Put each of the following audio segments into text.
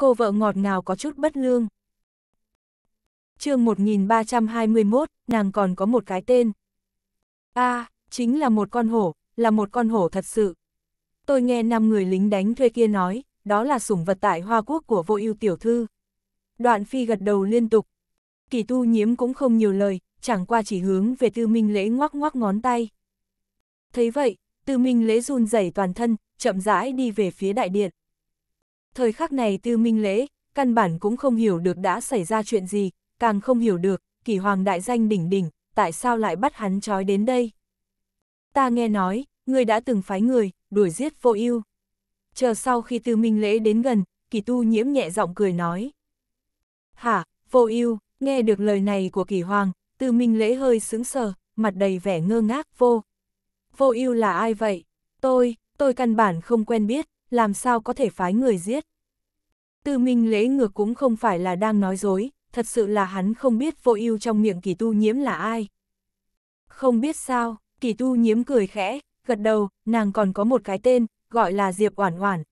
cô vợ ngọt ngào có chút bất lương. chương 1321, nàng còn có một cái tên. a à, chính là một con hổ, là một con hổ thật sự. Tôi nghe năm người lính đánh thuê kia nói, đó là sủng vật tại Hoa Quốc của vô ưu tiểu thư. Đoạn phi gật đầu liên tục. Kỳ tu nhiễm cũng không nhiều lời, chẳng qua chỉ hướng về tư minh lễ ngoắc ngoắc ngón tay. Thấy vậy, tư minh lễ run rẩy toàn thân, chậm rãi đi về phía đại điện. Thời khắc này tư minh lễ, căn bản cũng không hiểu được đã xảy ra chuyện gì, càng không hiểu được, kỳ hoàng đại danh đỉnh đỉnh, tại sao lại bắt hắn trói đến đây. Ta nghe nói, ngươi đã từng phái người, đuổi giết vô ưu. Chờ sau khi tư minh lễ đến gần, kỳ tu nhiễm nhẹ giọng cười nói. Hả, vô ưu, nghe được lời này của kỳ hoàng, tư minh lễ hơi sững sờ, mặt đầy vẻ ngơ ngác vô. Vô ưu là ai vậy? Tôi, tôi căn bản không quen biết, làm sao có thể phái người giết. Tư Minh lễ ngược cũng không phải là đang nói dối, thật sự là hắn không biết vô ưu trong miệng kỳ tu nhiễm là ai. Không biết sao, kỳ tu nhiễm cười khẽ, gật đầu, nàng còn có một cái tên, gọi là Diệp Oản Oản.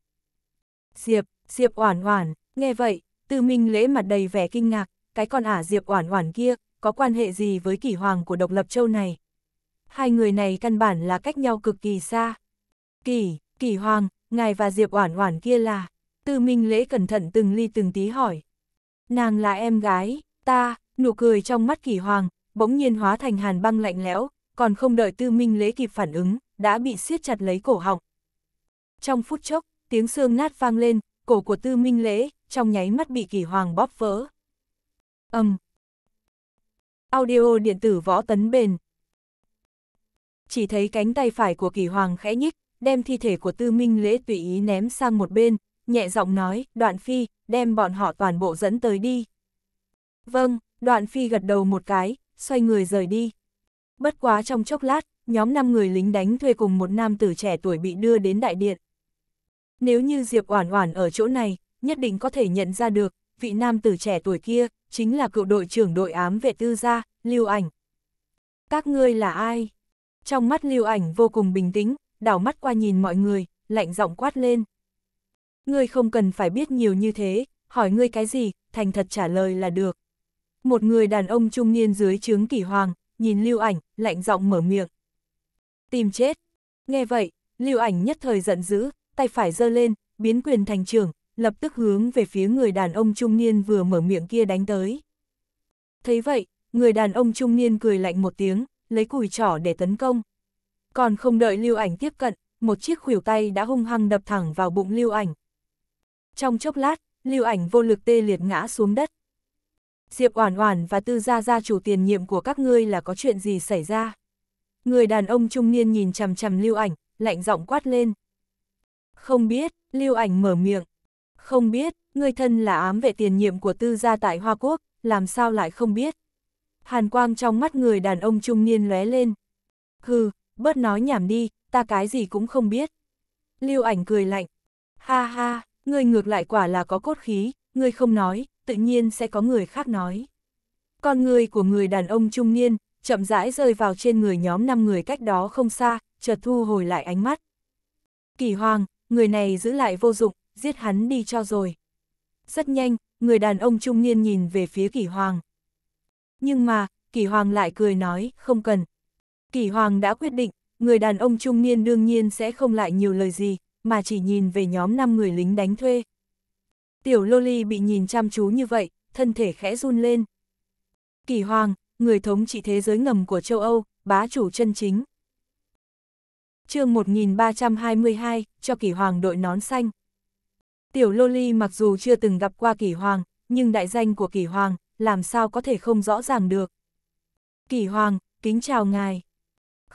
Diệp, Diệp Oản Oản, nghe vậy, Tư Minh lễ mặt đầy vẻ kinh ngạc, cái con ả Diệp Oản Oản kia, có quan hệ gì với Kỳ hoàng của độc lập châu này? Hai người này căn bản là cách nhau cực kỳ xa. Kỳ, Kỳ hoàng, ngài và Diệp Oản Oản kia là, Tư Minh Lễ cẩn thận từng ly từng tí hỏi. Nàng là em gái, ta, nụ cười trong mắt Kỳ Hoàng, bỗng nhiên hóa thành hàn băng lạnh lẽo, còn không đợi Tư Minh Lễ kịp phản ứng, đã bị siết chặt lấy cổ họng. Trong phút chốc, tiếng xương nát vang lên, cổ của Tư Minh Lễ trong nháy mắt bị Kỳ Hoàng bóp vỡ. âm Um. Audio điện tử võ tấn bền. Chỉ thấy cánh tay phải của Kỳ Hoàng khẽ nhích, đem thi thể của tư minh lễ tùy ý ném sang một bên, nhẹ giọng nói, đoạn phi, đem bọn họ toàn bộ dẫn tới đi. Vâng, đoạn phi gật đầu một cái, xoay người rời đi. Bất quá trong chốc lát, nhóm 5 người lính đánh thuê cùng một nam tử trẻ tuổi bị đưa đến đại điện. Nếu như Diệp Oản Oản ở chỗ này, nhất định có thể nhận ra được, vị nam tử trẻ tuổi kia, chính là cựu đội trưởng đội ám vệ tư gia, Lưu Ảnh. Các ngươi là ai? Trong mắt Lưu Ảnh vô cùng bình tĩnh, đảo mắt qua nhìn mọi người, lạnh giọng quát lên. Ngươi không cần phải biết nhiều như thế, hỏi ngươi cái gì, thành thật trả lời là được. Một người đàn ông trung niên dưới trướng kỷ hoàng, nhìn lưu ảnh, lạnh giọng mở miệng. Tìm chết. Nghe vậy, lưu ảnh nhất thời giận dữ, tay phải giơ lên, biến quyền thành trưởng, lập tức hướng về phía người đàn ông trung niên vừa mở miệng kia đánh tới. Thấy vậy, người đàn ông trung niên cười lạnh một tiếng, lấy cùi trỏ để tấn công. Còn không đợi lưu ảnh tiếp cận, một chiếc khuỷu tay đã hung hăng đập thẳng vào bụng lưu ảnh. Trong chốc lát, lưu ảnh vô lực tê liệt ngã xuống đất. Diệp Oản Oản và Tư Gia gia chủ tiền nhiệm của các ngươi là có chuyện gì xảy ra? Người đàn ông trung niên nhìn chằm chằm Lưu Ảnh, lạnh giọng quát lên. Không biết, Lưu Ảnh mở miệng. Không biết, người thân là ám vệ tiền nhiệm của Tư gia tại Hoa Quốc, làm sao lại không biết? Hàn quang trong mắt người đàn ông trung niên lóe lên. Hừ, bớt nói nhảm đi, ta cái gì cũng không biết. Lưu ảnh cười lạnh. Ha ha, ngươi ngược lại quả là có cốt khí, ngươi không nói, tự nhiên sẽ có người khác nói. Con người của người đàn ông trung niên, chậm rãi rơi vào trên người nhóm 5 người cách đó không xa, chợt thu hồi lại ánh mắt. Kỳ hoàng, người này giữ lại vô dụng, giết hắn đi cho rồi. Rất nhanh, người đàn ông trung niên nhìn về phía kỳ hoàng. Nhưng mà, kỳ hoàng lại cười nói, không cần, Kỳ Hoàng đã quyết định, người đàn ông trung niên đương nhiên sẽ không lại nhiều lời gì, mà chỉ nhìn về nhóm 5 người lính đánh thuê. Tiểu Loli bị nhìn chăm chú như vậy, thân thể khẽ run lên. Kỳ Hoàng, người thống trị thế giới ngầm của châu Âu, bá chủ chân chính. chương 1322, cho Kỳ Hoàng đội nón xanh. Tiểu Loli mặc dù chưa từng gặp qua Kỳ Hoàng, nhưng đại danh của Kỳ Hoàng, làm sao có thể không rõ ràng được. Kỳ Hoàng, kính chào ngài.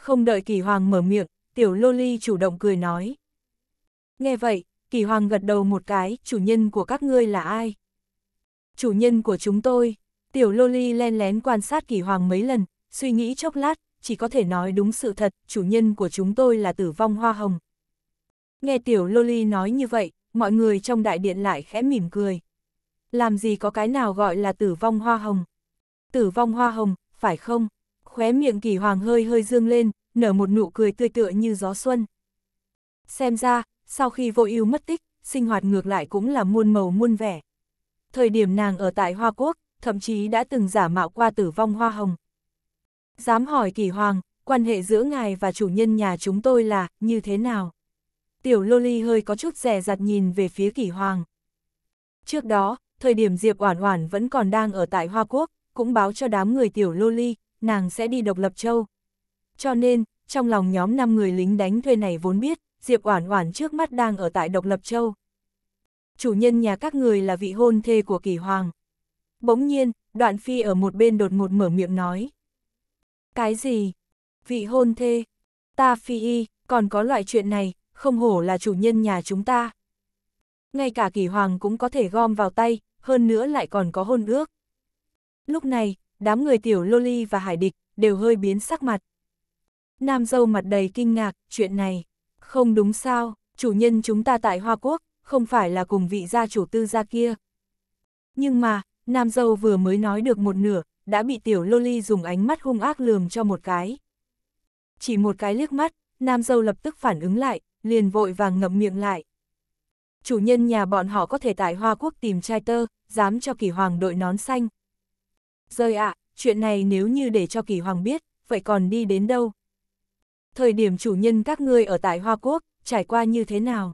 Không đợi kỳ hoàng mở miệng, tiểu lô ly chủ động cười nói. Nghe vậy, kỳ hoàng gật đầu một cái, chủ nhân của các ngươi là ai? Chủ nhân của chúng tôi, tiểu lô ly len lén quan sát kỳ hoàng mấy lần, suy nghĩ chốc lát, chỉ có thể nói đúng sự thật, chủ nhân của chúng tôi là tử vong hoa hồng. Nghe tiểu lô ly nói như vậy, mọi người trong đại điện lại khẽ mỉm cười. Làm gì có cái nào gọi là tử vong hoa hồng? Tử vong hoa hồng, phải không? khóe miệng kỳ hoàng hơi hơi dương lên, nở một nụ cười tươi tựa như gió xuân. Xem ra, sau khi vô ưu mất tích, sinh hoạt ngược lại cũng là muôn màu muôn vẻ. Thời điểm nàng ở tại Hoa Quốc, thậm chí đã từng giả mạo qua tử vong Hoa Hồng. Dám hỏi kỳ hoàng, quan hệ giữa ngài và chủ nhân nhà chúng tôi là như thế nào? Tiểu Loli hơi có chút rẻ rặt nhìn về phía kỳ hoàng. Trước đó, thời điểm Diệp Oản Oản vẫn còn đang ở tại Hoa Quốc, cũng báo cho đám người tiểu Loli, nàng sẽ đi độc lập châu. Cho nên, trong lòng nhóm 5 người lính đánh thuê này vốn biết, Diệp Oản Oản trước mắt đang ở tại độc lập châu. Chủ nhân nhà các người là vị hôn thê của kỳ hoàng. Bỗng nhiên, đoạn phi ở một bên đột ngột mở miệng nói. Cái gì? Vị hôn thê? Ta phi y, còn có loại chuyện này, không hổ là chủ nhân nhà chúng ta. Ngay cả kỳ hoàng cũng có thể gom vào tay, hơn nữa lại còn có hôn ước. Lúc này, đám người tiểu Loli và Hải Địch đều hơi biến sắc mặt. Nam dâu mặt đầy kinh ngạc, chuyện này, không đúng sao, chủ nhân chúng ta tại Hoa Quốc, không phải là cùng vị gia chủ tư gia kia. Nhưng mà, Nam dâu vừa mới nói được một nửa, đã bị tiểu Loli dùng ánh mắt hung ác lườm cho một cái. Chỉ một cái liếc mắt, Nam dâu lập tức phản ứng lại, liền vội vàng ngậm miệng lại. Chủ nhân nhà bọn họ có thể tại Hoa Quốc tìm trai tơ, dám cho kỳ hoàng đội nón xanh, Rơi ạ, à, chuyện này nếu như để cho kỳ hoàng biết, vậy còn đi đến đâu? Thời điểm chủ nhân các ngươi ở tại Hoa Quốc, trải qua như thế nào?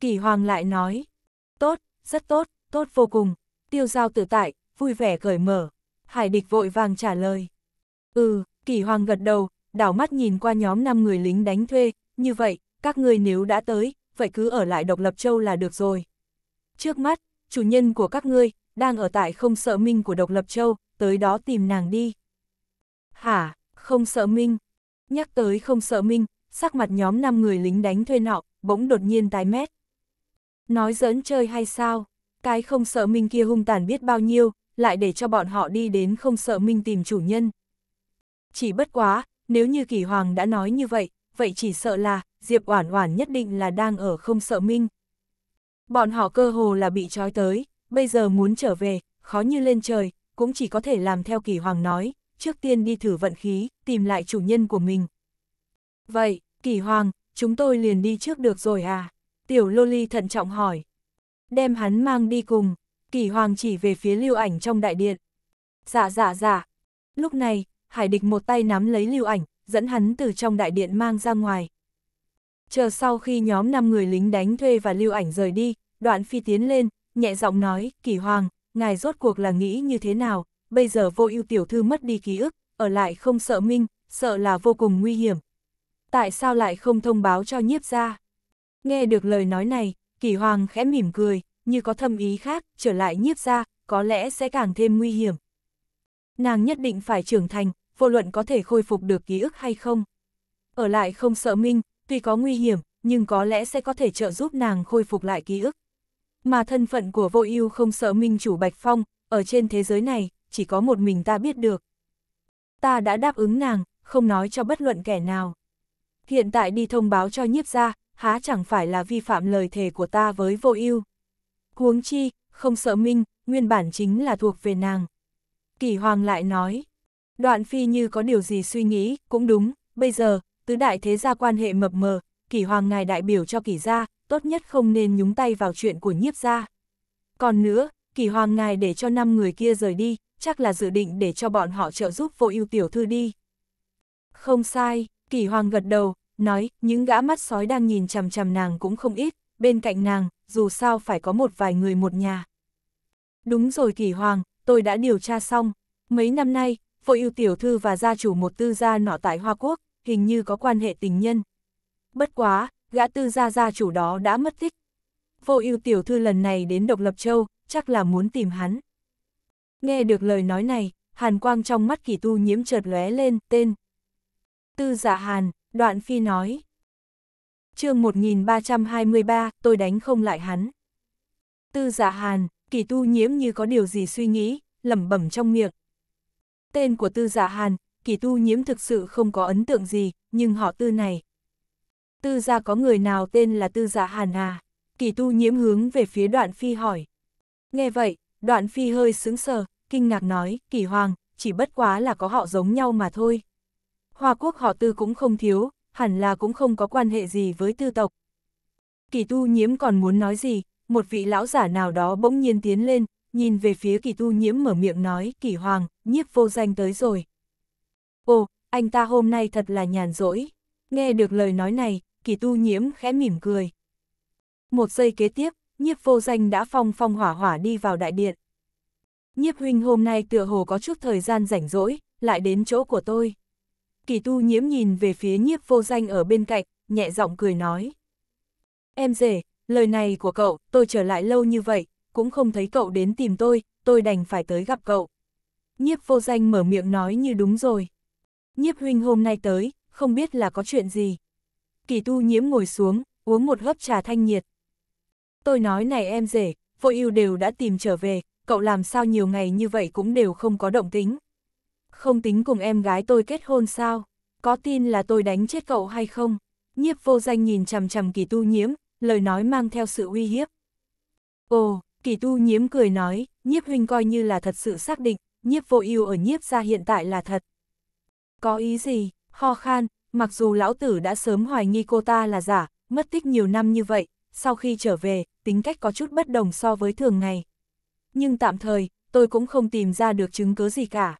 Kỳ hoàng lại nói, tốt, rất tốt, tốt vô cùng, tiêu giao tự tại, vui vẻ cởi mở. Hải địch vội vàng trả lời. Ừ, kỳ hoàng gật đầu, đảo mắt nhìn qua nhóm 5 người lính đánh thuê, như vậy, các ngươi nếu đã tới, vậy cứ ở lại độc lập châu là được rồi. Trước mắt, chủ nhân của các ngươi, đang ở tại không sợ minh của độc lập châu, tới đó tìm nàng đi. Hả, không sợ Minh. Nhắc tới không sợ Minh, sắc mặt nhóm 5 người lính đánh thuê nọ, bỗng đột nhiên tái mét. Nói giỡn chơi hay sao, cái không sợ Minh kia hung tàn biết bao nhiêu, lại để cho bọn họ đi đến không sợ Minh tìm chủ nhân. Chỉ bất quá, nếu như Kỳ Hoàng đã nói như vậy, vậy chỉ sợ là, Diệp Oản Oản nhất định là đang ở không sợ Minh. Bọn họ cơ hồ là bị trói tới, bây giờ muốn trở về, khó như lên trời, cũng chỉ có thể làm theo kỳ hoàng nói, trước tiên đi thử vận khí, tìm lại chủ nhân của mình. Vậy, kỳ hoàng, chúng tôi liền đi trước được rồi à? Tiểu Loli thận trọng hỏi. Đem hắn mang đi cùng, kỳ hoàng chỉ về phía lưu ảnh trong đại điện. Dạ dạ dạ. Lúc này, hải địch một tay nắm lấy lưu ảnh, dẫn hắn từ trong đại điện mang ra ngoài. Chờ sau khi nhóm 5 người lính đánh thuê và lưu ảnh rời đi, đoạn phi tiến lên, nhẹ giọng nói, kỳ hoàng, ngài rốt cuộc là nghĩ như thế nào, bây giờ vô ưu tiểu thư mất đi ký ức, ở lại không sợ minh, sợ là vô cùng nguy hiểm. Tại sao lại không thông báo cho nhiếp ra? Nghe được lời nói này, kỳ hoàng khẽ mỉm cười, như có thâm ý khác, trở lại nhiếp ra, có lẽ sẽ càng thêm nguy hiểm. Nàng nhất định phải trưởng thành, vô luận có thể khôi phục được ký ức hay không. Ở lại không sợ minh, tuy có nguy hiểm, nhưng có lẽ sẽ có thể trợ giúp nàng khôi phục lại ký ức. Mà thân phận của vô ưu không sợ minh chủ Bạch Phong, ở trên thế giới này, chỉ có một mình ta biết được. Ta đã đáp ứng nàng, không nói cho bất luận kẻ nào. Hiện tại đi thông báo cho nhiếp gia, há chẳng phải là vi phạm lời thề của ta với vô ưu. Huống chi, không sợ minh, nguyên bản chính là thuộc về nàng. Kỳ Hoàng lại nói, đoạn phi như có điều gì suy nghĩ, cũng đúng, bây giờ, tứ đại thế gia quan hệ mập mờ, Kỳ Hoàng ngài đại biểu cho Kỳ gia, tốt nhất không nên nhúng tay vào chuyện của nhiếp gia. Còn nữa, kỳ hoàng ngài để cho năm người kia rời đi, chắc là dự định để cho bọn họ trợ giúp vô ưu tiểu thư đi. Không sai, kỳ hoàng gật đầu, nói, những gã mắt sói đang nhìn chằm chằm nàng cũng không ít, bên cạnh nàng, dù sao phải có một vài người một nhà. Đúng rồi kỳ hoàng, tôi đã điều tra xong, mấy năm nay, vô ưu tiểu thư và gia chủ một tư gia nọ tại Hoa Quốc, hình như có quan hệ tình nhân. Bất quá, gã tư gia gia chủ đó đã mất tích. Vô ưu tiểu thư lần này đến Độc Lập Châu, chắc là muốn tìm hắn. Nghe được lời nói này, hàn quang trong mắt kỳ tu nhiễm chợt lóe lên, tên. Tư giả dạ hàn, đoạn phi nói. chương 1323, tôi đánh không lại hắn. Tư giả dạ hàn, kỳ tu nhiễm như có điều gì suy nghĩ, lẩm bẩm trong miệng. Tên của tư giả dạ hàn, kỳ tu nhiễm thực sự không có ấn tượng gì, nhưng họ tư này, Tư gia có người nào tên là tư gia hàn à? Kỳ tu nhiễm hướng về phía đoạn phi hỏi. Nghe vậy, đoạn phi hơi sướng sờ, kinh ngạc nói, kỳ hoàng, chỉ bất quá là có họ giống nhau mà thôi. Hoa quốc họ tư cũng không thiếu, hẳn là cũng không có quan hệ gì với tư tộc. Kỳ tu nhiễm còn muốn nói gì, một vị lão giả nào đó bỗng nhiên tiến lên, nhìn về phía kỳ tu nhiễm mở miệng nói, kỳ hoàng, nhiếp vô danh tới rồi. Ồ, anh ta hôm nay thật là nhàn rỗi. Nghe được lời nói này, kỳ tu nhiễm khẽ mỉm cười. Một giây kế tiếp, nhiếp vô danh đã phong phong hỏa hỏa đi vào đại điện. Nhiếp huynh hôm nay tựa hồ có chút thời gian rảnh rỗi, lại đến chỗ của tôi. Kỳ tu nhiễm nhìn về phía nhiếp vô danh ở bên cạnh, nhẹ giọng cười nói. Em rể, lời này của cậu, tôi trở lại lâu như vậy, cũng không thấy cậu đến tìm tôi, tôi đành phải tới gặp cậu. Nhiếp vô danh mở miệng nói như đúng rồi. Nhiếp huynh hôm nay tới, không biết là có chuyện gì, kỳ tu nhiễm ngồi xuống, uống một hớp trà thanh nhiệt. Tôi nói này em rể, vô yêu đều đã tìm trở về, cậu làm sao nhiều ngày như vậy cũng đều không có động tính. Không tính cùng em gái tôi kết hôn sao, có tin là tôi đánh chết cậu hay không? Nhiếp vô danh nhìn chằm chằm kỳ tu nhiễm, lời nói mang theo sự uy hiếp. Ồ, kỳ tu nhiễm cười nói, nhiếp huynh coi như là thật sự xác định, nhiếp vô yêu ở nhiếp ra hiện tại là thật. Có ý gì, ho khan, mặc dù lão tử đã sớm hoài nghi cô ta là giả, mất tích nhiều năm như vậy, sau khi trở về, tính cách có chút bất đồng so với thường ngày. Nhưng tạm thời, tôi cũng không tìm ra được chứng cứ gì cả.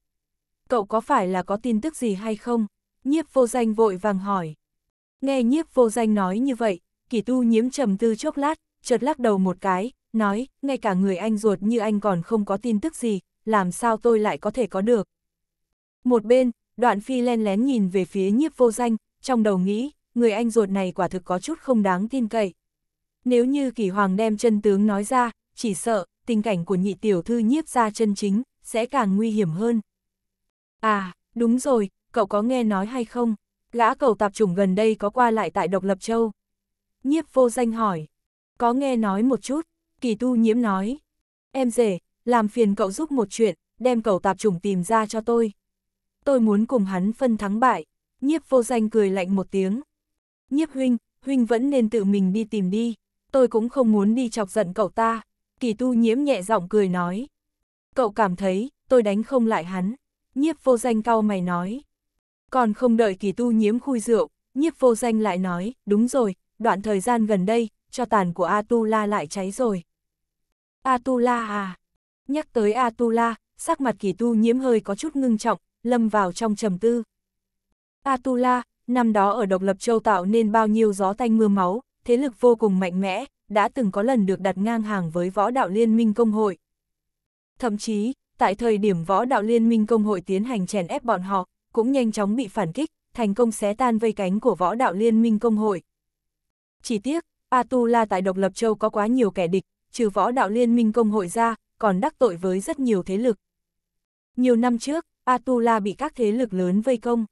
Cậu có phải là có tin tức gì hay không? Nhiếp vô danh vội vàng hỏi. Nghe nhiếp vô danh nói như vậy, kỳ tu nhiễm trầm tư chốc lát, chợt lắc đầu một cái, nói, ngay cả người anh ruột như anh còn không có tin tức gì, làm sao tôi lại có thể có được. Một bên, Đoạn phi len lén nhìn về phía nhiếp vô danh, trong đầu nghĩ, người anh ruột này quả thực có chút không đáng tin cậy. Nếu như kỳ hoàng đem chân tướng nói ra, chỉ sợ, tình cảnh của nhị tiểu thư nhiếp ra chân chính, sẽ càng nguy hiểm hơn. À, đúng rồi, cậu có nghe nói hay không? Gã cầu tạp chủng gần đây có qua lại tại Độc Lập Châu. Nhiếp vô danh hỏi. Có nghe nói một chút, kỳ tu nhiễm nói. Em rể, làm phiền cậu giúp một chuyện, đem cầu tạp chủng tìm ra cho tôi tôi muốn cùng hắn phân thắng bại. Nhiếp vô danh cười lạnh một tiếng. Nhiếp huynh, huynh vẫn nên tự mình đi tìm đi, tôi cũng không muốn đi chọc giận cậu ta. Kỳ tu nhiễm nhẹ giọng cười nói. Cậu cảm thấy, tôi đánh không lại hắn. Nhiếp vô danh cau mày nói. Còn không đợi kỳ tu nhiễm khui rượu, nhiếp vô danh lại nói, đúng rồi, đoạn thời gian gần đây, cho tàn của Atula lại cháy rồi. Atula à? Nhắc tới Atula, sắc mặt kỳ tu nhiễm hơi có chút ngưng trọng, lâm vào trong trầm tư. Atula, năm đó ở độc lập châu tạo nên bao nhiêu gió tanh mưa máu, thế lực vô cùng mạnh mẽ, đã từng có lần được đặt ngang hàng với võ đạo liên minh công hội. Thậm chí, tại thời điểm võ đạo liên minh công hội tiến hành chèn ép bọn họ, cũng nhanh chóng bị phản kích, thành công xé tan vây cánh của võ đạo liên minh công hội. Chỉ tiếc, Atula tại độc lập châu có quá nhiều kẻ địch, trừ võ đạo liên minh công hội ra, còn đắc tội với rất nhiều thế lực. Nhiều năm trước, Atula bị các thế lực lớn vây công.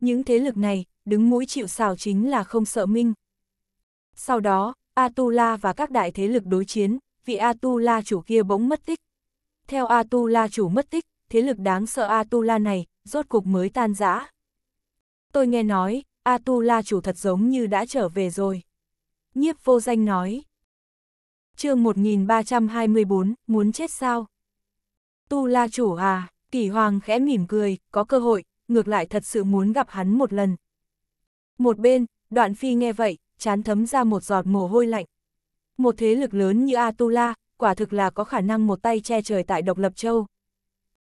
Những thế lực này, đứng mũi chịu xào chính là không sợ minh. Sau đó, Atula và các đại thế lực đối chiến, vị Atula chủ kia bỗng mất tích. Theo Atula chủ mất tích, thế lực đáng sợ Atula này, rốt cục mới tan rã. Tôi nghe nói, Atula chủ thật giống như đã trở về rồi. Nhiếp vô danh nói. chương 1324, muốn chết sao? Tu la chủ à? Kỷ Hoàng khẽ mỉm cười, có cơ hội, ngược lại thật sự muốn gặp hắn một lần. Một bên, đoạn phi nghe vậy, chán thấm ra một giọt mồ hôi lạnh. Một thế lực lớn như Atula, quả thực là có khả năng một tay che trời tại độc lập châu.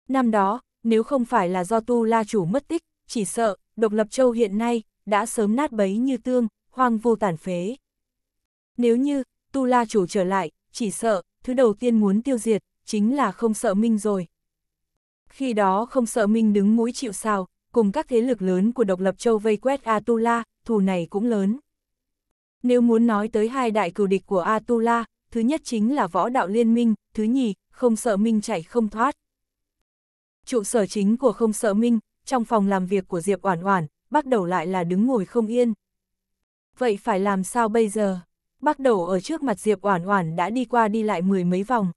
Năm đó, nếu không phải là do Tu La chủ mất tích, chỉ sợ, độc lập châu hiện nay, đã sớm nát bấy như tương, hoang vô tàn phế. Nếu như, Tu La chủ trở lại, chỉ sợ, thứ đầu tiên muốn tiêu diệt, chính là không sợ Minh rồi. Khi đó không sợ Minh đứng mũi chịu sào cùng các thế lực lớn của độc lập châu vây quét Atula, thù này cũng lớn. Nếu muốn nói tới hai đại cừu địch của Atula, thứ nhất chính là võ đạo liên minh, thứ nhì, không sợ Minh chạy không thoát. Trụ sở chính của không sợ Minh, trong phòng làm việc của Diệp Oản Oản, bắt đầu lại là đứng ngồi không yên. Vậy phải làm sao bây giờ? bắt đầu ở trước mặt Diệp Oản Oản đã đi qua đi lại mười mấy vòng.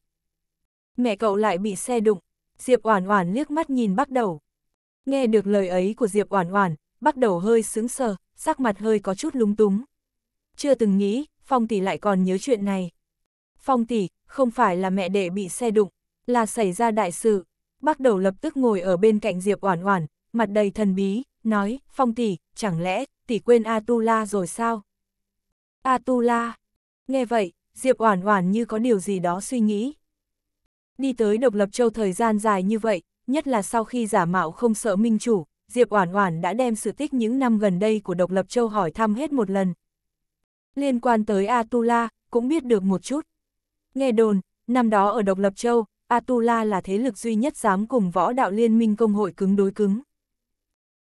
Mẹ cậu lại bị xe đụng, Diệp Oản Oản liếc mắt nhìn Bắc Đầu. Nghe được lời ấy của Diệp Oản Oản, Bắc Đầu hơi sững sờ, sắc mặt hơi có chút lúng túng. Chưa từng nghĩ, Phong tỷ lại còn nhớ chuyện này. Phong tỷ, không phải là mẹ đệ bị xe đụng, là xảy ra đại sự. Bắc Đầu lập tức ngồi ở bên cạnh Diệp Oản Oản, mặt đầy thần bí, nói, Phong tỷ, chẳng lẽ tỷ quên Atula rồi sao? Atula. Nghe vậy, Diệp Oản Oản như có điều gì đó suy nghĩ, Đi tới độc lập châu thời gian dài như vậy, nhất là sau khi giả mạo không sợ minh chủ, Diệp Oản Oản đã đem sự tích những năm gần đây của độc lập châu hỏi thăm hết một lần. Liên quan tới Atula, cũng biết được một chút. Nghe đồn, năm đó ở độc lập châu, Atula là thế lực duy nhất dám cùng võ đạo liên minh công hội cứng đối cứng.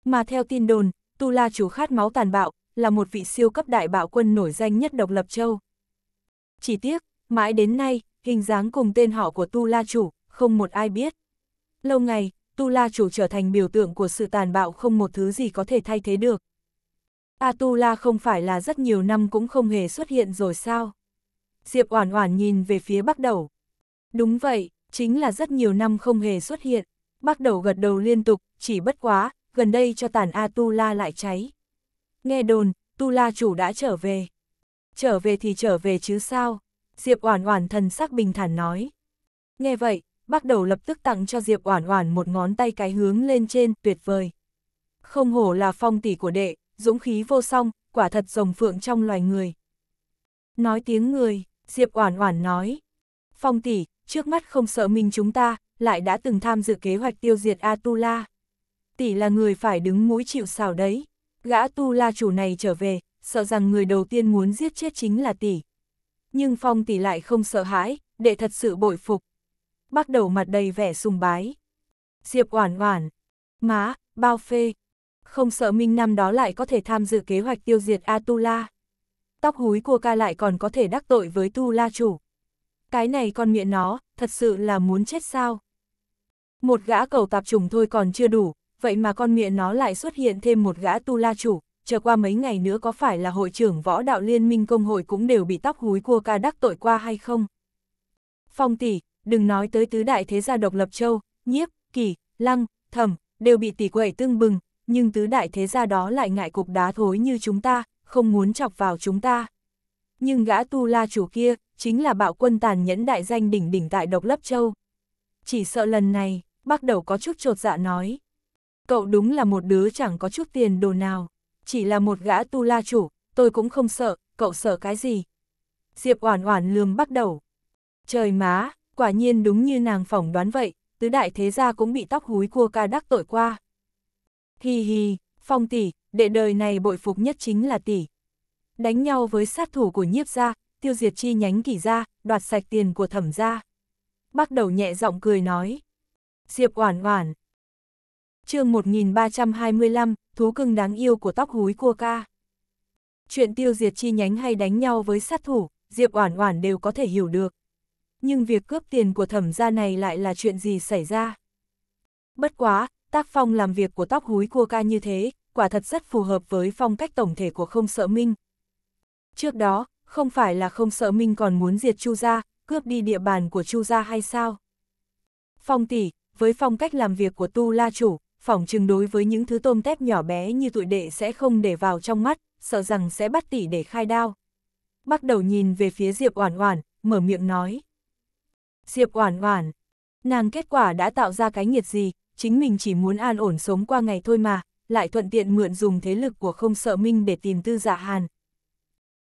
Mà theo tin đồn, Tula chủ khát máu tàn bạo, là một vị siêu cấp đại bạo quân nổi danh nhất độc lập châu. Chỉ tiếc, mãi đến nay, hình dáng cùng tên họ của Tu La Chủ, không một ai biết. Lâu ngày, Tu La Chủ trở thành biểu tượng của sự tàn bạo không một thứ gì có thể thay thế được. Atula à, không phải là rất nhiều năm cũng không hề xuất hiện rồi sao? Diệp Oản Oản nhìn về phía Bắc Đầu. Đúng vậy, chính là rất nhiều năm không hề xuất hiện. Bắc Đầu gật đầu liên tục, chỉ bất quá, gần đây cho tàn Atula à, lại cháy. Nghe đồn, Tu La chủ đã trở về. Trở về thì trở về chứ sao? Diệp Oản Oản thần sắc bình thản nói. Nghe vậy, bắt đầu lập tức tặng cho Diệp Oản Oản một ngón tay cái hướng lên trên, tuyệt vời. Không hổ là phong tỷ của đệ, dũng khí vô song, quả thật rồng phượng trong loài người. Nói tiếng người, Diệp Oản Oản nói. Phong tỷ, trước mắt không sợ mình chúng ta, lại đã từng tham dự kế hoạch tiêu diệt Atula. Tỷ là người phải đứng mũi chịu sào đấy. Gã tu la chủ này trở về, sợ rằng người đầu tiên muốn giết chết chính là tỷ nhưng Phong tỷ lại không sợ hãi, để thật sự bội phục. Bắt đầu mặt đầy vẻ sùng bái. Diệp Oản Oản, má, bao phê. Không sợ Minh năm đó lại có thể tham dự kế hoạch tiêu diệt Atula. Tóc húi của ca lại còn có thể đắc tội với Tu La chủ. Cái này con miệng nó, thật sự là muốn chết sao? Một gã cầu tạp trùng thôi còn chưa đủ, vậy mà con miệng nó lại xuất hiện thêm một gã Tu La chủ, chờ qua mấy ngày nữa có phải là hội trưởng võ đạo liên minh công hội cũng đều bị tóc húi cua ca đắc tội qua hay không? Phong tỷ, đừng nói tới tứ đại thế gia độc lập châu, nhiếp, kỳ, lăng, thẩm, đều bị tỷ quẩy tương bừng, nhưng tứ đại thế gia đó lại ngại cục đá thối như chúng ta, không muốn chọc vào chúng ta. Nhưng gã tu la chủ kia, chính là bạo quân tàn nhẫn đại danh đỉnh đỉnh tại độc lập châu. Chỉ sợ lần này, bắt đầu có chút trột dạ nói. Cậu đúng là một đứa chẳng có chút tiền đồ nào chỉ là một gã tu la chủ, tôi cũng không sợ, cậu sợ cái gì? Diệp Oản Oản lườm bắt đầu. Trời má, quả nhiên đúng như nàng phỏng đoán vậy, tứ đại thế gia cũng bị tóc húi cua ca đắc tội qua. Hi hi, Phong tỷ, đệ đời này bội phục nhất chính là tỷ. Đánh nhau với sát thủ của Nhiếp gia, tiêu diệt chi nhánh kỳ gia, đoạt sạch tiền của Thẩm gia. Bắt đầu nhẹ giọng cười nói. Diệp Oản Oản, chương 1325, thú cưng đáng yêu của tóc húi cua ca. Chuyện tiêu diệt chi nhánh hay đánh nhau với sát thủ, Diệp Oản Oản đều có thể hiểu được. Nhưng việc cướp tiền của thẩm gia này lại là chuyện gì xảy ra? Bất quá, tác phong làm việc của tóc húi cua ca như thế, quả thật rất phù hợp với phong cách tổng thể của không sợ minh. Trước đó, không phải là không sợ minh còn muốn diệt chu gia, cướp đi địa bàn của chu gia hay sao? Phong tỷ, với phong cách làm việc của tu la chủ, phỏng chừng đối với những thứ tôm tép nhỏ bé như tụi đệ sẽ không để vào trong mắt, sợ rằng sẽ bắt tỷ để khai đao. Bắt đầu nhìn về phía Diệp Oản Oản, mở miệng nói. Diệp Oản Oản, nàng kết quả đã tạo ra cái nghiệt gì, chính mình chỉ muốn an ổn sống qua ngày thôi mà, lại thuận tiện mượn dùng thế lực của không sợ minh để tìm tư dạ hàn.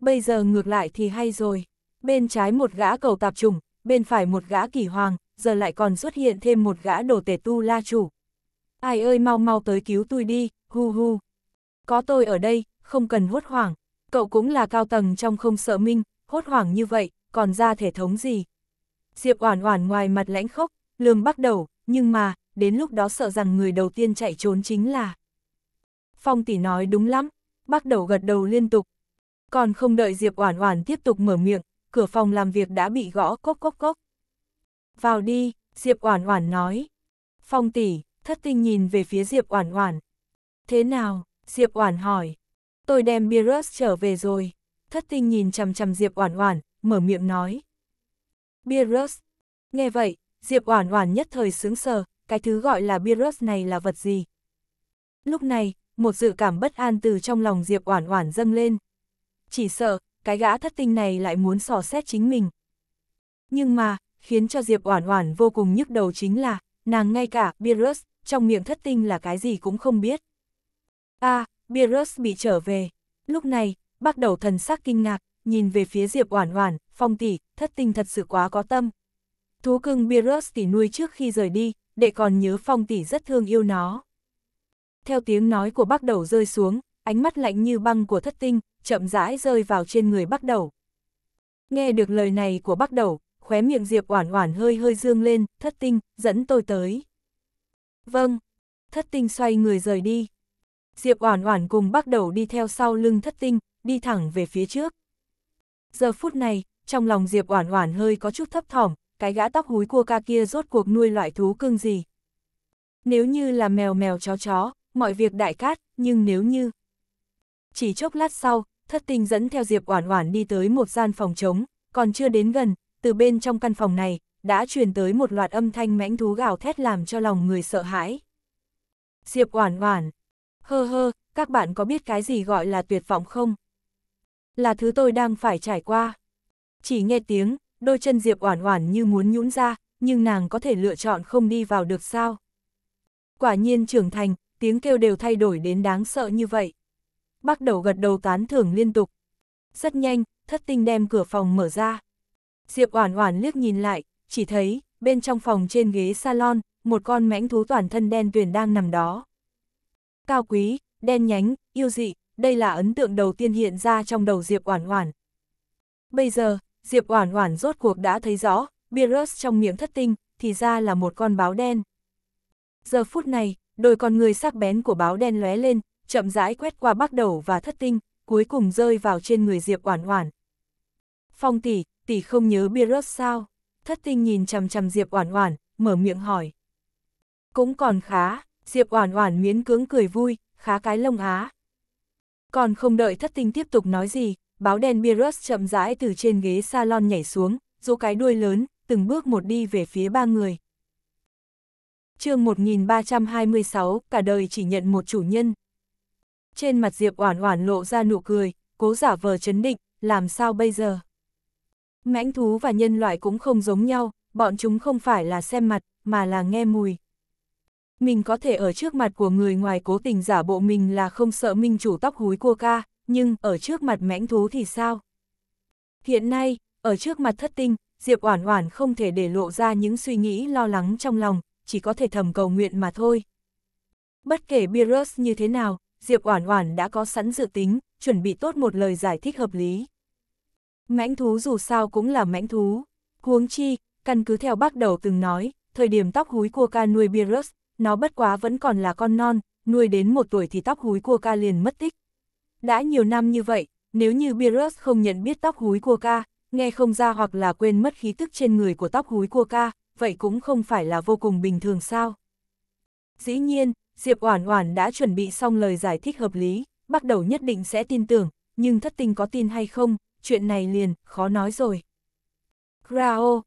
Bây giờ ngược lại thì hay rồi, bên trái một gã cầu tạp trùng, bên phải một gã kỳ hoàng, giờ lại còn xuất hiện thêm một gã đồ tể tu la chủ. Ai ơi mau mau tới cứu tôi đi, hu hu. Có tôi ở đây, không cần hốt hoảng. Cậu cũng là cao tầng trong không sợ minh, hốt hoảng như vậy, còn ra thể thống gì. Diệp Oản Oản ngoài mặt lãnh khốc, lường bắt đầu, nhưng mà, đến lúc đó sợ rằng người đầu tiên chạy trốn chính là. Phong tỷ nói đúng lắm, bắt đầu gật đầu liên tục. Còn không đợi Diệp Oản Oản tiếp tục mở miệng, cửa phòng làm việc đã bị gõ cốc cốc cốc. Vào đi, Diệp Oản Oản nói. Phong tỷ, thất tinh nhìn về phía Diệp Oản Oản. Thế nào? Diệp Oản hỏi. Tôi đem Beerus trở về rồi. Thất tinh nhìn chằm chằm Diệp Oản Oản, mở miệng nói. Beerus. Nghe vậy, Diệp Oản Oản nhất thời sướng sờ, cái thứ gọi là Beerus này là vật gì? Lúc này, một dự cảm bất an từ trong lòng Diệp Oản Oản dâng lên. Chỉ sợ, cái gã thất tinh này lại muốn sò xét chính mình. Nhưng mà, khiến cho Diệp Oản Oản vô cùng nhức đầu chính là, nàng ngay cả Beerus trong miệng thất tinh là cái gì cũng không biết. a à, Beerus bị trở về. Lúc này, bắt đầu thần sắc kinh ngạc, nhìn về phía Diệp Oản Oản, phong tỷ, thất tinh thật sự quá có tâm. Thú cưng Beerus tỷ nuôi trước khi rời đi, để còn nhớ phong tỷ rất thương yêu nó. Theo tiếng nói của bắt đầu rơi xuống, ánh mắt lạnh như băng của thất tinh, chậm rãi rơi vào trên người bắt đầu. Nghe được lời này của bắt đầu, khóe miệng Diệp Oản Oản hơi hơi dương lên, thất tinh, dẫn tôi tới. Vâng. Thất tinh xoay người rời đi. Diệp Oản Oản cùng bắt đầu đi theo sau lưng thất tinh, đi thẳng về phía trước. Giờ phút này, trong lòng Diệp Oản Oản hơi có chút thấp thỏm, cái gã tóc húi cua ca kia rốt cuộc nuôi loại thú cưng gì. Nếu như là mèo mèo chó chó, mọi việc đại cát, nhưng nếu như... Chỉ chốc lát sau, thất tinh dẫn theo Diệp Oản Oản đi tới một gian phòng trống, còn chưa đến gần, từ bên trong căn phòng này, đã truyền tới một loạt âm thanh mãnh thú gào thét làm cho lòng người sợ hãi. Diệp Oản Oản, hơ hơ, các bạn có biết cái gì gọi là tuyệt vọng không? Là thứ tôi đang phải trải qua. Chỉ nghe tiếng, đôi chân Diệp Oản Oản như muốn nhũn ra, nhưng nàng có thể lựa chọn không đi vào được sao? Quả nhiên trưởng thành, tiếng kêu đều thay đổi đến đáng sợ như vậy. Bắt đầu gật đầu tán thưởng liên tục. Rất nhanh, Thất Tinh đem cửa phòng mở ra. Diệp Oản Oản liếc nhìn lại, chỉ thấy, bên trong phòng trên ghế salon, một con mãnh thú toàn thân đen tuyền đang nằm đó. Cao quý, đen nhánh, yêu dị, đây là ấn tượng đầu tiên hiện ra trong đầu Diệp Oản Oản. Bây giờ, Diệp Oản Oản rốt cuộc đã thấy rõ, Beerus trong miệng thất tinh, thì ra là một con báo đen. Giờ phút này, đôi con người sắc bén của báo đen lóe lên, chậm rãi quét qua bắc đầu và thất tinh, cuối cùng rơi vào trên người Diệp Oản Oản. Phong tỷ, tỷ không nhớ Beerus sao? thất tinh nhìn chằm chằm Diệp Oản Oản, mở miệng hỏi. Cũng còn khá, Diệp Oản Oản miễn cưỡng cười vui, khá cái lông á. Còn không đợi thất tinh tiếp tục nói gì, báo đen Beerus chậm rãi từ trên ghế salon nhảy xuống, dù cái đuôi lớn, từng bước một đi về phía ba người. chương 1326, cả đời chỉ nhận một chủ nhân. Trên mặt Diệp Oản Oản lộ ra nụ cười, cố giả vờ chấn định, làm sao bây giờ? Mãnh thú và nhân loại cũng không giống nhau, bọn chúng không phải là xem mặt, mà là nghe mùi. Mình có thể ở trước mặt của người ngoài cố tình giả bộ mình là không sợ minh chủ tóc húi cua ca, nhưng ở trước mặt mãnh thú thì sao? Hiện nay, ở trước mặt thất tinh, Diệp Oản Oản không thể để lộ ra những suy nghĩ lo lắng trong lòng, chỉ có thể thầm cầu nguyện mà thôi. Bất kể Beerus như thế nào, Diệp Oản Oản đã có sẵn dự tính, chuẩn bị tốt một lời giải thích hợp lý. Mãnh thú dù sao cũng là mãnh thú. Huống chi, căn cứ theo bác đầu từng nói, thời điểm tóc húi cua ca nuôi Beerus, nó bất quá vẫn còn là con non, nuôi đến một tuổi thì tóc húi cua ca liền mất tích. Đã nhiều năm như vậy, nếu như Beerus không nhận biết tóc húi cua ca, nghe không ra hoặc là quên mất khí tức trên người của tóc húi cua ca, vậy cũng không phải là vô cùng bình thường sao. Dĩ nhiên, Diệp Oản Oản đã chuẩn bị xong lời giải thích hợp lý, bắt đầu nhất định sẽ tin tưởng, nhưng thất tình có tin hay không, chuyện này liền, khó nói rồi. Grao!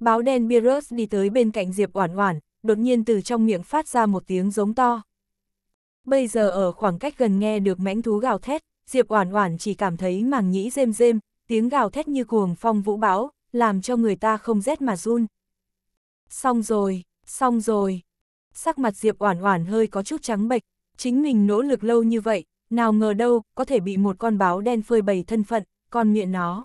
Báo đen Beerus đi tới bên cạnh Diệp Oản Oản, đột nhiên từ trong miệng phát ra một tiếng giống to. Bây giờ ở khoảng cách gần nghe được mãnh thú gào thét, Diệp Oản Oản chỉ cảm thấy màng nhĩ rêm rêm, tiếng gào thét như cuồng phong vũ bão, làm cho người ta không rét mà run. Xong rồi, xong rồi. Sắc mặt Diệp Oản Oản hơi có chút trắng bệch, chính mình nỗ lực lâu như vậy, nào ngờ đâu có thể bị một con báo đen phơi bày thân phận con miệng nó.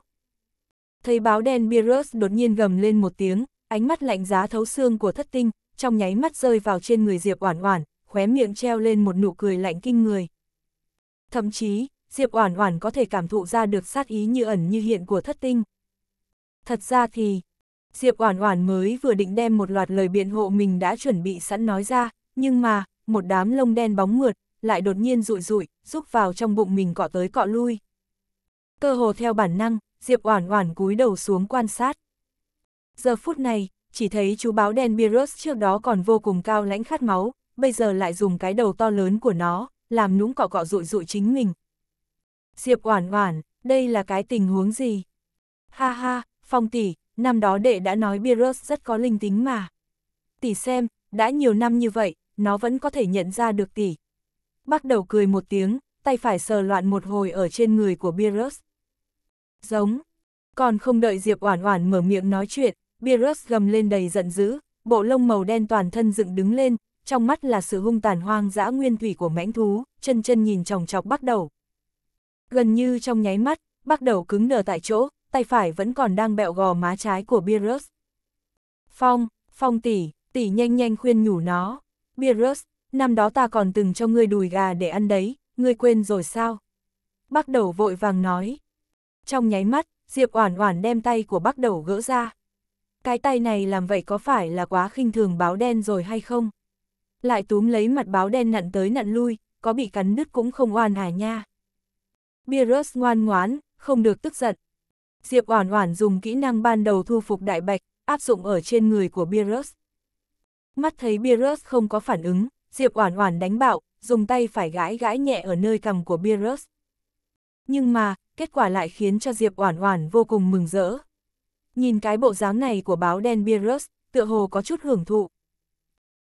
Thấy báo đen Beerus đột nhiên gầm lên một tiếng, ánh mắt lạnh giá thấu xương của thất tinh, trong nháy mắt rơi vào trên người Diệp Oản Oản, khóe miệng treo lên một nụ cười lạnh kinh người. Thậm chí, Diệp Oản Oản có thể cảm thụ ra được sát ý như ẩn như hiện của thất tinh. Thật ra thì, Diệp Oản Oản mới vừa định đem một loạt lời biện hộ mình đã chuẩn bị sẵn nói ra, nhưng mà, một đám lông đen bóng mượt lại đột nhiên rụi rụi, rúc vào trong bụng mình cọ tới cọ lui. Cơ hồ theo bản năng, Diệp Oản Oản cúi đầu xuống quan sát. Giờ phút này, chỉ thấy chú báo đen Beerus trước đó còn vô cùng cao lãnh khát máu, bây giờ lại dùng cái đầu to lớn của nó, làm nũng cọ cọ rụi rụi chính mình. Diệp Oản Oản, đây là cái tình huống gì? Ha ha, Phong tỷ, năm đó đệ đã nói Beerus rất có linh tính mà. Tỷ xem, đã nhiều năm như vậy, nó vẫn có thể nhận ra được tỷ. Bắt đầu cười một tiếng, tay phải sờ loạn một hồi ở trên người của Beerus. Giống. Còn không đợi Diệp Oản Oản mở miệng nói chuyện, Beerus gầm lên đầy giận dữ, bộ lông màu đen toàn thân dựng đứng lên, trong mắt là sự hung tàn hoang dã nguyên thủy của mãnh thú, chân chân nhìn chòng chọc bắt đầu. Gần như trong nháy mắt, bắt đầu cứng đờ tại chỗ, tay phải vẫn còn đang bẹo gò má trái của Beerus. Phong, Phong tỷ, tỷ nhanh nhanh khuyên nhủ nó. Beerus, năm đó ta còn từng cho ngươi đùi gà để ăn đấy, ngươi quên rồi sao? Bắt đầu vội vàng nói trong nháy mắt, Diệp Oản Oản đem tay của Bắc Đầu gỡ ra. Cái tay này làm vậy có phải là quá khinh thường báo đen rồi hay không? Lại túm lấy mặt báo đen nặn tới nặn lui, có bị cắn đứt cũng không oan hả nha. Beerus ngoan ngoãn, không được tức giận. Diệp Oản Oản dùng kỹ năng ban đầu thu phục đại bạch, áp dụng ở trên người của Beerus. Mắt thấy Beerus không có phản ứng, Diệp Oản Oản đánh bạo, dùng tay phải gãi gãi nhẹ ở nơi cằm của Beerus. Nhưng mà, kết quả lại khiến cho Diệp Oản Oản vô cùng mừng rỡ. Nhìn cái bộ dáng này của báo đen Beerus, tựa hồ có chút hưởng thụ.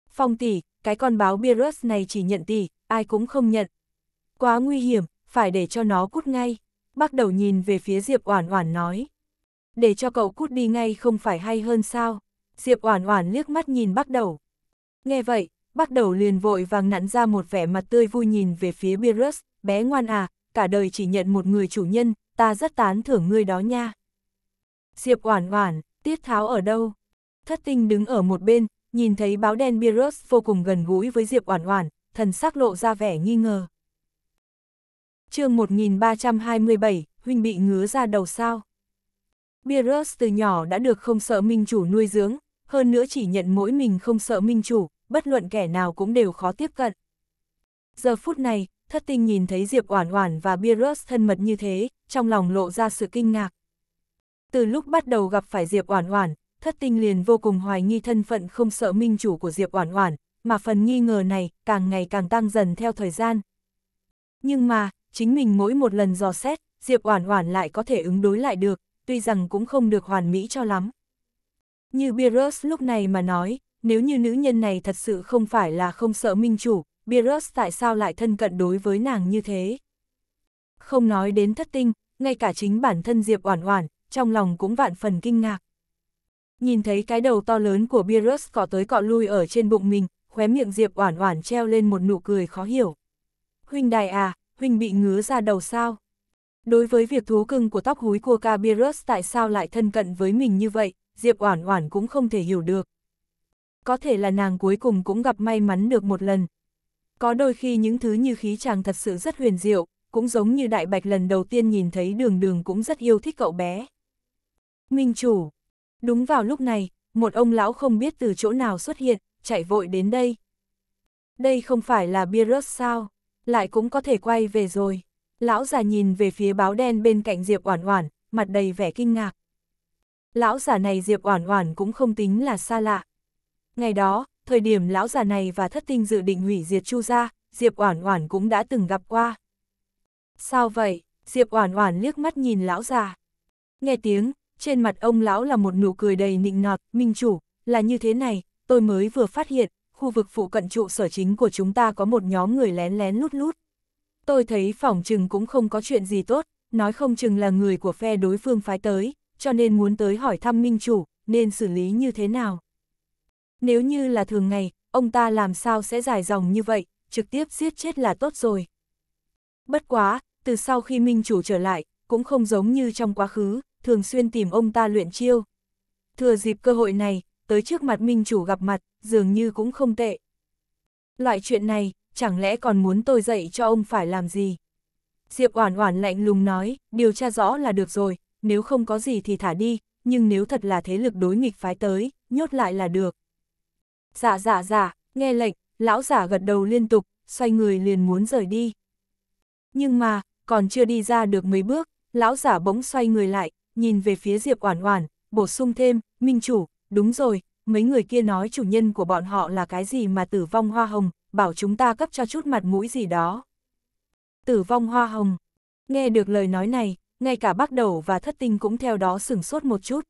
Phong tỷ, cái con báo Beerus này chỉ nhận tỷ, ai cũng không nhận. Quá nguy hiểm, phải để cho nó cút ngay. Bắt đầu nhìn về phía Diệp Oản Oản nói. Để cho cậu cút đi ngay không phải hay hơn sao? Diệp Oản Oản liếc mắt nhìn Bắc Đầu. Nghe vậy, Bắc Đầu liền vội vàng nặn ra một vẻ mặt tươi vui nhìn về phía Beerus, bé ngoan à, cả đời chỉ nhận một người chủ nhân, ta rất tán thưởng ngươi đó nha. Diệp Oản Oản, Tiết Tháo ở đâu? Thất Tinh đứng ở một bên, nhìn thấy báo đen Beerus vô cùng gần gũi với Diệp Oản Oản, thần sắc lộ ra vẻ nghi ngờ. Chương 1327, huynh bị ngứa ra đầu sao? Beerus từ nhỏ đã được không sợ minh chủ nuôi dưỡng, hơn nữa chỉ nhận mỗi mình không sợ minh chủ, bất luận kẻ nào cũng đều khó tiếp cận. Giờ phút này, thất tinh nhìn thấy Diệp Oản Oản và Beerus thân mật như thế, trong lòng lộ ra sự kinh ngạc. Từ lúc bắt đầu gặp phải Diệp Oản Oản, thất tinh liền vô cùng hoài nghi thân phận không sợ minh chủ của Diệp Oản Oản, mà phần nghi ngờ này càng ngày càng tăng dần theo thời gian. Nhưng mà, chính mình mỗi một lần dò xét, Diệp Oản Oản lại có thể ứng đối lại được, tuy rằng cũng không được hoàn mỹ cho lắm. Như Beerus lúc này mà nói, nếu như nữ nhân này thật sự không phải là không sợ minh chủ, Beerus tại sao lại thân cận đối với nàng như thế. Không nói đến thất tinh, ngay cả chính bản thân Diệp Oản Oản, trong lòng cũng vạn phần kinh ngạc. Nhìn thấy cái đầu to lớn của Beerus cọ tới cọ lui ở trên bụng mình, khóe miệng Diệp Oản Oản treo lên một nụ cười khó hiểu. Huynh đài à, huynh bị ngứa ra đầu sao? Đối với việc thú cưng của tóc húi của Cabirus tại sao lại thân cận với mình như vậy, Diệp Oản Oản cũng không thể hiểu được. Có thể là nàng cuối cùng cũng gặp may mắn được một lần, có đôi khi những thứ như khí chàng thật sự rất huyền diệu, cũng giống như Đại Bạch lần đầu tiên nhìn thấy đường đường cũng rất yêu thích cậu bé. Minh chủ. Đúng vào lúc này, một ông lão không biết từ chỗ nào xuất hiện, chạy vội đến đây. Đây không phải là Beerus sao, lại cũng có thể quay về rồi. Lão già nhìn về phía báo đen bên cạnh Diệp Oản Oản, mặt đầy vẻ kinh ngạc. Lão già này Diệp Oản Oản cũng không tính là xa lạ. Ngày đó, thời điểm lão già này và thất tinh dự định hủy diệt Chu gia, Diệp Oản Oản cũng đã từng gặp qua. Sao vậy? Diệp Oản Oản liếc mắt nhìn lão già. Nghe tiếng, trên mặt ông lão là một nụ cười đầy nịnh nọt, "Minh chủ, là như thế này, tôi mới vừa phát hiện, khu vực phụ cận trụ sở chính của chúng ta có một nhóm người lén lén lút lút. Tôi thấy phỏng chừng cũng không có chuyện gì tốt, nói không chừng là người của phe đối phương phái tới, cho nên muốn tới hỏi thăm minh chủ, nên xử lý như thế nào. Nếu như là thường ngày, ông ta làm sao sẽ dài dòng như vậy, trực tiếp giết chết là tốt rồi. Bất quá, từ sau khi minh chủ trở lại, cũng không giống như trong quá khứ, thường xuyên tìm ông ta luyện chiêu. Thừa dịp cơ hội này, tới trước mặt minh chủ gặp mặt, dường như cũng không tệ. Loại chuyện này, chẳng lẽ còn muốn tôi dạy cho ông phải làm gì? Diệp Oản Oản lạnh lùng nói, điều tra rõ là được rồi, nếu không có gì thì thả đi, nhưng nếu thật là thế lực đối nghịch phái tới, nhốt lại là được. Dạ dạ dạ, nghe lệnh, lão giả gật đầu liên tục, xoay người liền muốn rời đi. Nhưng mà, còn chưa đi ra được mấy bước, lão giả bỗng xoay người lại, nhìn về phía Diệp Oản Oản, bổ sung thêm, "Minh chủ, đúng rồi, mấy người kia nói chủ nhân của bọn họ là cái gì mà Tử vong hoa hồng, bảo chúng ta cấp cho chút mặt mũi gì đó." Tử vong hoa hồng. Nghe được lời nói này, ngay cả Bắc Đầu và Thất Tinh cũng theo đó sửng sốt một chút.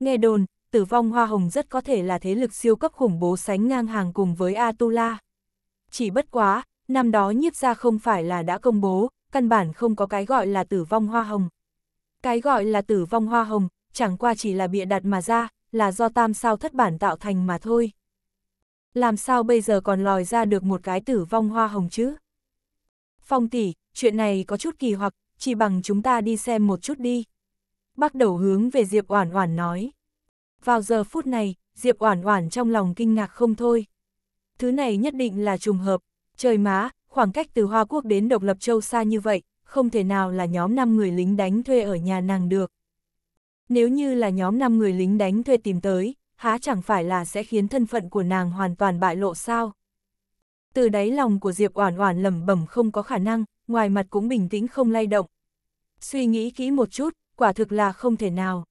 Nghe đồn, tử vong hoa hồng rất có thể là thế lực siêu cấp khủng bố sánh ngang hàng cùng với Atula. Chỉ bất quá, năm đó nhiếp ra không phải là đã công bố, căn bản không có cái gọi là tử vong hoa hồng. Cái gọi là tử vong hoa hồng, chẳng qua chỉ là bịa đặt mà ra, là do tam sao thất bản tạo thành mà thôi. Làm sao bây giờ còn lòi ra được một cái tử vong hoa hồng chứ? Phong tỷ, chuyện này có chút kỳ hoặc, chỉ bằng chúng ta đi xem một chút đi. Bắt đầu hướng về Diệp Oản Oản nói. Vào giờ phút này, Diệp Oản Oản trong lòng kinh ngạc không thôi. Thứ này nhất định là trùng hợp, trời má, khoảng cách từ Hoa Quốc đến Độc Lập Châu xa như vậy, không thể nào là nhóm 5 người lính đánh thuê ở nhà nàng được. Nếu như là nhóm 5 người lính đánh thuê tìm tới, há chẳng phải là sẽ khiến thân phận của nàng hoàn toàn bại lộ sao? Từ đáy lòng của Diệp Oản Oản lẩm bẩm không có khả năng, ngoài mặt cũng bình tĩnh không lay động. Suy nghĩ kỹ một chút, quả thực là không thể nào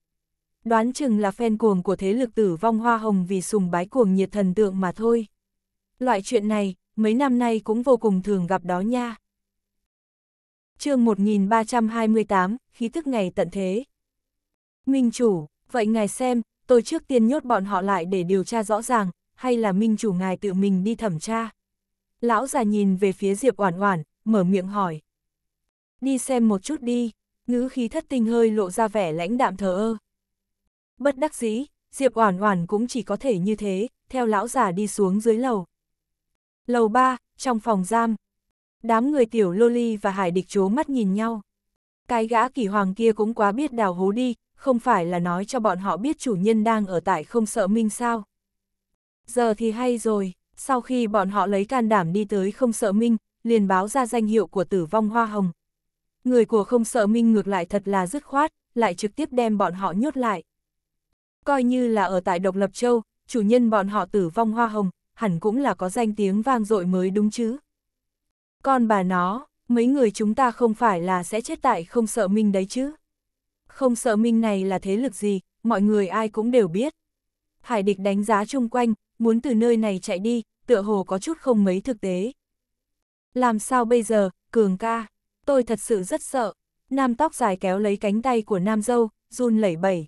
đoán chừng là phen cuồng của thế lực tử vong hoa hồng vì sùng bái cuồng nhiệt thần tượng mà thôi. Loại chuyện này, mấy năm nay cũng vô cùng thường gặp đó nha. chương 1328, khí thức ngày tận thế. Minh chủ, vậy ngài xem, tôi trước tiên nhốt bọn họ lại để điều tra rõ ràng, hay là minh chủ ngài tự mình đi thẩm tra. Lão già nhìn về phía Diệp Oản Oản, mở miệng hỏi. Đi xem một chút đi, ngữ khí thất tình hơi lộ ra vẻ lãnh đạm thờ ơ bất đắc dĩ, Diệp Oản Oản cũng chỉ có thể như thế, theo lão giả đi xuống dưới lầu. Lầu 3, trong phòng giam. Đám người tiểu Loli và Hải Địch chố mắt nhìn nhau. Cái gã kỳ hoàng kia cũng quá biết đào hố đi, không phải là nói cho bọn họ biết chủ nhân đang ở tại không sợ minh sao. Giờ thì hay rồi, sau khi bọn họ lấy can đảm đi tới không sợ minh, liền báo ra danh hiệu của tử vong hoa hồng. Người của không sợ minh ngược lại thật là dứt khoát, lại trực tiếp đem bọn họ nhốt lại. Coi như là ở tại Độc Lập Châu, chủ nhân bọn họ tử vong hoa hồng, hẳn cũng là có danh tiếng vang dội mới đúng chứ. Con bà nó, mấy người chúng ta không phải là sẽ chết tại không sợ minh đấy chứ. Không sợ minh này là thế lực gì, mọi người ai cũng đều biết. Hải địch đánh giá chung quanh, muốn từ nơi này chạy đi, tựa hồ có chút không mấy thực tế. Làm sao bây giờ, cường ca, tôi thật sự rất sợ. Nam tóc dài kéo lấy cánh tay của nam dâu, run lẩy bẩy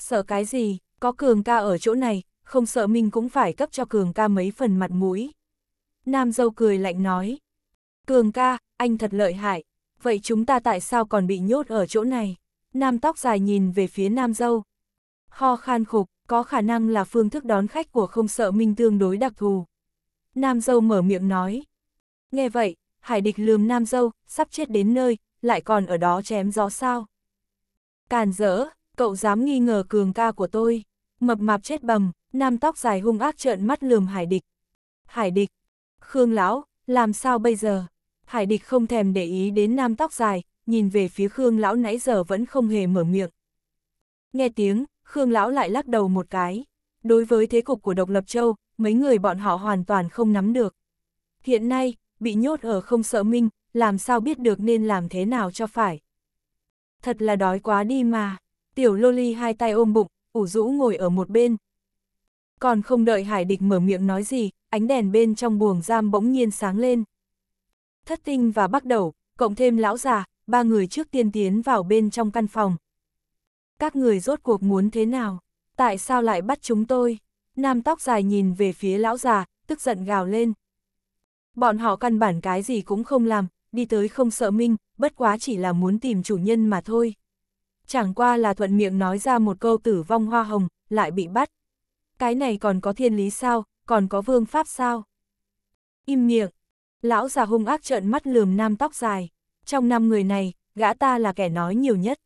sợ cái gì, có cường ca ở chỗ này, không sợ mình cũng phải cấp cho cường ca mấy phần mặt mũi. Nam dâu cười lạnh nói, cường ca, anh thật lợi hại, vậy chúng ta tại sao còn bị nhốt ở chỗ này? Nam tóc dài nhìn về phía nam dâu. Ho khan khục, có khả năng là phương thức đón khách của không sợ minh tương đối đặc thù. Nam dâu mở miệng nói. Nghe vậy, hải địch lườm nam dâu, sắp chết đến nơi, lại còn ở đó chém gió sao. Càn rỡ, cậu dám nghi ngờ cường ca của tôi. Mập mạp chết bầm, nam tóc dài hung ác trợn mắt lườm hải địch. Hải địch, Khương lão, làm sao bây giờ? Hải địch không thèm để ý đến nam tóc dài, nhìn về phía Khương lão nãy giờ vẫn không hề mở miệng. Nghe tiếng, Khương lão lại lắc đầu một cái. Đối với thế cục của độc lập châu, mấy người bọn họ hoàn toàn không nắm được. Hiện nay, bị nhốt ở không sợ minh, làm sao biết được nên làm thế nào cho phải. Thật là đói quá đi mà. Tiểu Loli hai tay ôm bụng, ủ rũ ngồi ở một bên. Còn không đợi Hải Địch mở miệng nói gì, ánh đèn bên trong buồng giam bỗng nhiên sáng lên. Thất tinh và bắt đầu, cộng thêm lão già, ba người trước tiên tiến vào bên trong căn phòng. Các người rốt cuộc muốn thế nào? Tại sao lại bắt chúng tôi? Nam tóc dài nhìn về phía lão già, tức giận gào lên. Bọn họ căn bản cái gì cũng không làm, đi tới không sợ minh, bất quá chỉ là muốn tìm chủ nhân mà thôi chẳng qua là thuận miệng nói ra một câu tử vong hoa hồng, lại bị bắt. Cái này còn có thiên lý sao, còn có vương pháp sao? Im miệng, lão già hung ác trợn mắt lườm nam tóc dài, trong năm người này, gã ta là kẻ nói nhiều nhất.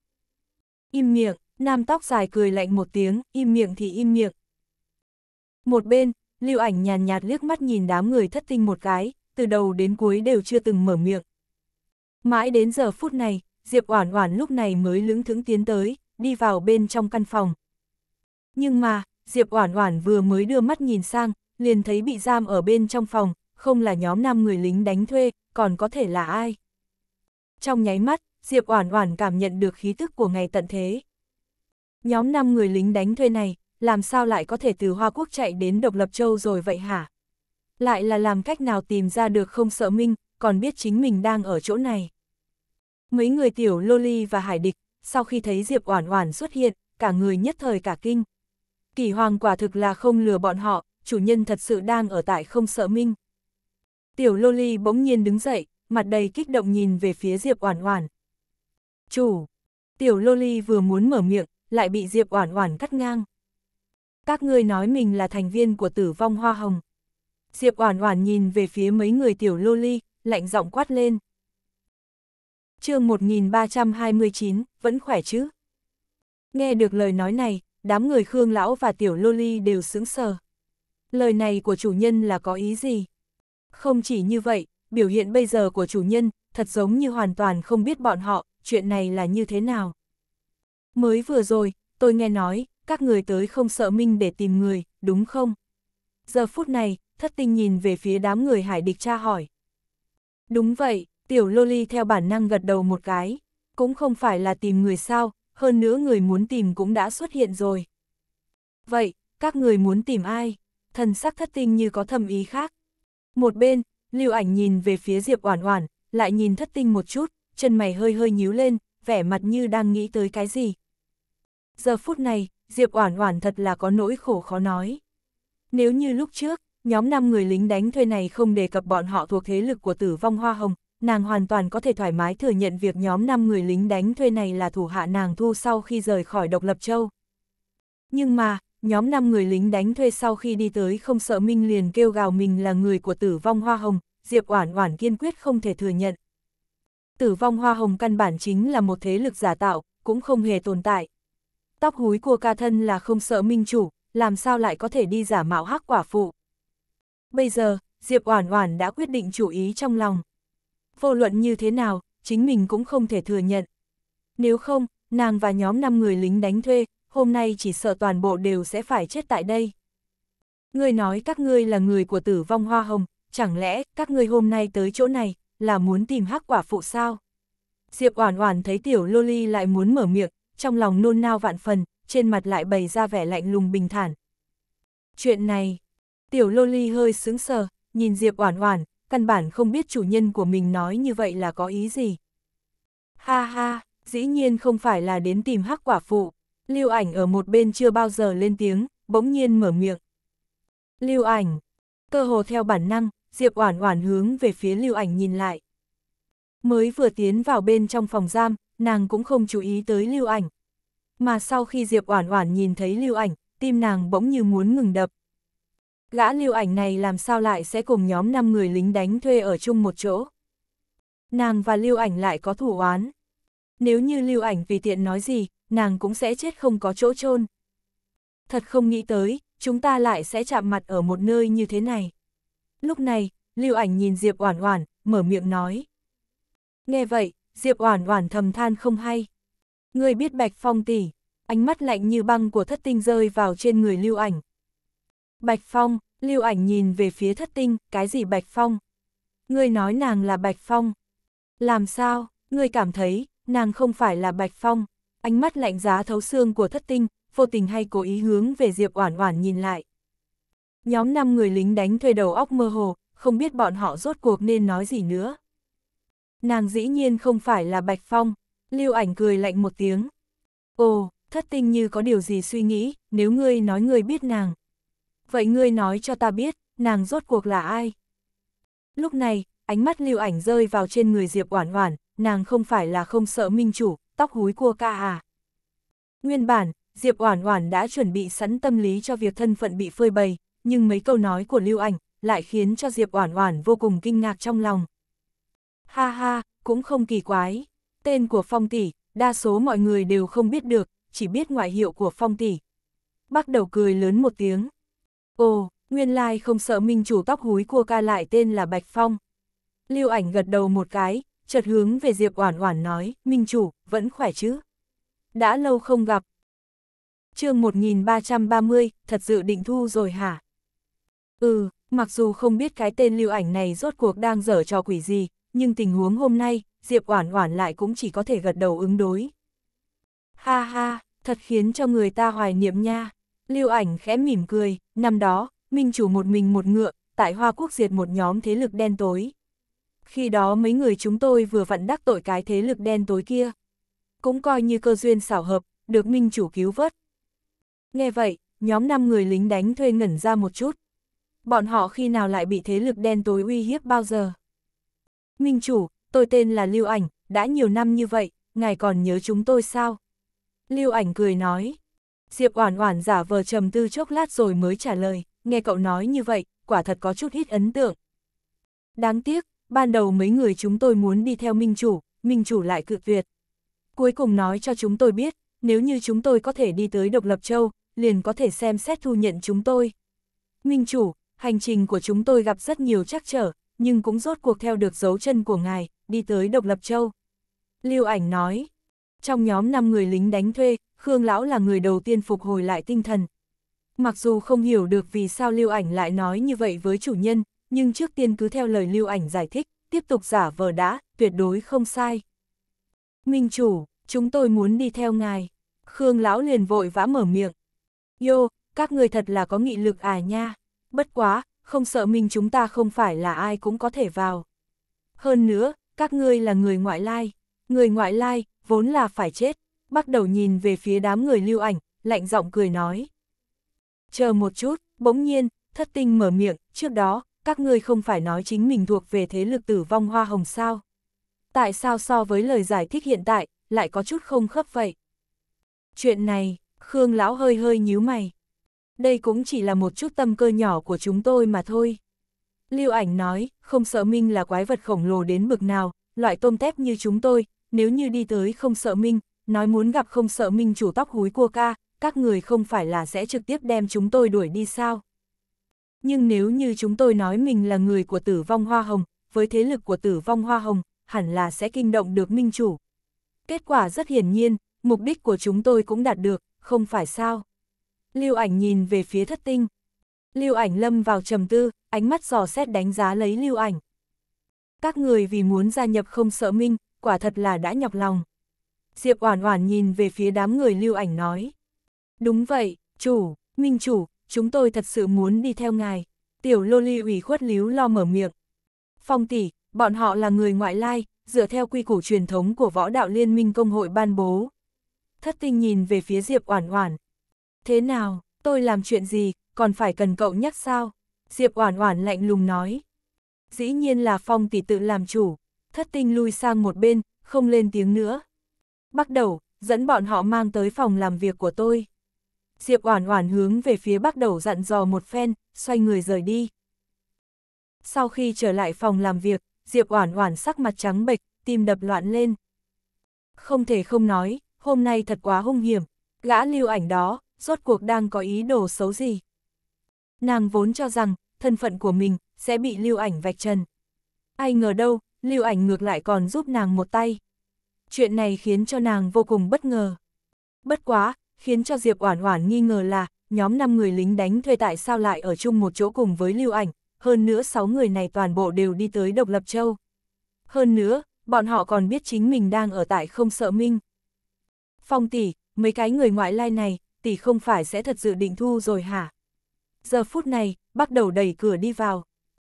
Im miệng, nam tóc dài cười lạnh một tiếng, im miệng thì im miệng. Một bên, lưu ảnh nhàn nhạt liếc mắt nhìn đám người thất tinh một cái, từ đầu đến cuối đều chưa từng mở miệng. Mãi đến giờ phút này, Diệp Oản Oản lúc này mới lững thững tiến tới, đi vào bên trong căn phòng. Nhưng mà, Diệp Oản Oản vừa mới đưa mắt nhìn sang, liền thấy bị giam ở bên trong phòng, không là nhóm nam người lính đánh thuê, còn có thể là ai. Trong nháy mắt, Diệp Oản Oản cảm nhận được khí tức của ngày tận thế. Nhóm năm người lính đánh thuê này, làm sao lại có thể từ Hoa Quốc chạy đến Độc Lập Châu rồi vậy hả? Lại là làm cách nào tìm ra được không sợ Minh, còn biết chính mình đang ở chỗ này. Mấy người tiểu Loli và Hải Địch, sau khi thấy Diệp Oản Oản xuất hiện, cả người nhất thời cả kinh. Kỳ Hoàng quả thực là không lừa bọn họ, chủ nhân thật sự đang ở tại không sợ minh. Tiểu Loli bỗng nhiên đứng dậy, mặt đầy kích động nhìn về phía Diệp Oản Oản. "Chủ." Tiểu Loli vừa muốn mở miệng, lại bị Diệp Oản Oản cắt ngang. "Các ngươi nói mình là thành viên của Tử Vong Hoa Hồng." Diệp Oản Oản nhìn về phía mấy người tiểu Loli, lạnh giọng quát lên chương 1329, vẫn khỏe chứ? Nghe được lời nói này, đám người Khương Lão và Tiểu Loli đều sững sờ. Lời này của chủ nhân là có ý gì? Không chỉ như vậy, biểu hiện bây giờ của chủ nhân, thật giống như hoàn toàn không biết bọn họ, chuyện này là như thế nào. Mới vừa rồi, tôi nghe nói, các người tới không sợ Minh để tìm người, đúng không? Giờ phút này, thất tinh nhìn về phía đám người hải địch tra hỏi. Đúng vậy, Tiểu Loli theo bản năng gật đầu một cái, cũng không phải là tìm người sao, hơn nữa người muốn tìm cũng đã xuất hiện rồi. Vậy, các người muốn tìm ai? Thần sắc thất tinh như có thầm ý khác. Một bên, lưu ảnh nhìn về phía Diệp Oản Oản, lại nhìn thất tinh một chút, chân mày hơi hơi nhíu lên, vẻ mặt như đang nghĩ tới cái gì. Giờ phút này, Diệp Oản Oản thật là có nỗi khổ khó nói. Nếu như lúc trước, nhóm 5 người lính đánh thuê này không đề cập bọn họ thuộc thế lực của tử vong hoa hồng, nàng hoàn toàn có thể thoải mái thừa nhận việc nhóm 5 người lính đánh thuê này là thủ hạ nàng thu sau khi rời khỏi độc lập châu. Nhưng mà, nhóm 5 người lính đánh thuê sau khi đi tới không sợ Minh liền kêu gào mình là người của tử vong hoa hồng, Diệp Oản Oản kiên quyết không thể thừa nhận. Tử vong hoa hồng căn bản chính là một thế lực giả tạo, cũng không hề tồn tại. Tóc húi của ca thân là không sợ minh chủ, làm sao lại có thể đi giả mạo hắc quả phụ. Bây giờ, Diệp Oản Oản đã quyết định chủ ý trong lòng vô luận như thế nào, chính mình cũng không thể thừa nhận. Nếu không, nàng và nhóm 5 người lính đánh thuê, hôm nay chỉ sợ toàn bộ đều sẽ phải chết tại đây. Ngươi nói các ngươi là người của tử vong hoa hồng, chẳng lẽ các ngươi hôm nay tới chỗ này là muốn tìm hắc quả phụ sao? Diệp Oản Oản thấy tiểu Loli lại muốn mở miệng, trong lòng nôn nao vạn phần, trên mặt lại bày ra vẻ lạnh lùng bình thản. Chuyện này, tiểu Loli hơi sững sờ, nhìn Diệp Oản Oản, căn bản không biết chủ nhân của mình nói như vậy là có ý gì. Ha ha, dĩ nhiên không phải là đến tìm hắc quả phụ. Lưu ảnh ở một bên chưa bao giờ lên tiếng, bỗng nhiên mở miệng. Lưu ảnh, cơ hồ theo bản năng, Diệp Oản Oản hướng về phía Lưu ảnh nhìn lại. Mới vừa tiến vào bên trong phòng giam, nàng cũng không chú ý tới Lưu ảnh. Mà sau khi Diệp Oản Oản nhìn thấy Lưu ảnh, tim nàng bỗng như muốn ngừng đập, Gã lưu ảnh này làm sao lại sẽ cùng nhóm 5 người lính đánh thuê ở chung một chỗ. Nàng và lưu ảnh lại có thủ oán. Nếu như lưu ảnh vì tiện nói gì, nàng cũng sẽ chết không có chỗ chôn Thật không nghĩ tới, chúng ta lại sẽ chạm mặt ở một nơi như thế này. Lúc này, lưu ảnh nhìn Diệp Oản Oản, mở miệng nói. Nghe vậy, Diệp Oản Oản thầm than không hay. Người biết Bạch Phong tỷ, ánh mắt lạnh như băng của thất tinh rơi vào trên người lưu ảnh, Bạch Phong, lưu ảnh nhìn về phía thất tinh, cái gì Bạch Phong? Ngươi nói nàng là Bạch Phong. Làm sao, ngươi cảm thấy, nàng không phải là Bạch Phong. Ánh mắt lạnh giá thấu xương của thất tinh, vô tình hay cố ý hướng về Diệp Oản Oản nhìn lại. Nhóm 5 người lính đánh thuê đầu óc mơ hồ, không biết bọn họ rốt cuộc nên nói gì nữa. Nàng dĩ nhiên không phải là Bạch Phong, Lưu Ảnh cười lạnh một tiếng. Ồ, thất tinh như có điều gì suy nghĩ, nếu ngươi nói ngươi biết nàng, Vậy ngươi nói cho ta biết, nàng rốt cuộc là ai? Lúc này, ánh mắt lưu ảnh rơi vào trên người Diệp Oản Oản, nàng không phải là không sợ minh chủ, tóc húi cua ca à. Nguyên bản, Diệp Oản Oản đã chuẩn bị sẵn tâm lý cho việc thân phận bị phơi bày, nhưng mấy câu nói của lưu ảnh lại khiến cho Diệp Oản Oản vô cùng kinh ngạc trong lòng. Ha ha, cũng không kỳ quái, tên của Phong tỷ, đa số mọi người đều không biết được, chỉ biết ngoại hiệu của Phong tỷ. Bắt đầu cười lớn một tiếng. Ồ, nguyên lai không sợ minh chủ tóc húi cua ca lại tên là Bạch Phong. Lưu ảnh gật đầu một cái, chợt hướng về Diệp Oản Oản nói, minh chủ, vẫn khỏe chứ? Đã lâu không gặp. chương 1330, thật sự định thu rồi hả? Ừ, mặc dù không biết cái tên lưu ảnh này rốt cuộc đang dở trò quỷ gì, nhưng tình huống hôm nay, Diệp Oản Oản lại cũng chỉ có thể gật đầu ứng đối. Ha ha, thật khiến cho người ta hoài niệm nha. Lưu ảnh khẽ mỉm cười, Năm đó, Minh Chủ một mình một ngựa, tại Hoa Quốc diệt một nhóm thế lực đen tối. Khi đó mấy người chúng tôi vừa vặn đắc tội cái thế lực đen tối kia. Cũng coi như cơ duyên xảo hợp, được Minh Chủ cứu vớt. Nghe vậy, nhóm 5 người lính đánh thuê ngẩn ra một chút. Bọn họ khi nào lại bị thế lực đen tối uy hiếp bao giờ? Minh Chủ, tôi tên là Lưu Ảnh, đã nhiều năm như vậy, ngài còn nhớ chúng tôi sao? Lưu Ảnh cười nói. Diệp Oản Oản giả vờ trầm tư chốc lát rồi mới trả lời, nghe cậu nói như vậy, quả thật có chút ít ấn tượng. Đáng tiếc, ban đầu mấy người chúng tôi muốn đi theo Minh Chủ, Minh Chủ lại cự tuyệt. Cuối cùng nói cho chúng tôi biết, nếu như chúng tôi có thể đi tới Độc Lập Châu, liền có thể xem xét thu nhận chúng tôi. Minh Chủ, hành trình của chúng tôi gặp rất nhiều trắc trở, nhưng cũng rốt cuộc theo được dấu chân của ngài, đi tới Độc Lập Châu. Lưu Ảnh nói, trong nhóm 5 người lính đánh thuê, Khương Lão là người đầu tiên phục hồi lại tinh thần. Mặc dù không hiểu được vì sao Lưu Ảnh lại nói như vậy với chủ nhân, nhưng trước tiên cứ theo lời Lưu Ảnh giải thích, tiếp tục giả vờ đã, tuyệt đối không sai. Minh chủ, chúng tôi muốn đi theo ngài. Khương Lão liền vội vã mở miệng. Yo, các người thật là có nghị lực à nha. Bất quá, không sợ mình chúng ta không phải là ai cũng có thể vào. Hơn nữa, các ngươi là người ngoại lai. Người ngoại lai, vốn là phải chết, bắt đầu nhìn về phía đám người lưu ảnh, lạnh giọng cười nói. Chờ một chút, bỗng nhiên, thất tinh mở miệng, trước đó, các ngươi không phải nói chính mình thuộc về thế lực tử vong hoa hồng sao. Tại sao so với lời giải thích hiện tại, lại có chút không khớp vậy? Chuyện này, Khương Lão hơi hơi nhíu mày. Đây cũng chỉ là một chút tâm cơ nhỏ của chúng tôi mà thôi. Lưu ảnh nói, không sợ Minh là quái vật khổng lồ đến bực nào, loại tôm tép như chúng tôi, nếu như đi tới không sợ Minh, nói muốn gặp không sợ minh chủ tóc húi cua ca, các người không phải là sẽ trực tiếp đem chúng tôi đuổi đi sao? Nhưng nếu như chúng tôi nói mình là người của tử vong hoa hồng, với thế lực của tử vong hoa hồng, hẳn là sẽ kinh động được minh chủ. Kết quả rất hiển nhiên, mục đích của chúng tôi cũng đạt được, không phải sao? Lưu ảnh nhìn về phía thất tinh. Lưu ảnh lâm vào trầm tư, ánh mắt dò xét đánh giá lấy lưu ảnh. Các người vì muốn gia nhập không sợ minh, quả thật là đã nhọc lòng. Diệp Oản Oản nhìn về phía đám người lưu ảnh nói. Đúng vậy, chủ, minh chủ, chúng tôi thật sự muốn đi theo ngài. Tiểu Loli ủy khuất líu lo mở miệng. Phong tỷ, bọn họ là người ngoại lai, dựa theo quy củ truyền thống của võ đạo liên minh công hội ban bố. Thất tinh nhìn về phía Diệp Oản Oản. Thế nào, tôi làm chuyện gì, còn phải cần cậu nhắc sao? Diệp Oản Oản lạnh lùng nói. Dĩ nhiên là Phong tỷ tự làm chủ. Thất tinh lui sang một bên, không lên tiếng nữa. Bắt đầu, dẫn bọn họ mang tới phòng làm việc của tôi. Diệp Oản Oản hướng về phía bắt đầu dặn dò một phen, xoay người rời đi. Sau khi trở lại phòng làm việc, Diệp Oản Oản sắc mặt trắng bệch, tim đập loạn lên. Không thể không nói, hôm nay thật quá hung hiểm, gã lưu ảnh đó, rốt cuộc đang có ý đồ xấu gì. Nàng vốn cho rằng, thân phận của mình, sẽ bị lưu ảnh vạch trần. Ai ngờ đâu, lưu ảnh ngược lại còn giúp nàng một tay chuyện này khiến cho nàng vô cùng bất ngờ. Bất quá, khiến cho Diệp Oản Oản nghi ngờ là, nhóm 5 người lính đánh thuê tại sao lại ở chung một chỗ cùng với Lưu Ảnh, hơn nữa 6 người này toàn bộ đều đi tới Độc Lập Châu. Hơn nữa, bọn họ còn biết chính mình đang ở tại không sợ minh. Phong tỷ, mấy cái người ngoại lai này, tỷ không phải sẽ thật dự định thu rồi hả? Giờ phút này, bắt đầu đẩy cửa đi vào.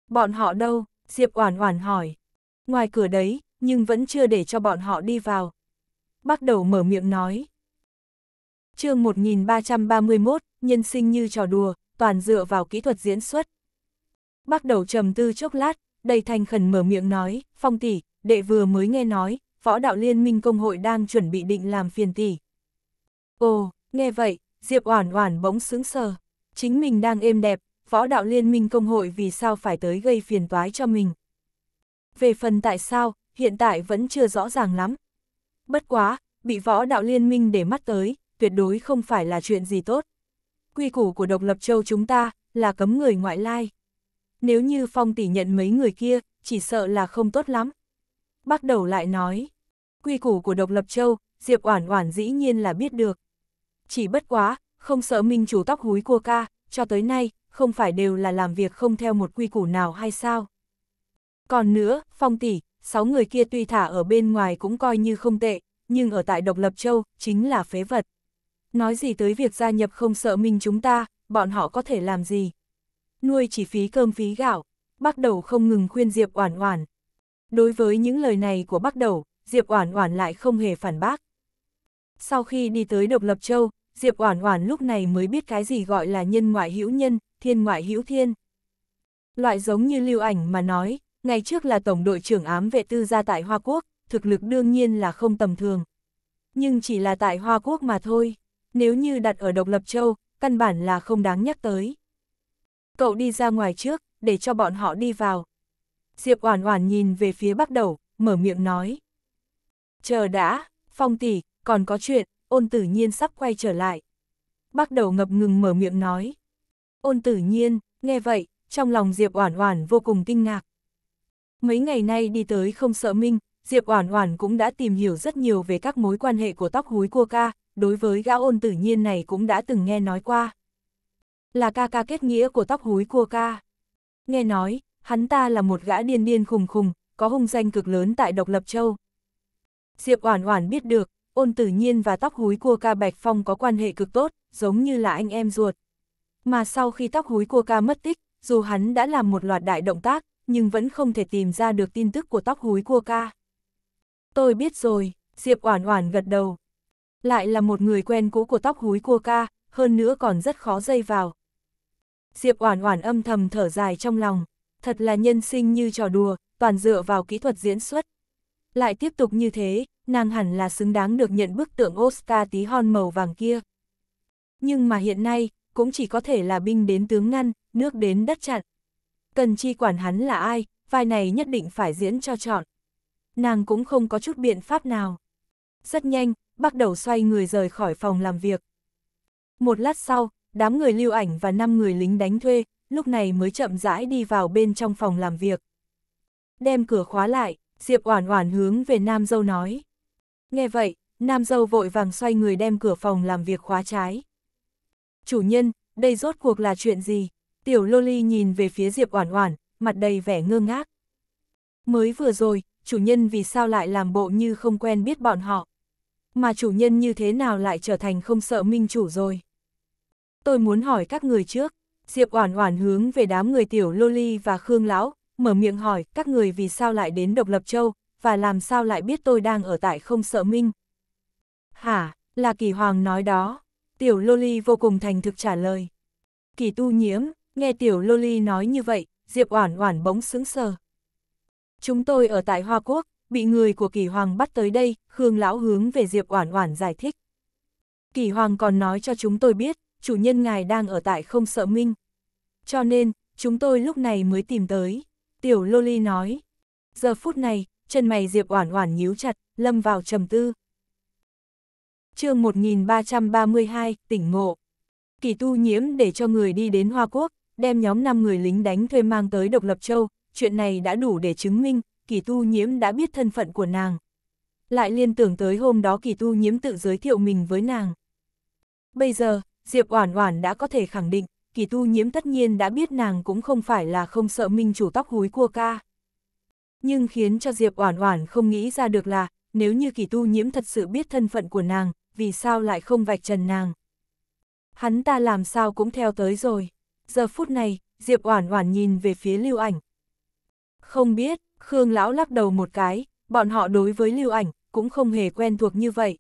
Bọn họ đâu? Diệp Oản Oản hỏi. Ngoài cửa đấy, nhưng vẫn chưa để cho bọn họ đi vào. Bắt đầu mở miệng nói. chương 1331, nhân sinh như trò đùa, toàn dựa vào kỹ thuật diễn xuất. Bắt đầu trầm tư chốc lát, đầy thành khẩn mở miệng nói, phong tỷ, đệ vừa mới nghe nói, võ đạo liên minh công hội đang chuẩn bị định làm phiền tỷ. Ồ, nghe vậy, Diệp Oản Oản bỗng sững sờ, chính mình đang êm đẹp, võ đạo liên minh công hội vì sao phải tới gây phiền toái cho mình. Về phần tại sao, hiện tại vẫn chưa rõ ràng lắm. Bất quá, bị võ đạo liên minh để mắt tới, tuyệt đối không phải là chuyện gì tốt. Quy củ của độc lập châu chúng ta là cấm người ngoại lai. Nếu như phong tỷ nhận mấy người kia, chỉ sợ là không tốt lắm. Bắt đầu lại nói, quy củ của độc lập châu, Diệp Oản Oản dĩ nhiên là biết được. Chỉ bất quá, không sợ minh chủ tóc húi cua ca, cho tới nay, không phải đều là làm việc không theo một quy củ nào hay sao? Còn nữa, Phong tỷ, sáu người kia tuy thả ở bên ngoài cũng coi như không tệ, nhưng ở tại Độc Lập Châu, chính là phế vật. Nói gì tới việc gia nhập không sợ mình chúng ta, bọn họ có thể làm gì? Nuôi chỉ phí cơm phí gạo, bắt đầu không ngừng khuyên Diệp Oản Oản. Đối với những lời này của bắt đầu, Diệp Oản Oản lại không hề phản bác. Sau khi đi tới Độc Lập Châu, Diệp Oản Oản lúc này mới biết cái gì gọi là nhân ngoại hữu nhân, thiên ngoại hữu thiên. Loại giống như lưu ảnh mà nói, ngày trước là tổng đội trưởng ám vệ tư gia tại Hoa Quốc, thực lực đương nhiên là không tầm thường. Nhưng chỉ là tại Hoa Quốc mà thôi, nếu như đặt ở Độc Lập Châu, căn bản là không đáng nhắc tới. Cậu đi ra ngoài trước, để cho bọn họ đi vào. Diệp Oản Oản nhìn về phía Bắc Đầu, mở miệng nói: "Chờ đã, Phong tỷ, còn có chuyện, Ôn Tử Nhiên sắp quay trở lại." Bắc Đầu ngập ngừng mở miệng nói. Ôn Tử Nhiên, nghe vậy, trong lòng Diệp Oản Oản vô cùng kinh ngạc. Mấy ngày nay đi tới không sợ minh, Diệp Oản Oản cũng đã tìm hiểu rất nhiều về các mối quan hệ của tóc húi cua ca, đối với gã ôn tử nhiên này cũng đã từng nghe nói qua. Là ca ca kết nghĩa của tóc húi cua ca. Nghe nói, hắn ta là một gã điên điên khùng khùng, có hung danh cực lớn tại Độc Lập Châu. Diệp Oản Oản biết được, ôn tử nhiên và tóc húi cua ca Bạch Phong có quan hệ cực tốt, giống như là anh em ruột. Mà sau khi tóc húi cua ca mất tích, dù hắn đã làm một loạt đại động tác, nhưng vẫn không thể tìm ra được tin tức của tóc húi cua ca. Tôi biết rồi, Diệp Oản Oản gật đầu. Lại là một người quen cũ của tóc húi cua ca, hơn nữa còn rất khó dây vào. Diệp Oản Oản âm thầm thở dài trong lòng, thật là nhân sinh như trò đùa, toàn dựa vào kỹ thuật diễn xuất. Lại tiếp tục như thế, nàng hẳn là xứng đáng được nhận bức tượng Oscar tí hon màu vàng kia. Nhưng mà hiện nay, cũng chỉ có thể là binh đến tướng ngăn, nước đến đất chặn cần chi quản hắn là ai, vai này nhất định phải diễn cho chọn. Nàng cũng không có chút biện pháp nào. Rất nhanh, bắt đầu xoay người rời khỏi phòng làm việc. Một lát sau, đám người lưu ảnh và 5 người lính đánh thuê, lúc này mới chậm rãi đi vào bên trong phòng làm việc. Đem cửa khóa lại, Diệp Oản Oản hướng về Nam Dâu nói. Nghe vậy, Nam Dâu vội vàng xoay người đem cửa phòng làm việc khóa trái. Chủ nhân, đây rốt cuộc là chuyện gì? Tiểu Loli nhìn về phía Diệp Oản Oản, mặt đầy vẻ ngơ ngác. Mới vừa rồi, chủ nhân vì sao lại làm bộ như không quen biết bọn họ? Mà chủ nhân như thế nào lại trở thành không sợ minh chủ rồi? Tôi muốn hỏi các người trước. Diệp Oản Oản hướng về đám người Tiểu Loli và Khương lão, mở miệng hỏi, các người vì sao lại đến Độc Lập Châu và làm sao lại biết tôi đang ở tại Không Sợ Minh? Hả, là Kỳ Hoàng nói đó. Tiểu Loli vô cùng thành thực trả lời. Kỳ Tu Nhiễm, Nghe tiểu Loli nói như vậy, Diệp Oản Oản bỗng sững sờ. Chúng tôi ở tại Hoa Quốc, bị người của Kỳ Hoàng bắt tới đây, Khương lão hướng về Diệp Oản Oản giải thích. Kỳ Hoàng còn nói cho chúng tôi biết, chủ nhân ngài đang ở tại không sợ minh. Cho nên, chúng tôi lúc này mới tìm tới, tiểu Loli nói. Giờ phút này, chân mày Diệp Oản Oản nhíu chặt, lâm vào trầm tư. Chương 1332, tỉnh ngộ. Kỳ Tu Nhiễm để cho người đi đến Hoa Quốc, đem nhóm 5 người lính đánh thuê mang tới Độc Lập Châu, chuyện này đã đủ để chứng minh, kỳ tu nhiễm đã biết thân phận của nàng. Lại liên tưởng tới hôm đó kỳ tu nhiễm tự giới thiệu mình với nàng. Bây giờ, Diệp Oản Oản đã có thể khẳng định, kỳ tu nhiễm tất nhiên đã biết nàng cũng không phải là không sợ minh chủ tóc húi cua ca. Nhưng khiến cho Diệp Oản Oản không nghĩ ra được là, nếu như kỳ tu nhiễm thật sự biết thân phận của nàng, vì sao lại không vạch trần nàng. Hắn ta làm sao cũng theo tới rồi. Giờ phút này, Diệp Oản Oản nhìn về phía Lưu Ảnh. Không biết, Khương lão lắc đầu một cái, bọn họ đối với Lưu Ảnh cũng không hề quen thuộc như vậy.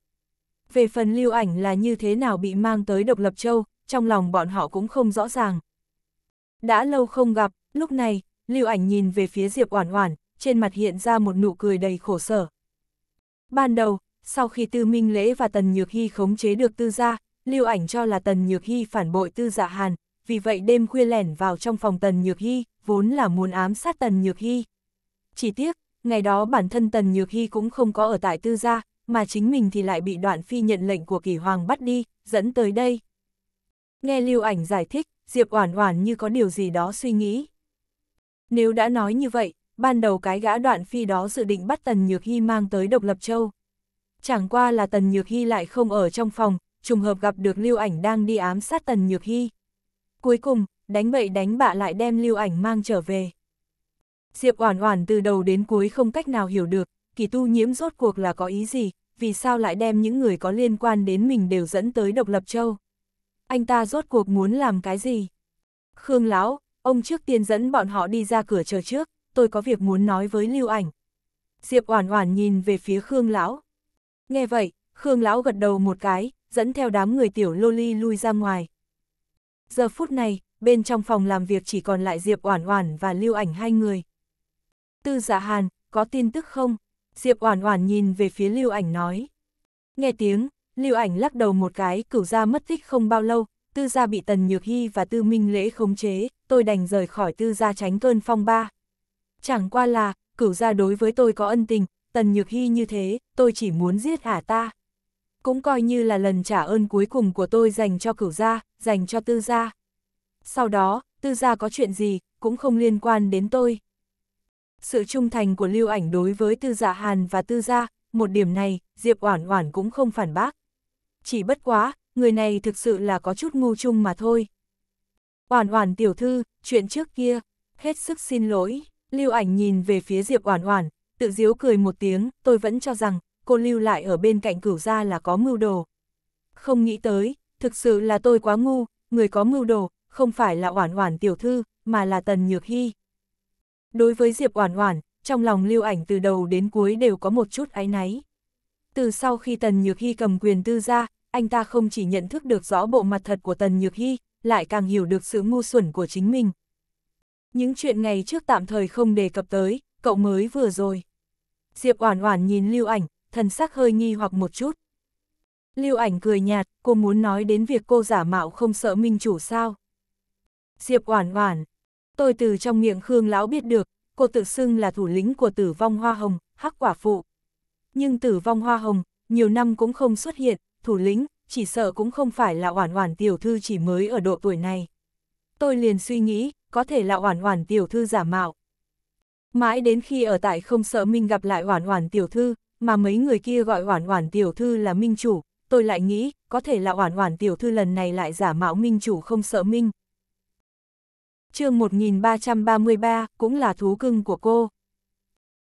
Về phần Lưu Ảnh là như thế nào bị mang tới Độc Lập Châu, trong lòng bọn họ cũng không rõ ràng. Đã lâu không gặp, lúc này, Lưu Ảnh nhìn về phía Diệp Oản Oản, trên mặt hiện ra một nụ cười đầy khổ sở. Ban đầu, sau khi Tư Minh Lễ và Tần Nhược Hy khống chế được Tư gia, Lưu Ảnh cho là Tần Nhược Hy phản bội Tư Dạ Hàn, vì vậy đêm khuya lẻn vào trong phòng Tần Nhược Hy, vốn là muốn ám sát Tần Nhược Hy. Chỉ tiếc, ngày đó bản thân Tần Nhược Hy cũng không có ở tại tư gia, mà chính mình thì lại bị đoạn phi nhận lệnh của kỳ hoàng bắt đi, dẫn tới đây. Nghe lưu ảnh giải thích, Diệp Oản Oản như có điều gì đó suy nghĩ. Nếu đã nói như vậy, ban đầu cái gã đoạn phi đó dự định bắt Tần Nhược Hy mang tới Độc Lập Châu. Chẳng qua là Tần Nhược Hy lại không ở trong phòng, trùng hợp gặp được lưu ảnh đang đi ám sát Tần Nhược Hy. Cuối cùng, đánh bậy đánh bạ lại đem lưu ảnh mang trở về. Diệp Oản Oản từ đầu đến cuối không cách nào hiểu được, kỳ tu nhiễm rốt cuộc là có ý gì, vì sao lại đem những người có liên quan đến mình đều dẫn tới độc lập châu. Anh ta rốt cuộc muốn làm cái gì? Khương Lão, ông trước tiên dẫn bọn họ đi ra cửa chờ trước, tôi có việc muốn nói với lưu ảnh. Diệp Oản Oản nhìn về phía Khương Lão. Nghe vậy, Khương Lão gật đầu một cái, dẫn theo đám người tiểu lô ly lui ra ngoài giờ phút này, bên trong phòng làm việc chỉ còn lại Diệp Oản Oản và Lưu Ảnh hai người. Tư Dạ Hàn, có tin tức không? Diệp Oản Oản nhìn về phía Lưu Ảnh nói. Nghe tiếng, Lưu Ảnh lắc đầu một cái, cửu gia mất tích không bao lâu, Tư gia bị Tần Nhược Hi và Tư Minh Lễ khống chế, tôi đành rời khỏi Tư gia tránh cơn phong ba. Chẳng qua là, cửu gia đối với tôi có ân tình, Tần Nhược Hi như thế, tôi chỉ muốn giết ả ta cũng coi như là lần trả ơn cuối cùng của tôi dành cho cửu gia, dành cho tư gia. Sau đó, tư gia có chuyện gì, cũng không liên quan đến tôi. Sự trung thành của lưu ảnh đối với tư dạ hàn và tư gia, một điểm này, Diệp Oản Oản cũng không phản bác. Chỉ bất quá, người này thực sự là có chút ngu chung mà thôi. Oản Oản tiểu thư, chuyện trước kia, hết sức xin lỗi. Lưu ảnh nhìn về phía Diệp Oản Oản, tự giễu cười một tiếng, tôi vẫn cho rằng, cô lưu lại ở bên cạnh cửu gia là có mưu đồ. Không nghĩ tới, thực sự là tôi quá ngu, người có mưu đồ, không phải là oản oản tiểu thư, mà là tần nhược hy. Đối với Diệp oản oản, trong lòng lưu ảnh từ đầu đến cuối đều có một chút áy náy. Từ sau khi tần nhược hy cầm quyền tư gia, anh ta không chỉ nhận thức được rõ bộ mặt thật của tần nhược hy, lại càng hiểu được sự ngu xuẩn của chính mình. Những chuyện ngày trước tạm thời không đề cập tới, cậu mới vừa rồi. Diệp Oản Oản nhìn Lưu Ảnh, thần sắc hơi nghi hoặc một chút. Lưu ảnh cười nhạt, cô muốn nói đến việc cô giả mạo không sợ minh chủ sao. Diệp Oản Oản, tôi từ trong miệng Khương lão biết được, cô tự xưng là thủ lĩnh của Tử Vong Hoa Hồng, Hắc Quả phụ. Nhưng Tử Vong Hoa Hồng, nhiều năm cũng không xuất hiện, thủ lĩnh chỉ sợ cũng không phải là Oản Oản tiểu thư chỉ mới ở độ tuổi này. Tôi liền suy nghĩ, có thể là Oản Oản tiểu thư giả mạo. Mãi đến khi ở tại không sợ Minh gặp lại Oản Oản tiểu thư, mà mấy người kia gọi Hoản Hoản tiểu thư là minh chủ, tôi lại nghĩ, có thể là Hoản Hoản tiểu thư lần này lại giả mạo minh chủ không sợ minh. chương 1333, cũng là thú cưng của cô.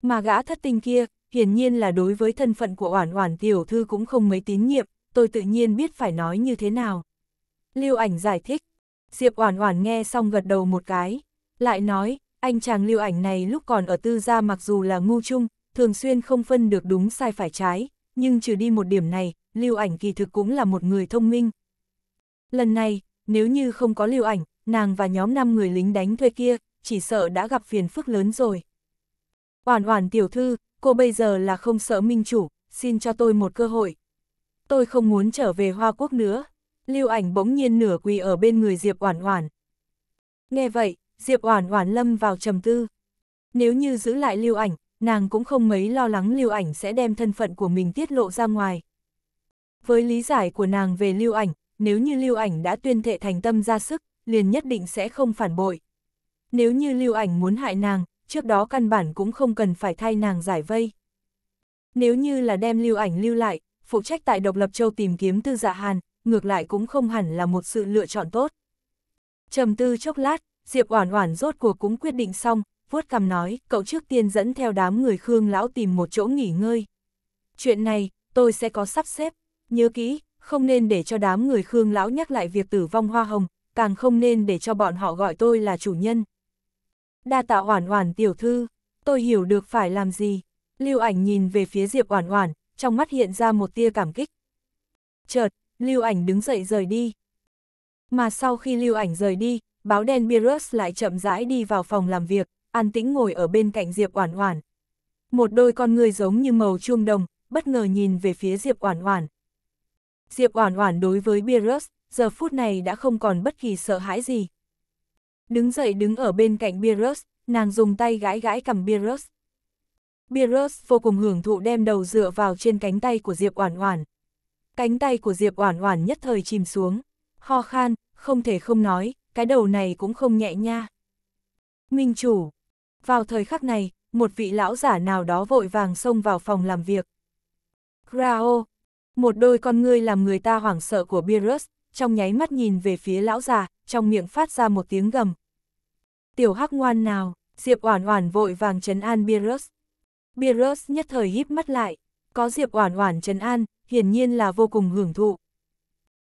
Mà gã thất tinh kia, hiển nhiên là đối với thân phận của Hoản Hoản tiểu thư cũng không mấy tín nhiệm, tôi tự nhiên biết phải nói như thế nào. Lưu ảnh giải thích, Diệp Hoản Hoản nghe xong gật đầu một cái, lại nói, anh chàng lưu ảnh này lúc còn ở tư gia mặc dù là ngu trung thường xuyên không phân được đúng sai phải trái, nhưng trừ đi một điểm này, lưu ảnh kỳ thực cũng là một người thông minh. Lần này, nếu như không có lưu ảnh, nàng và nhóm 5 người lính đánh thuê kia, chỉ sợ đã gặp phiền phức lớn rồi. Oản oản tiểu thư, cô bây giờ là không sợ minh chủ, xin cho tôi một cơ hội. Tôi không muốn trở về Hoa Quốc nữa. Lưu ảnh bỗng nhiên nửa quỳ ở bên người Diệp Oản Oản. Nghe vậy, Diệp Oản Oản lâm vào trầm tư. Nếu như giữ lại Lưu ảnh, nàng cũng không mấy lo lắng lưu ảnh sẽ đem thân phận của mình tiết lộ ra ngoài. Với lý giải của nàng về lưu ảnh, nếu như lưu ảnh đã tuyên thệ thành tâm ra sức, liền nhất định sẽ không phản bội. Nếu như lưu ảnh muốn hại nàng, trước đó căn bản cũng không cần phải thay nàng giải vây. Nếu như là đem lưu ảnh lưu lại, phụ trách tại độc lập châu tìm kiếm tư dạ hàn, ngược lại cũng không hẳn là một sự lựa chọn tốt. trầm tư chốc lát, Diệp Oản Oản rốt cuộc cũng quyết định xong, vuốt cằm nói, cậu trước tiên dẫn theo đám người Khương Lão tìm một chỗ nghỉ ngơi. Chuyện này, tôi sẽ có sắp xếp, nhớ kỹ, không nên để cho đám người Khương Lão nhắc lại việc tử vong hoa hồng, càng không nên để cho bọn họ gọi tôi là chủ nhân. Đa tạ hoàn hoàn tiểu thư, tôi hiểu được phải làm gì. Lưu ảnh nhìn về phía Diệp hoàn hoàn, trong mắt hiện ra một tia cảm kích. Chợt, Lưu ảnh đứng dậy rời đi. Mà sau khi Lưu ảnh rời đi, báo đen Beerus lại chậm rãi đi vào phòng làm việc an tĩnh ngồi ở bên cạnh Diệp Oản Oản. Một đôi con người giống như màu chuông đồng, bất ngờ nhìn về phía Diệp Oản Oản. Diệp Oản Oản đối với Beerus, giờ phút này đã không còn bất kỳ sợ hãi gì. Đứng dậy đứng ở bên cạnh Beerus, nàng dùng tay gãi gãi cầm Beerus. Beerus vô cùng hưởng thụ đem đầu dựa vào trên cánh tay của Diệp Oản Oản. Cánh tay của Diệp Oản Oản nhất thời chìm xuống, ho khan, không thể không nói, cái đầu này cũng không nhẹ nha. Minh chủ, vào thời khắc này, một vị lão giả nào đó vội vàng xông vào phòng làm việc. Grao! Một đôi con ngươi làm người ta hoảng sợ của Beerus, trong nháy mắt nhìn về phía lão già, trong miệng phát ra một tiếng gầm. Tiểu hắc ngoan nào, Diệp Oản Oản vội vàng trấn an Beerus. Beerus nhất thời híp mắt lại, có Diệp Oản Oản trấn an, hiển nhiên là vô cùng hưởng thụ.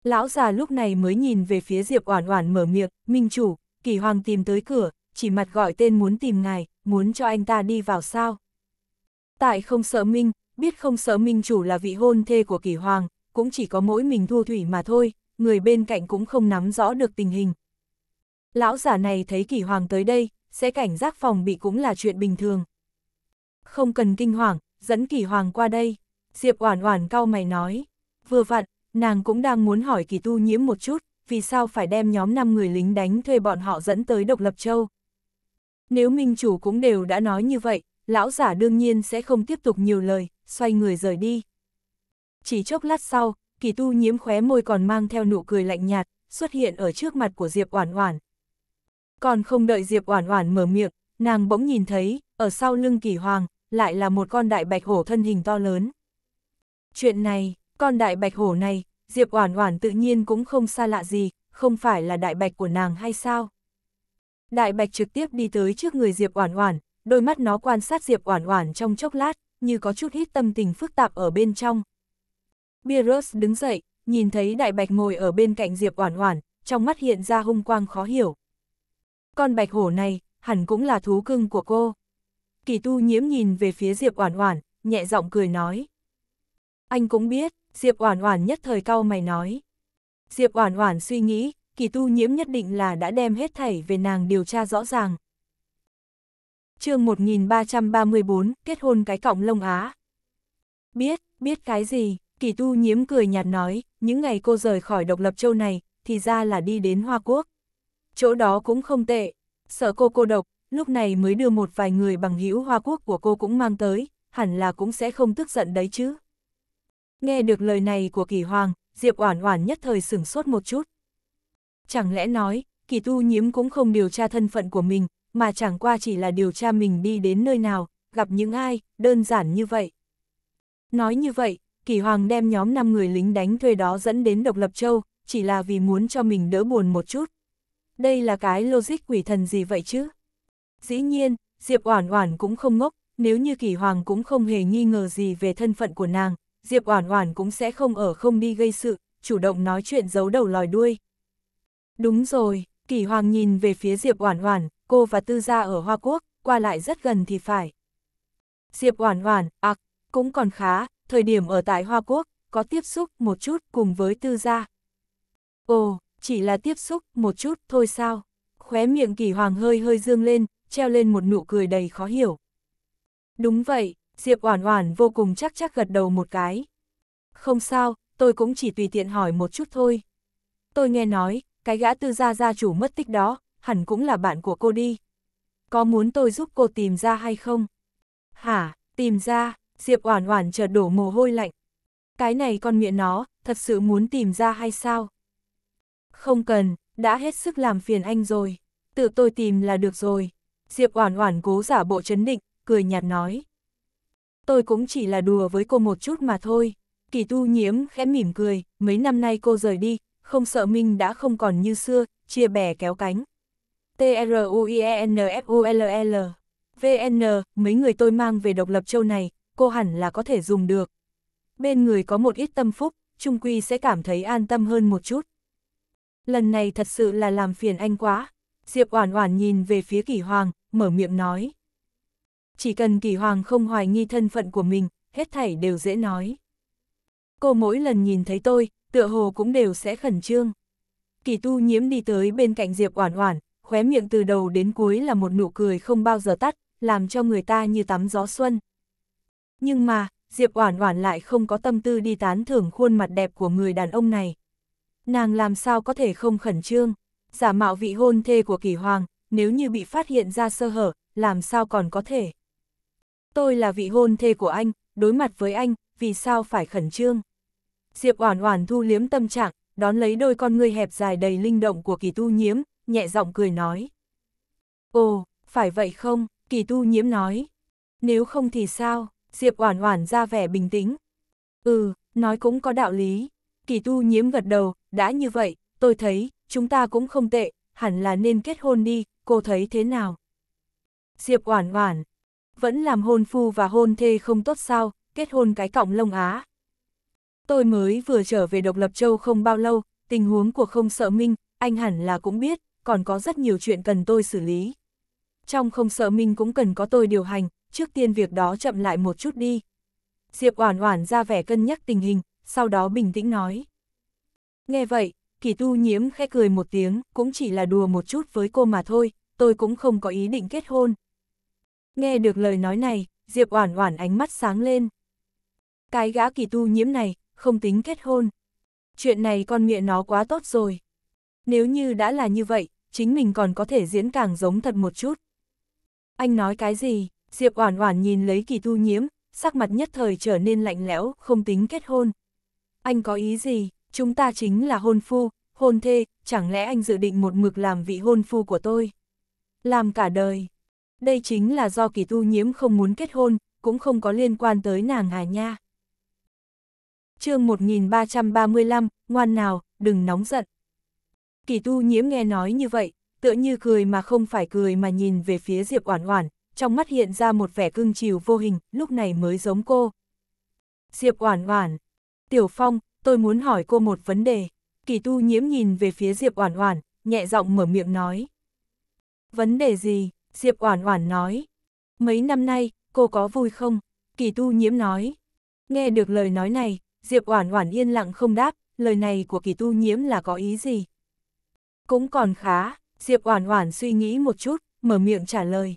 Lão già lúc này mới nhìn về phía Diệp Oản Oản mở miệng, "Minh chủ, Kỳ Hoàng tìm tới cửa, chỉ mặt gọi tên muốn tìm ngài, muốn cho anh ta đi vào sao. Tại không sợ Minh, biết không sợ Minh chủ là vị hôn thê của kỳ hoàng, cũng chỉ có mỗi mình thu thủy mà thôi, người bên cạnh cũng không nắm rõ được tình hình. Lão giả này thấy kỳ hoàng tới đây, sẽ cảnh giác phòng bị cũng là chuyện bình thường. Không cần kinh hoàng, dẫn kỳ hoàng qua đây. Diệp Oản Oản cau mày nói, vừa vặn, nàng cũng đang muốn hỏi kỳ tu nhiễm một chút, vì sao phải đem nhóm 5 người lính đánh thuê bọn họ dẫn tới Độc Lập Châu. Nếu minh chủ cũng đều đã nói như vậy, lão giả đương nhiên sẽ không tiếp tục nhiều lời, xoay người rời đi. Chỉ chốc lát sau, kỳ tu nhiễm khóe môi còn mang theo nụ cười lạnh nhạt, xuất hiện ở trước mặt của Diệp Oản Oản. Còn không đợi Diệp Oản Oản mở miệng, nàng bỗng nhìn thấy, ở sau lưng kỳ hoàng, lại là một con đại bạch hổ thân hình to lớn. Chuyện này, con đại bạch hổ này, Diệp Oản Oản tự nhiên cũng không xa lạ gì, không phải là đại bạch của nàng hay sao? Đại Bạch trực tiếp đi tới trước người Diệp Oản Oản, đôi mắt nó quan sát Diệp Oản Oản trong chốc lát, như có chút hít tâm tình phức tạp ở bên trong. Beerus đứng dậy, nhìn thấy Đại Bạch ngồi ở bên cạnh Diệp Oản Oản, trong mắt hiện ra hung quang khó hiểu. Con bạch hổ này, hẳn cũng là thú cưng của cô. Kỳ tu nhiễm nhìn về phía Diệp Oản Oản, nhẹ giọng cười nói. Anh cũng biết, Diệp Oản Oản nhất thời cau mày nói. Diệp Oản Oản suy nghĩ, kỳ tu nhiễm nhất định là đã đem hết thảy về nàng điều tra rõ ràng. chương 1334, kết hôn cái cọng lông Á. Biết, biết cái gì, kỳ tu nhiễm cười nhạt nói, những ngày cô rời khỏi độc lập châu này, thì ra là đi đến Hoa Quốc. Chỗ đó cũng không tệ, sợ cô cô độc, lúc này mới đưa một vài người bằng hữu Hoa Quốc của cô cũng mang tới, hẳn là cũng sẽ không tức giận đấy chứ. Nghe được lời này của kỳ hoàng, Diệp Oản Oản nhất thời sửng sốt một chút, Chẳng lẽ nói, kỳ tu nhiễm cũng không điều tra thân phận của mình, mà chẳng qua chỉ là điều tra mình đi đến nơi nào, gặp những ai, đơn giản như vậy. Nói như vậy, kỳ hoàng đem nhóm 5 người lính đánh thuê đó dẫn đến độc lập châu, chỉ là vì muốn cho mình đỡ buồn một chút. Đây là cái logic quỷ thần gì vậy chứ? Dĩ nhiên, Diệp Oản Oản cũng không ngốc, nếu như Kỳ Hoàng cũng không hề nghi ngờ gì về thân phận của nàng, Diệp Oản Oản cũng sẽ không ở không đi gây sự, chủ động nói chuyện giấu đầu lòi đuôi. Đúng rồi, Kỳ Hoàng nhìn về phía Diệp Oản Oản, cô và Tư Gia ở Hoa Quốc, qua lại rất gần thì phải. Diệp Oản Oản, à, cũng còn khá, thời điểm ở tại Hoa Quốc, có tiếp xúc một chút cùng với Tư Gia. Ồ, chỉ là tiếp xúc một chút thôi sao? Khóe miệng Kỳ Hoàng hơi hơi dương lên, treo lên một nụ cười đầy khó hiểu. Đúng vậy, Diệp Oản Oản vô cùng chắc chắc gật đầu một cái. Không sao, tôi cũng chỉ tùy tiện hỏi một chút thôi. Tôi nghe nói, cái gã tư gia gia chủ mất tích đó, hẳn cũng là bạn của cô đi. Có muốn tôi giúp cô tìm ra hay không? Hả, tìm ra, Diệp Oản Oản chợt đổ mồ hôi lạnh. Cái này con miệng nó, thật sự muốn tìm ra hay sao? Không cần, đã hết sức làm phiền anh rồi, tự tôi tìm là được rồi. Diệp Oản Oản cố giả bộ chấn định, cười nhạt nói. Tôi cũng chỉ là đùa với cô một chút mà thôi. Kỳ Tu Nhiễm khẽ mỉm cười, mấy năm nay cô rời đi, không sợ Minh đã không còn như xưa, chia bè kéo cánh. T-R-U-I-E-N-F-U-L-L. VN, mấy người tôi mang về độc lập châu này, cô hẳn là có thể dùng được. Bên người có một ít tâm phúc, Trung Quy sẽ cảm thấy an tâm hơn một chút. Lần này thật sự là làm phiền anh quá. Diệp Oản Oản nhìn về phía Kỳ Hoàng, mở miệng nói. Chỉ cần Kỳ Hoàng không hoài nghi thân phận của mình, hết thảy đều dễ nói cô mỗi lần nhìn thấy tôi, tựa hồ cũng đều sẽ khẩn trương. Kỳ tu nhiễm đi tới bên cạnh Diệp Oản Oản, khóe miệng từ đầu đến cuối là một nụ cười không bao giờ tắt, làm cho người ta như tắm gió xuân. Nhưng mà, Diệp Oản Oản lại không có tâm tư đi tán thưởng khuôn mặt đẹp của người đàn ông này. Nàng làm sao có thể không khẩn trương? Giả mạo vị hôn thê của Kỳ Hoàng, nếu như bị phát hiện ra sơ hở, làm sao còn có thể? Tôi là vị hôn thê của anh, đối mặt với anh, vì sao phải khẩn trương? Diệp Oản Oản thu liếm tâm trạng, đón lấy đôi con ngươi hẹp dài đầy linh động của Kỳ Tu Nhiễm, nhẹ giọng cười nói. "Ồ, phải vậy không?" Kỳ Tu Nhiễm nói. "Nếu không thì sao?" Diệp Oản Oản ra vẻ bình tĩnh. "Ừ, nói cũng có đạo lý." Kỳ Tu Nhiễm gật đầu, "Đã như vậy, tôi thấy chúng ta cũng không tệ, hẳn là nên kết hôn đi, cô thấy thế nào?" Diệp Oản Oản, "Vẫn làm hôn phu và hôn thê không tốt sao, kết hôn cái cọng lông á." Tôi mới vừa trở về Độc Lập Châu không bao lâu, tình huống của không sợ Minh, anh hẳn là cũng biết, còn có rất nhiều chuyện cần tôi xử lý. Trong không sợ Minh cũng cần có tôi điều hành, trước tiên việc đó chậm lại một chút đi. Diệp Oản Oản ra vẻ cân nhắc tình hình, sau đó bình tĩnh nói. Nghe vậy, Kỳ Tu Nhiễm khẽ cười một tiếng, cũng chỉ là đùa một chút với cô mà thôi, tôi cũng không có ý định kết hôn. Nghe được lời nói này, Diệp Oản Oản ánh mắt sáng lên. Cái gã Kỳ Tu Nhiễm này, không tính kết hôn. Chuyện này con mẹ nó quá tốt rồi. Nếu như đã là như vậy, chính mình còn có thể diễn càng giống thật một chút. Anh nói cái gì? Diệp Oản Oản nhìn lấy Kỳ Thu Nhiễm, sắc mặt nhất thời trở nên lạnh lẽo, không tính kết hôn. Anh có ý gì? Chúng ta chính là hôn phu, hôn thê, chẳng lẽ anh dự định một mực làm vị hôn phu của tôi? Làm cả đời. Đây chính là do Kỳ Thu Nhiễm không muốn kết hôn, cũng không có liên quan tới nàng Hà Nha chương 1335, ngoan nào, đừng nóng giận. Kỳ tu nhiễm nghe nói như vậy, tựa như cười mà không phải cười mà nhìn về phía Diệp Oản Oản, trong mắt hiện ra một vẻ cưng chiều vô hình, lúc này mới giống cô. Diệp Oản Oản, Tiểu Phong, tôi muốn hỏi cô một vấn đề. Kỳ tu nhiễm nhìn về phía Diệp Oản Oản, nhẹ giọng mở miệng nói. Vấn đề gì? Diệp Oản Oản nói. Mấy năm nay, cô có vui không? Kỳ tu nhiễm nói. Nghe được lời nói này, Diệp Oản Oản yên lặng không đáp, lời này của kỳ tu nhiễm là có ý gì? Cũng còn khá, Diệp Oản Oản suy nghĩ một chút, mở miệng trả lời.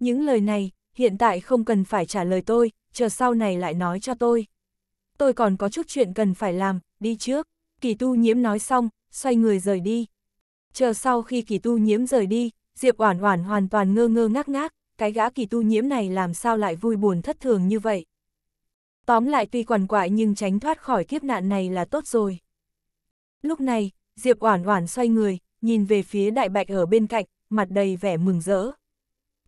Những lời này, hiện tại không cần phải trả lời tôi, chờ sau này lại nói cho tôi. Tôi còn có chút chuyện cần phải làm, đi trước. Kỳ tu nhiễm nói xong, xoay người rời đi. Chờ sau khi kỳ tu nhiễm rời đi, Diệp Oản Oản hoàn toàn ngơ ngơ ngác ngác, cái gã kỳ tu nhiễm này làm sao lại vui buồn thất thường như vậy. Tóm lại tuy quằn quại nhưng tránh thoát khỏi kiếp nạn này là tốt rồi. Lúc này, Diệp Oản Oản xoay người, nhìn về phía Đại Bạch ở bên cạnh, mặt đầy vẻ mừng rỡ.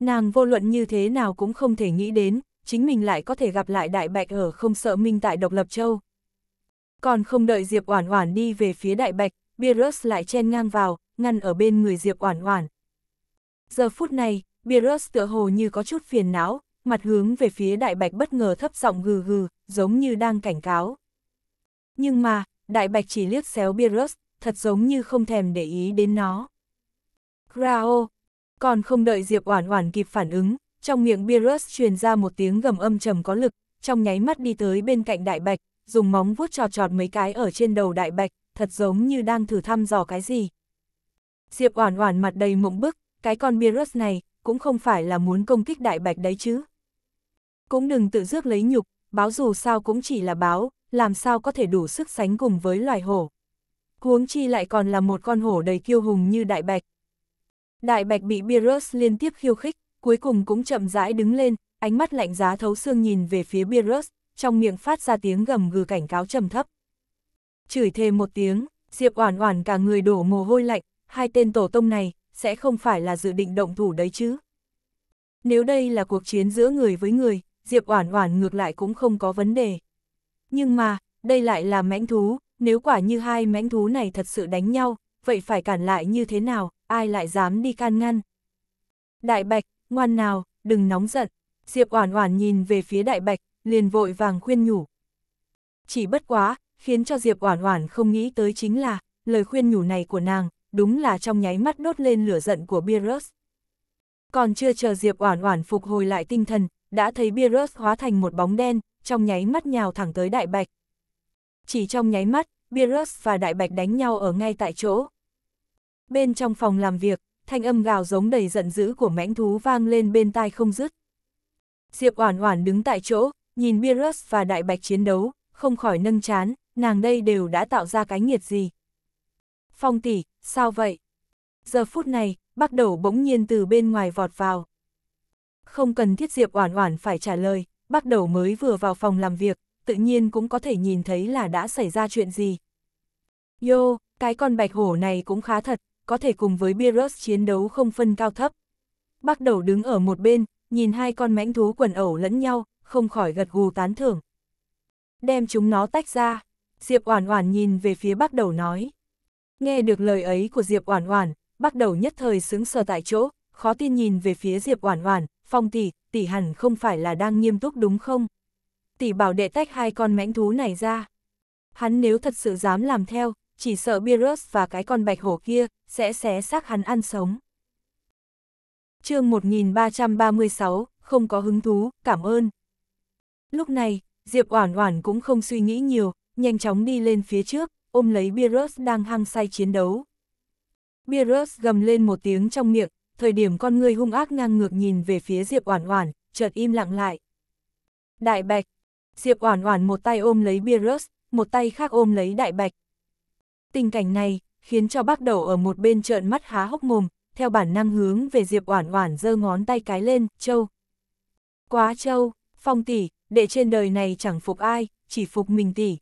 Nàng vô luận như thế nào cũng không thể nghĩ đến, chính mình lại có thể gặp lại Đại Bạch ở không sợ minh tại Độc Lập Châu. Còn không đợi Diệp Oản Oản đi về phía Đại Bạch, Beerus lại chen ngang vào, ngăn ở bên người Diệp Oản Oản. Giờ phút này, Beerus tựa hồ như có chút phiền não, mặt hướng về phía đại bạch bất ngờ thấp giọng gừ gừ, giống như đang cảnh cáo. Nhưng mà, đại bạch chỉ liếc xéo Beerus, thật giống như không thèm để ý đến nó. Grao! Còn không đợi Diệp Oản Oản kịp phản ứng, trong miệng Beerus truyền ra một tiếng gầm âm trầm có lực, trong nháy mắt đi tới bên cạnh đại bạch, dùng móng vuốt trò trọt mấy cái ở trên đầu đại bạch, thật giống như đang thử thăm dò cái gì. Diệp Oản Oản mặt đầy mộng bức, cái con Beerus này cũng không phải là muốn công kích đại bạch đấy chứ. Cũng đừng tự rước lấy nhục, báo dù sao cũng chỉ là báo, làm sao có thể đủ sức sánh cùng với loài hổ. Huống chi lại còn là một con hổ đầy kiêu hùng như đại bạch. Đại bạch bị Beerus liên tiếp khiêu khích, cuối cùng cũng chậm rãi đứng lên, ánh mắt lạnh giá thấu xương nhìn về phía Beerus, trong miệng phát ra tiếng gầm gừ cảnh cáo trầm thấp. Chửi thêm một tiếng, Diệp Oản Oản cả người đổ mồ hôi lạnh, hai tên tổ tông này sẽ không phải là dự định động thủ đấy chứ. Nếu đây là cuộc chiến giữa người với người, Diệp Oản Oản ngược lại cũng không có vấn đề. Nhưng mà, đây lại là mãnh thú, nếu quả như hai mãnh thú này thật sự đánh nhau, vậy phải cản lại như thế nào, ai lại dám đi can ngăn. Đại Bạch, ngoan nào, đừng nóng giận. Diệp Oản Oản nhìn về phía Đại Bạch, liền vội vàng khuyên nhủ. Chỉ bất quá, khiến cho Diệp Oản Oản không nghĩ tới chính là, lời khuyên nhủ này của nàng, đúng là trong nháy mắt đốt lên lửa giận của Beerus. Còn chưa chờ Diệp Oản Oản phục hồi lại tinh thần, đã thấy Beerus hóa thành một bóng đen, trong nháy mắt nhào thẳng tới Đại Bạch. Chỉ trong nháy mắt, Beerus và Đại Bạch đánh nhau ở ngay tại chỗ. Bên trong phòng làm việc, thanh âm gào giống đầy giận dữ của mãnh thú vang lên bên tai không dứt. Diệp Oản Oản đứng tại chỗ, nhìn Beerus và Đại Bạch chiến đấu, không khỏi nâng chán, nàng đây đều đã tạo ra cái nghiệt gì. Phong tỷ, sao vậy? Giờ phút này, bắt đầu bỗng nhiên từ bên ngoài vọt vào không cần thiết Diệp Oản Oản phải trả lời, bắt đầu mới vừa vào phòng làm việc, tự nhiên cũng có thể nhìn thấy là đã xảy ra chuyện gì. Yo, cái con bạch hổ này cũng khá thật, có thể cùng với Beerus chiến đấu không phân cao thấp. Bắt đầu đứng ở một bên, nhìn hai con mãnh thú quần ẩu lẫn nhau, không khỏi gật gù tán thưởng. Đem chúng nó tách ra, Diệp Oản Oản nhìn về phía bắt đầu nói. Nghe được lời ấy của Diệp Oản Oản, bắt đầu nhất thời sững sờ tại chỗ, khó tin nhìn về phía Diệp Oản Oản, Phong tỷ, tỷ hẳn không phải là đang nghiêm túc đúng không? Tỷ bảo đệ tách hai con mãnh thú này ra. Hắn nếu thật sự dám làm theo, chỉ sợ Beerus và cái con bạch hổ kia sẽ xé xác hắn ăn sống. chương 1336, không có hứng thú, cảm ơn. Lúc này, Diệp Oản Oản cũng không suy nghĩ nhiều, nhanh chóng đi lên phía trước, ôm lấy Beerus đang hăng say chiến đấu. Beerus gầm lên một tiếng trong miệng, thời điểm con người hung ác ngang ngược nhìn về phía Diệp Oản Oản, chợt im lặng lại. Đại Bạch. Diệp Oản Oản một tay ôm lấy Beerus, một tay khác ôm lấy Đại Bạch. Tình cảnh này khiến cho bác đầu ở một bên trợn mắt há hốc mồm, theo bản năng hướng về Diệp Oản Oản giơ ngón tay cái lên, "Châu." "Quá châu, Phong tỷ, đệ trên đời này chẳng phục ai, chỉ phục mình tỷ."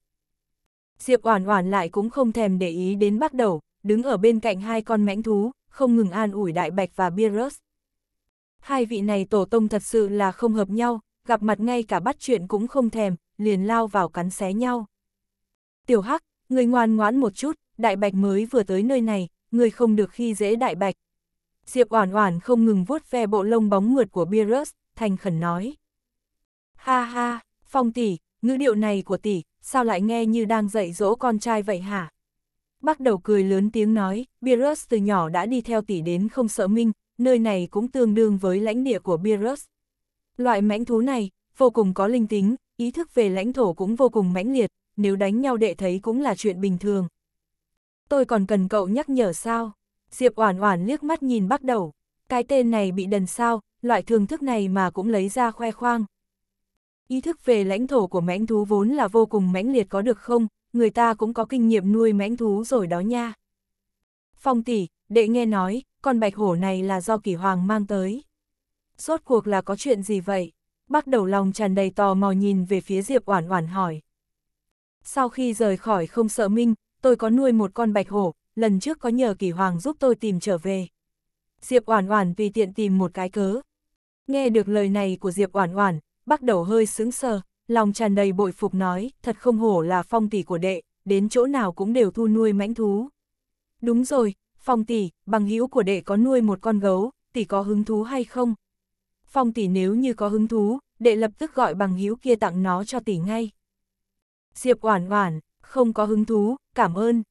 Diệp Oản Oản lại cũng không thèm để ý đến bác đầu, đứng ở bên cạnh hai con mãnh thú, không ngừng an ủi Đại Bạch và Beerus. Hai vị này tổ tông thật sự là không hợp nhau, gặp mặt ngay cả bắt chuyện cũng không thèm, liền lao vào cắn xé nhau. Tiểu Hắc, người ngoan ngoãn một chút, Đại Bạch mới vừa tới nơi này, người không được khi dễ Đại Bạch. Diệp Oản Oản không ngừng vuốt ve bộ lông bóng mượt của Beerus, thành khẩn nói. Ha ha, Phong tỷ, ngữ điệu này của tỷ, sao lại nghe như đang dạy dỗ con trai vậy hả? Bắt đầu cười lớn tiếng nói, Beerus từ nhỏ đã đi theo tỷ đến không sợ minh, nơi này cũng tương đương với lãnh địa của Beerus. Loại mãnh thú này, vô cùng có linh tính, ý thức về lãnh thổ cũng vô cùng mãnh liệt, nếu đánh nhau đệ thấy cũng là chuyện bình thường. Tôi còn cần cậu nhắc nhở sao? Diệp Oản Oản liếc mắt nhìn bắt đầu, cái tên này bị đần sao, loại thương thức này mà cũng lấy ra khoe khoang. Ý thức về lãnh thổ của mãnh thú vốn là vô cùng mãnh liệt có được không, người ta cũng có kinh nghiệm nuôi mãnh thú rồi đó nha. Phong tỷ, đệ nghe nói, con bạch hổ này là do kỷ hoàng mang tới. Rốt cuộc là có chuyện gì vậy? Bắt đầu lòng tràn đầy tò mò nhìn về phía Diệp Oản Oản hỏi. Sau khi rời khỏi không sợ minh, tôi có nuôi một con bạch hổ, lần trước có nhờ kỷ hoàng giúp tôi tìm trở về. Diệp Oản Oản vì tiện tìm một cái cớ. Nghe được lời này của Diệp Oản Oản, bắt đầu hơi sững sờ, lòng tràn đầy bội phục nói, thật không hổ là phong tỷ của đệ, đến chỗ nào cũng đều thu nuôi mãnh thú. Đúng rồi, phong tỷ, bằng hữu của đệ có nuôi một con gấu, tỷ có hứng thú hay không? Phong tỷ nếu như có hứng thú, đệ lập tức gọi bằng hữu kia tặng nó cho tỷ ngay. Diệp Oản Oản, không có hứng thú, cảm ơn.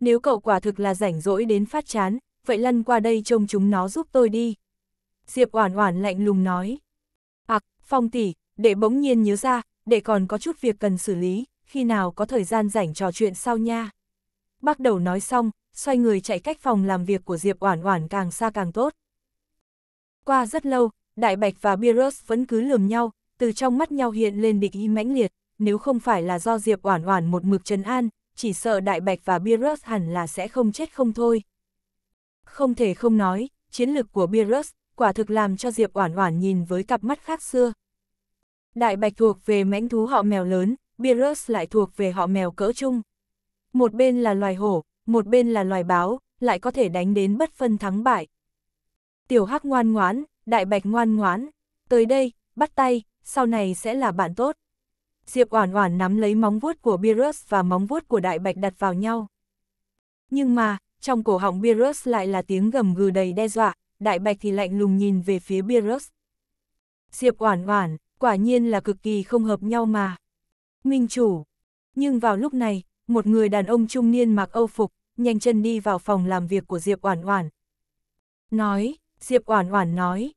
Nếu cậu quả thực là rảnh rỗi đến phát chán, vậy lăn qua đây trông chúng nó giúp tôi đi. Diệp Oản Oản lạnh lùng nói. Ặc, Phong tỷ, đệ bỗng nhiên nhớ ra, đệ còn có chút việc cần xử lý, khi nào có thời gian rảnh trò chuyện sau nha. bắt đầu nói xong, xoay người chạy cách phòng làm việc của Diệp Oản Oản càng xa càng tốt. Qua rất lâu, Đại Bạch và Beerus vẫn cứ lườm nhau, từ trong mắt nhau hiện lên địch ý mãnh liệt, nếu không phải là do Diệp Oản Oản một mực trấn an, chỉ sợ Đại Bạch và Beerus hẳn là sẽ không chết không thôi. Không thể không nói, chiến lực của Beerus quả thực làm cho Diệp Oản Oản nhìn với cặp mắt khác xưa. Đại bạch thuộc về mãnh thú họ mèo lớn, Birus lại thuộc về họ mèo cỡ chung. Một bên là loài hổ, một bên là loài báo, lại có thể đánh đến bất phân thắng bại. Tiểu hắc ngoan ngoãn, đại bạch ngoan ngoãn, tới đây, bắt tay, sau này sẽ là bạn tốt. Diệp Oản Oản nắm lấy móng vuốt của Birus và móng vuốt của đại bạch đặt vào nhau. Nhưng mà, trong cổ họng Birus lại là tiếng gầm gừ đầy đe dọa, đại bạch thì lạnh lùng nhìn về phía Birus. Diệp Oản Oản, quả nhiên là cực kỳ không hợp nhau mà. Minh chủ. Nhưng vào lúc này, một người đàn ông trung niên mặc âu phục, nhanh chân đi vào phòng làm việc của Diệp Oản Oản. Nói, Diệp Oản Oản nói,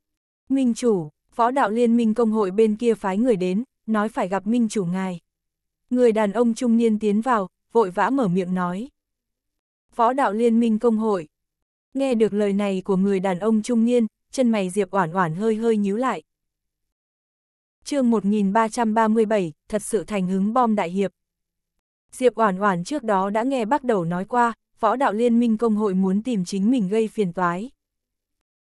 Minh chủ, phó đạo liên minh công hội bên kia phái người đến, nói phải gặp Minh chủ ngài. Người đàn ông trung niên tiến vào, vội vã mở miệng nói. phó đạo liên minh công hội. Nghe được lời này của người đàn ông trung niên, chân mày Diệp Oản Oản hơi hơi nhíu lại chương 1337, thật sự thành hứng bom đại hiệp. Diệp Oản Oản trước đó đã nghe bắt đầu nói qua, võ đạo liên minh công hội muốn tìm chính mình gây phiền toái.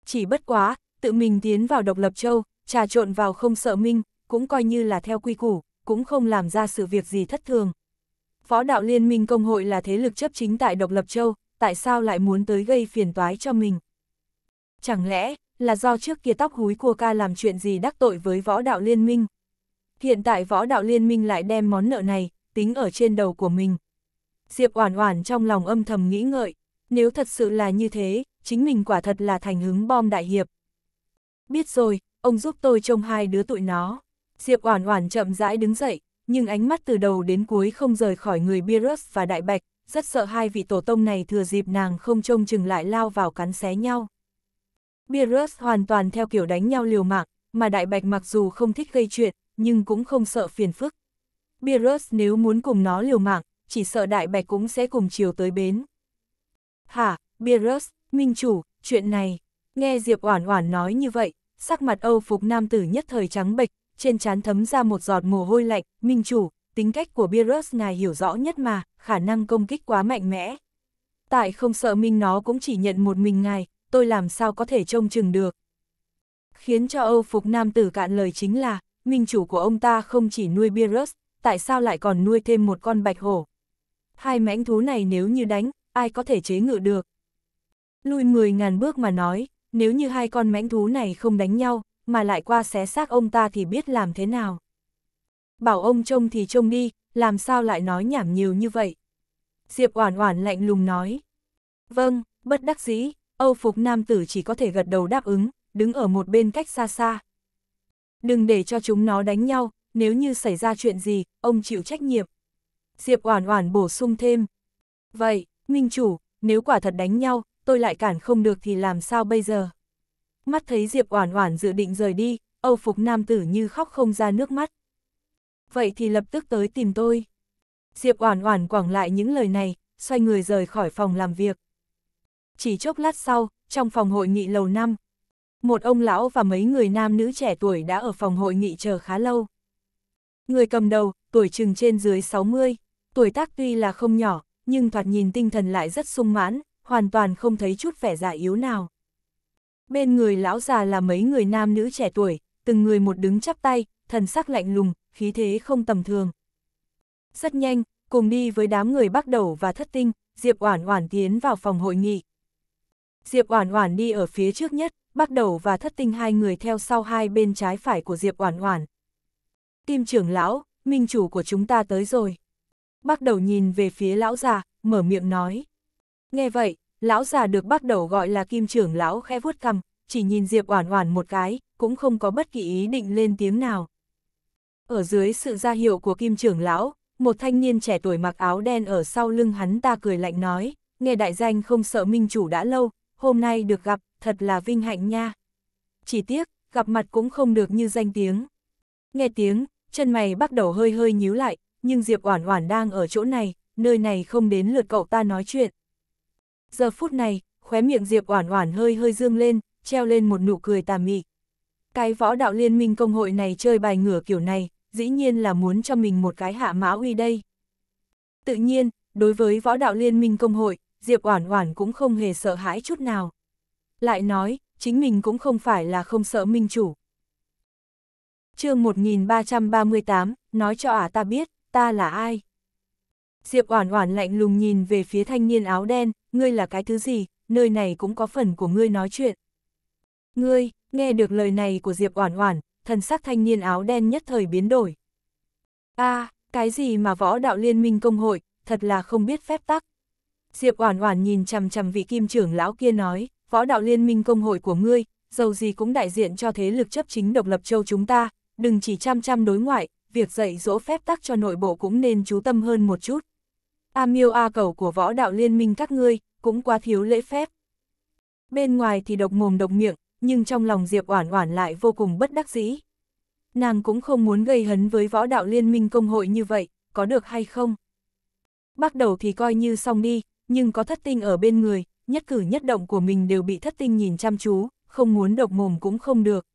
Chỉ bất quá, tự mình tiến vào độc lập châu, trà trộn vào không sợ minh, cũng coi như là theo quy củ, cũng không làm ra sự việc gì thất thường. Võ đạo liên minh công hội là thế lực chấp chính tại độc lập châu, tại sao lại muốn tới gây phiền toái cho mình? Chẳng lẽ, là do trước kia tóc húi của ca làm chuyện gì đắc tội với võ đạo liên minh. Hiện tại võ đạo liên minh lại đem món nợ này, tính ở trên đầu của mình. Diệp Oản Oản trong lòng âm thầm nghĩ ngợi, nếu thật sự là như thế, chính mình quả thật là thành hứng bom đại hiệp. Biết rồi, ông giúp tôi trông hai đứa tụi nó. Diệp Oản Oản chậm rãi đứng dậy, nhưng ánh mắt từ đầu đến cuối không rời khỏi người Beerus và Đại Bạch, rất sợ hai vị tổ tông này thừa dịp nàng không trông chừng lại lao vào cắn xé nhau. Beerus hoàn toàn theo kiểu đánh nhau liều mạng, mà Đại Bạch mặc dù không thích gây chuyện, nhưng cũng không sợ phiền phức. Beerus nếu muốn cùng nó liều mạng, chỉ sợ Đại Bạch cũng sẽ cùng chiều tới bến. Hả, Beerus, Minh Chủ, chuyện này. Nghe Diệp Oản Oản nói như vậy, sắc mặt Âu Phục Nam Tử nhất thời trắng bệch, trên trán thấm ra một giọt mồ hôi lạnh, Minh Chủ, tính cách của Beerus ngài hiểu rõ nhất mà, khả năng công kích quá mạnh mẽ. Tại không sợ Minh nó cũng chỉ nhận một mình ngài, tôi làm sao có thể trông chừng được. Khiến cho Âu Phục Nam tử cạn lời chính là, minh chủ của ông ta không chỉ nuôi Beerus, tại sao lại còn nuôi thêm một con bạch hổ. Hai mãnh thú này nếu như đánh, ai có thể chế ngự được. Lui 10.000 bước mà nói, nếu như hai con mãnh thú này không đánh nhau, mà lại qua xé xác ông ta thì biết làm thế nào. Bảo ông trông thì trông đi, làm sao lại nói nhảm nhiều như vậy. Diệp Oản Oản lạnh lùng nói. Vâng, bất đắc dĩ. Âu phục nam tử chỉ có thể gật đầu đáp ứng, đứng ở một bên cách xa xa. Đừng để cho chúng nó đánh nhau, nếu như xảy ra chuyện gì, ông chịu trách nhiệm. Diệp Oản Oản bổ sung thêm. Vậy, Minh Chủ, nếu quả thật đánh nhau, tôi lại cản không được thì làm sao bây giờ? Mắt thấy Diệp Oản Oản dự định rời đi, Âu phục nam tử như khóc không ra nước mắt. Vậy thì lập tức tới tìm tôi. Diệp Oản Oản quẳng lại những lời này, xoay người rời khỏi phòng làm việc chỉ chốc lát sau, trong phòng hội nghị lầu năm một ông lão và mấy người nam nữ trẻ tuổi đã ở phòng hội nghị chờ khá lâu. Người cầm đầu, tuổi chừng trên dưới 60, tuổi tác tuy là không nhỏ, nhưng thoạt nhìn tinh thần lại rất sung mãn, hoàn toàn không thấy chút vẻ già yếu nào. Bên người lão già là mấy người nam nữ trẻ tuổi, từng người một đứng chắp tay, thần sắc lạnh lùng, khí thế không tầm thường. Rất nhanh, cùng đi với đám người bắt đầu và thất tinh, Diệp Oản Oản tiến vào phòng hội nghị. Diệp Oản Oản đi ở phía trước nhất, bắc đầu và thất tinh hai người theo sau hai bên trái phải của Diệp Oản Oản. Kim trưởng lão, minh chủ của chúng ta tới rồi. Bắt đầu nhìn về phía lão già, mở miệng nói. Nghe vậy, lão già được bắc đầu gọi là kim trưởng lão khẽ vuốt cằm, chỉ nhìn Diệp Oản Oản một cái, cũng không có bất kỳ ý định lên tiếng nào. Ở dưới sự ra hiệu của kim trưởng lão, một thanh niên trẻ tuổi mặc áo đen ở sau lưng hắn ta cười lạnh nói, nghe đại danh không sợ minh chủ đã lâu, hôm nay được gặp, thật là vinh hạnh nha. Chỉ tiếc, gặp mặt cũng không được như danh tiếng. Nghe tiếng, chân mày bắt đầu hơi hơi nhíu lại, nhưng Diệp Oản Oản đang ở chỗ này, nơi này không đến lượt cậu ta nói chuyện. Giờ phút này, khóe miệng Diệp Oản Oản hơi hơi dương lên, treo lên một nụ cười tà mị. Cái võ đạo liên minh công hội này chơi bài ngửa kiểu này, dĩ nhiên là muốn cho mình một cái hạ mã uy đây. Tự nhiên, đối với võ đạo liên minh công hội, Diệp Oản Oản cũng không hề sợ hãi chút nào. Lại nói, chính mình cũng không phải là không sợ minh chủ. chương 1338, nói cho ả ta biết, ta là ai? Diệp Oản Oản lạnh lùng nhìn về phía thanh niên áo đen, ngươi là cái thứ gì, nơi này cũng có phần của ngươi nói chuyện. Ngươi, nghe được lời này của Diệp Oản Oản, thần sắc thanh niên áo đen nhất thời biến đổi. A, à, cái gì mà võ đạo liên minh công hội, thật là không biết phép tắc. Diệp Oản Oản nhìn chằm chằm vị kim trưởng lão kia nói, võ đạo liên minh công hội của ngươi, dầu gì cũng đại diện cho thế lực chấp chính độc lập châu chúng ta, đừng chỉ chăm chăm đối ngoại, việc dạy dỗ phép tắc cho nội bộ cũng nên chú tâm hơn một chút. A miêu a cầu của võ đạo liên minh các ngươi, cũng quá thiếu lễ phép. Bên ngoài thì độc mồm độc miệng, nhưng trong lòng Diệp Oản Oản lại vô cùng bất đắc dĩ. Nàng cũng không muốn gây hấn với võ đạo liên minh công hội như vậy, có được hay không? Bắt đầu thì coi như xong đi, nhưng có thất tinh ở bên người, nhất cử nhất động của mình đều bị thất tinh nhìn chăm chú, không muốn độc mồm cũng không được.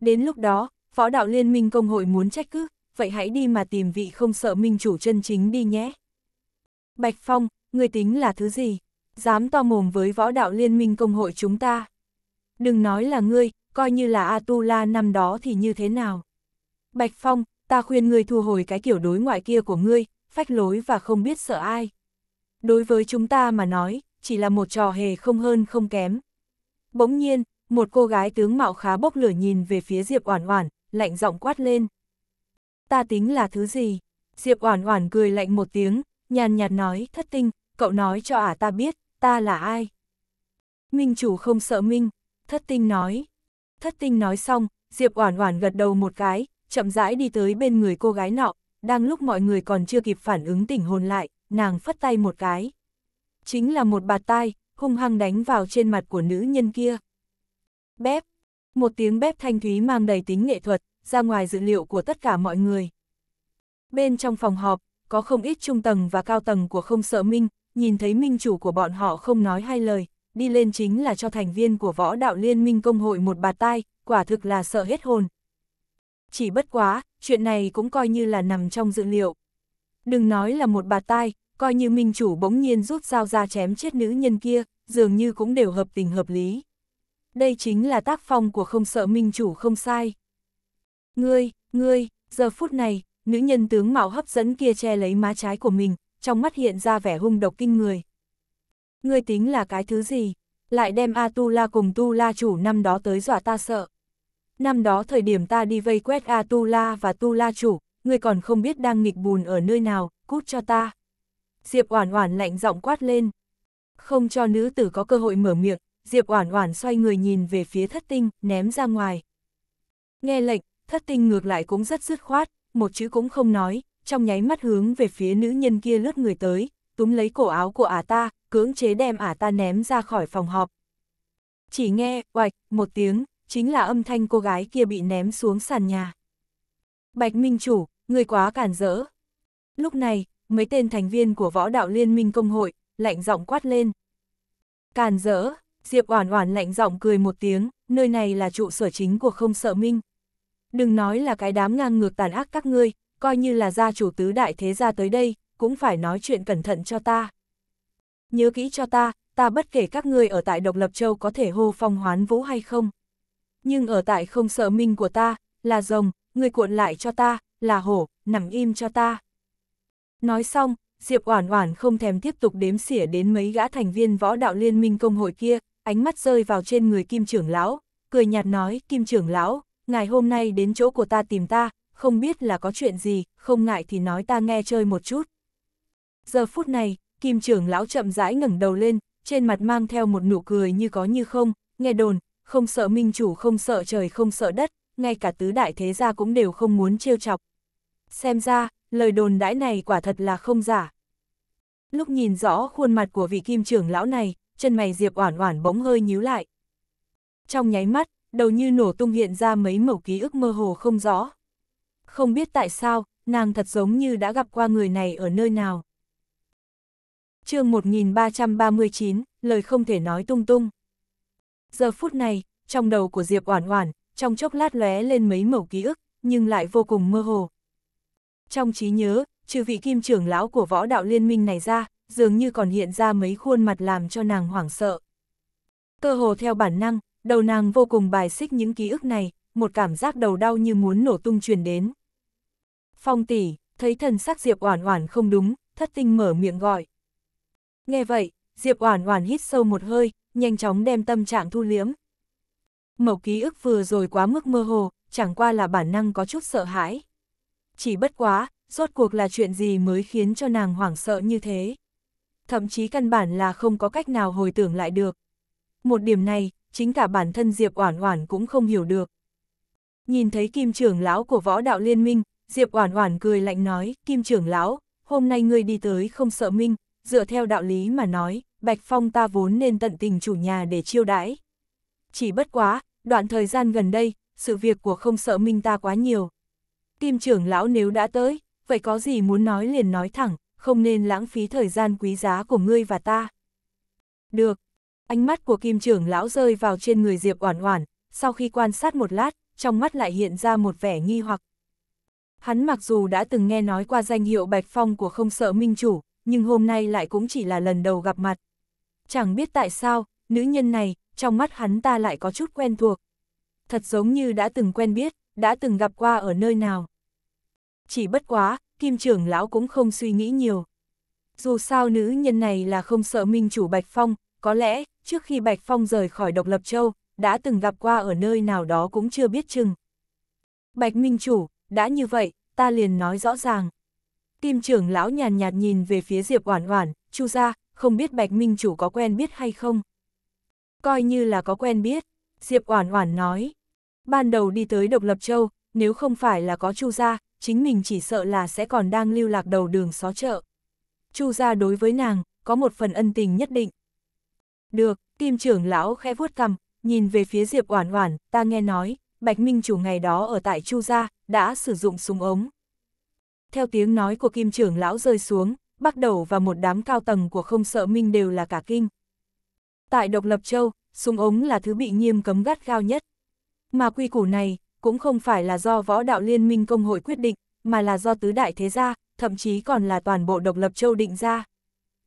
Đến lúc đó, võ đạo liên minh công hội muốn trách cứ, vậy hãy đi mà tìm vị không sợ minh chủ chân chính đi nhé. Bạch Phong, người tính là thứ gì? Dám to mồm với võ đạo liên minh công hội chúng ta. Đừng nói là ngươi, coi như là Atula năm đó thì như thế nào. Bạch Phong, ta khuyên ngươi thu hồi cái kiểu đối ngoại kia của ngươi, phách lối và không biết sợ ai. Đối với chúng ta mà nói, chỉ là một trò hề không hơn không kém. Bỗng nhiên, một cô gái tướng mạo khá bốc lửa nhìn về phía Diệp Oản Oản, lạnh giọng quát lên. Ta tính là thứ gì? Diệp Oản Oản cười lạnh một tiếng, nhàn nhạt nói, "Thất Tinh, cậu nói cho ả à ta biết, ta là ai?" Minh chủ không sợ Minh, Thất Tinh nói. Thất Tinh nói xong, Diệp Oản Oản gật đầu một cái, chậm rãi đi tới bên người cô gái nọ, đang lúc mọi người còn chưa kịp phản ứng tỉnh hồn lại, nàng phất tay một cái. Chính là một bạt tai, hung hăng đánh vào trên mặt của nữ nhân kia. Bép, một tiếng bép thanh thúy mang đầy tính nghệ thuật, ra ngoài dự liệu của tất cả mọi người. Bên trong phòng họp, có không ít trung tầng và cao tầng của không sợ Minh, nhìn thấy minh chủ của bọn họ không nói hai lời, đi lên chính là cho thành viên của võ đạo liên minh công hội một bà tai, quả thực là sợ hết hồn. Chỉ bất quá, chuyện này cũng coi như là nằm trong dự liệu, Đừng nói là một bà tai, coi như minh chủ bỗng nhiên rút dao ra chém chết nữ nhân kia, dường như cũng đều hợp tình hợp lý. Đây chính là tác phong của không sợ minh chủ không sai. Ngươi, ngươi, giờ phút này, nữ nhân tướng mạo hấp dẫn kia che lấy má trái của mình, trong mắt hiện ra vẻ hung độc kinh người. Ngươi tính là cái thứ gì? Lại đem A Tu La cùng Tu La chủ năm đó tới dọa ta sợ. Năm đó thời điểm ta đi vây quét A Tu La và Tu La chủ, ngươi còn không biết đang nghịch bùn ở nơi nào, cút cho ta. Diệp Oản Oản lạnh giọng quát lên. Không cho nữ tử có cơ hội mở miệng, Diệp Oản Oản xoay người nhìn về phía Thất Tinh, ném ra ngoài. Nghe lệnh, Thất Tinh ngược lại cũng rất dứt khoát, một chữ cũng không nói, trong nháy mắt hướng về phía nữ nhân kia lướt người tới, túm lấy cổ áo của ả ta, cưỡng chế đem ả ta ném ra khỏi phòng họp. Chỉ nghe, oạch, một tiếng, chính là âm thanh cô gái kia bị ném xuống sàn nhà. Bạch Minh Chủ, người quá cản rỡ. Lúc này, mấy tên thành viên của võ đạo liên minh công hội, lạnh giọng quát lên. Càn rỡ, Diệp Oản Oản lạnh giọng cười một tiếng, nơi này là trụ sở chính của không sợ minh. Đừng nói là cái đám ngang ngược tàn ác các ngươi, coi như là gia chủ tứ đại thế gia tới đây, cũng phải nói chuyện cẩn thận cho ta. Nhớ kỹ cho ta, ta bất kể các ngươi ở tại Độc Lập Châu có thể hô phong hoán vũ hay không. Nhưng ở tại không sợ minh của ta, là rồng, người cuộn lại cho ta, là hổ, nằm im cho ta. Nói xong, Diệp Oản Oản không thèm tiếp tục đếm xỉa đến mấy gã thành viên võ đạo liên minh công hội kia, ánh mắt rơi vào trên người Kim trưởng lão, cười nhạt nói, Kim trưởng lão, ngài hôm nay đến chỗ của ta tìm ta, không biết là có chuyện gì, không ngại thì nói ta nghe chơi một chút. Giờ phút này, Kim trưởng lão chậm rãi ngẩng đầu lên, trên mặt mang theo một nụ cười như có như không, nghe đồn, không sợ minh chủ không sợ trời không sợ đất, ngay cả tứ đại thế gia cũng đều không muốn trêu chọc. Xem ra, lời đồn đãi này quả thật là không giả. Lúc nhìn rõ khuôn mặt của vị kim trưởng lão này, chân mày Diệp Oản Oản bỗng hơi nhíu lại. Trong nháy mắt, đầu như nổ tung hiện ra mấy mẩu ký ức mơ hồ không rõ. Không biết tại sao, nàng thật giống như đã gặp qua người này ở nơi nào. chương 1339, lời không thể nói tung tung. Giờ phút này, trong đầu của Diệp Oản Oản, trong chốc lát lóe lên mấy màu ký ức, nhưng lại vô cùng mơ hồ. Trong trí nhớ, trừ vị kim trưởng lão của võ đạo liên minh này ra, dường như còn hiện ra mấy khuôn mặt làm cho nàng hoảng sợ. Cơ hồ theo bản năng, đầu nàng vô cùng bài xích những ký ức này, một cảm giác đầu đau như muốn nổ tung truyền đến. Phong tỷ, thấy thần sắc Diệp Oản Oản không đúng, thất tinh mở miệng gọi. Nghe vậy, Diệp Oản Oản hít sâu một hơi, nhanh chóng đem tâm trạng thu liếm mẩu ký ức vừa rồi quá mức mơ hồ, chẳng qua là bản năng có chút sợ hãi. Chỉ bất quá, rốt cuộc là chuyện gì mới khiến cho nàng hoảng sợ như thế. Thậm chí căn bản là không có cách nào hồi tưởng lại được. Một điểm này, chính cả bản thân Diệp Oản Oản cũng không hiểu được. Nhìn thấy Kim trưởng lão của võ đạo liên minh, Diệp Oản Oản cười lạnh nói, Kim trưởng lão, hôm nay ngươi đi tới không sợ minh, dựa theo đạo lý mà nói, Bạch Phong ta vốn nên tận tình chủ nhà để chiêu đãi. Chỉ bất quá, đoạn thời gian gần đây, sự việc của không sợ minh ta quá nhiều. Kim trưởng lão nếu đã tới, vậy có gì muốn nói liền nói thẳng, không nên lãng phí thời gian quý giá của ngươi và ta. Được. Ánh mắt của kim trưởng lão rơi vào trên người Diệp Oản Oản, sau khi quan sát một lát, trong mắt lại hiện ra một vẻ nghi hoặc. Hắn mặc dù đã từng nghe nói qua danh hiệu Bạch Phong của không sợ minh chủ, nhưng hôm nay lại cũng chỉ là lần đầu gặp mặt. Chẳng biết tại sao, nữ nhân này, trong mắt hắn ta lại có chút quen thuộc. Thật giống như đã từng quen biết, đã từng gặp qua ở nơi nào. Chỉ bất quá, kim trưởng lão cũng không suy nghĩ nhiều. Dù sao nữ nhân này là không sợ minh chủ Bạch Phong, có lẽ, trước khi Bạch Phong rời khỏi độc lập châu, đã từng gặp qua ở nơi nào đó cũng chưa biết chừng. Bạch Minh Chủ, đã như vậy, ta liền nói rõ ràng. Kim trưởng lão nhàn nhạt nhìn về phía Diệp Oản Oản, chu ra, không biết Bạch Minh Chủ có quen biết hay không coi như là có quen biết. Diệp Oản Oản nói, ban đầu đi tới Độc Lập Châu, nếu không phải là có Chu gia, chính mình chỉ sợ là sẽ còn đang lưu lạc đầu đường xó chợ. Chu gia đối với nàng có một phần ân tình nhất định. Được, Kim trưởng lão khẽ vuốt cằm, nhìn về phía Diệp Oản Oản, ta nghe nói, Bạch Minh chủ ngày đó ở tại Chu gia đã sử dụng súng ống. Theo tiếng nói của Kim trưởng lão rơi xuống, bắt đầu và một đám cao tầng của không sợ Minh đều là cả kinh. Tại Độc Lập Châu, súng ống là thứ bị nghiêm cấm gắt gao nhất. Mà quy củ này, cũng không phải là do võ đạo liên minh công hội quyết định, mà là do tứ đại thế gia, thậm chí còn là toàn bộ Độc Lập Châu định ra.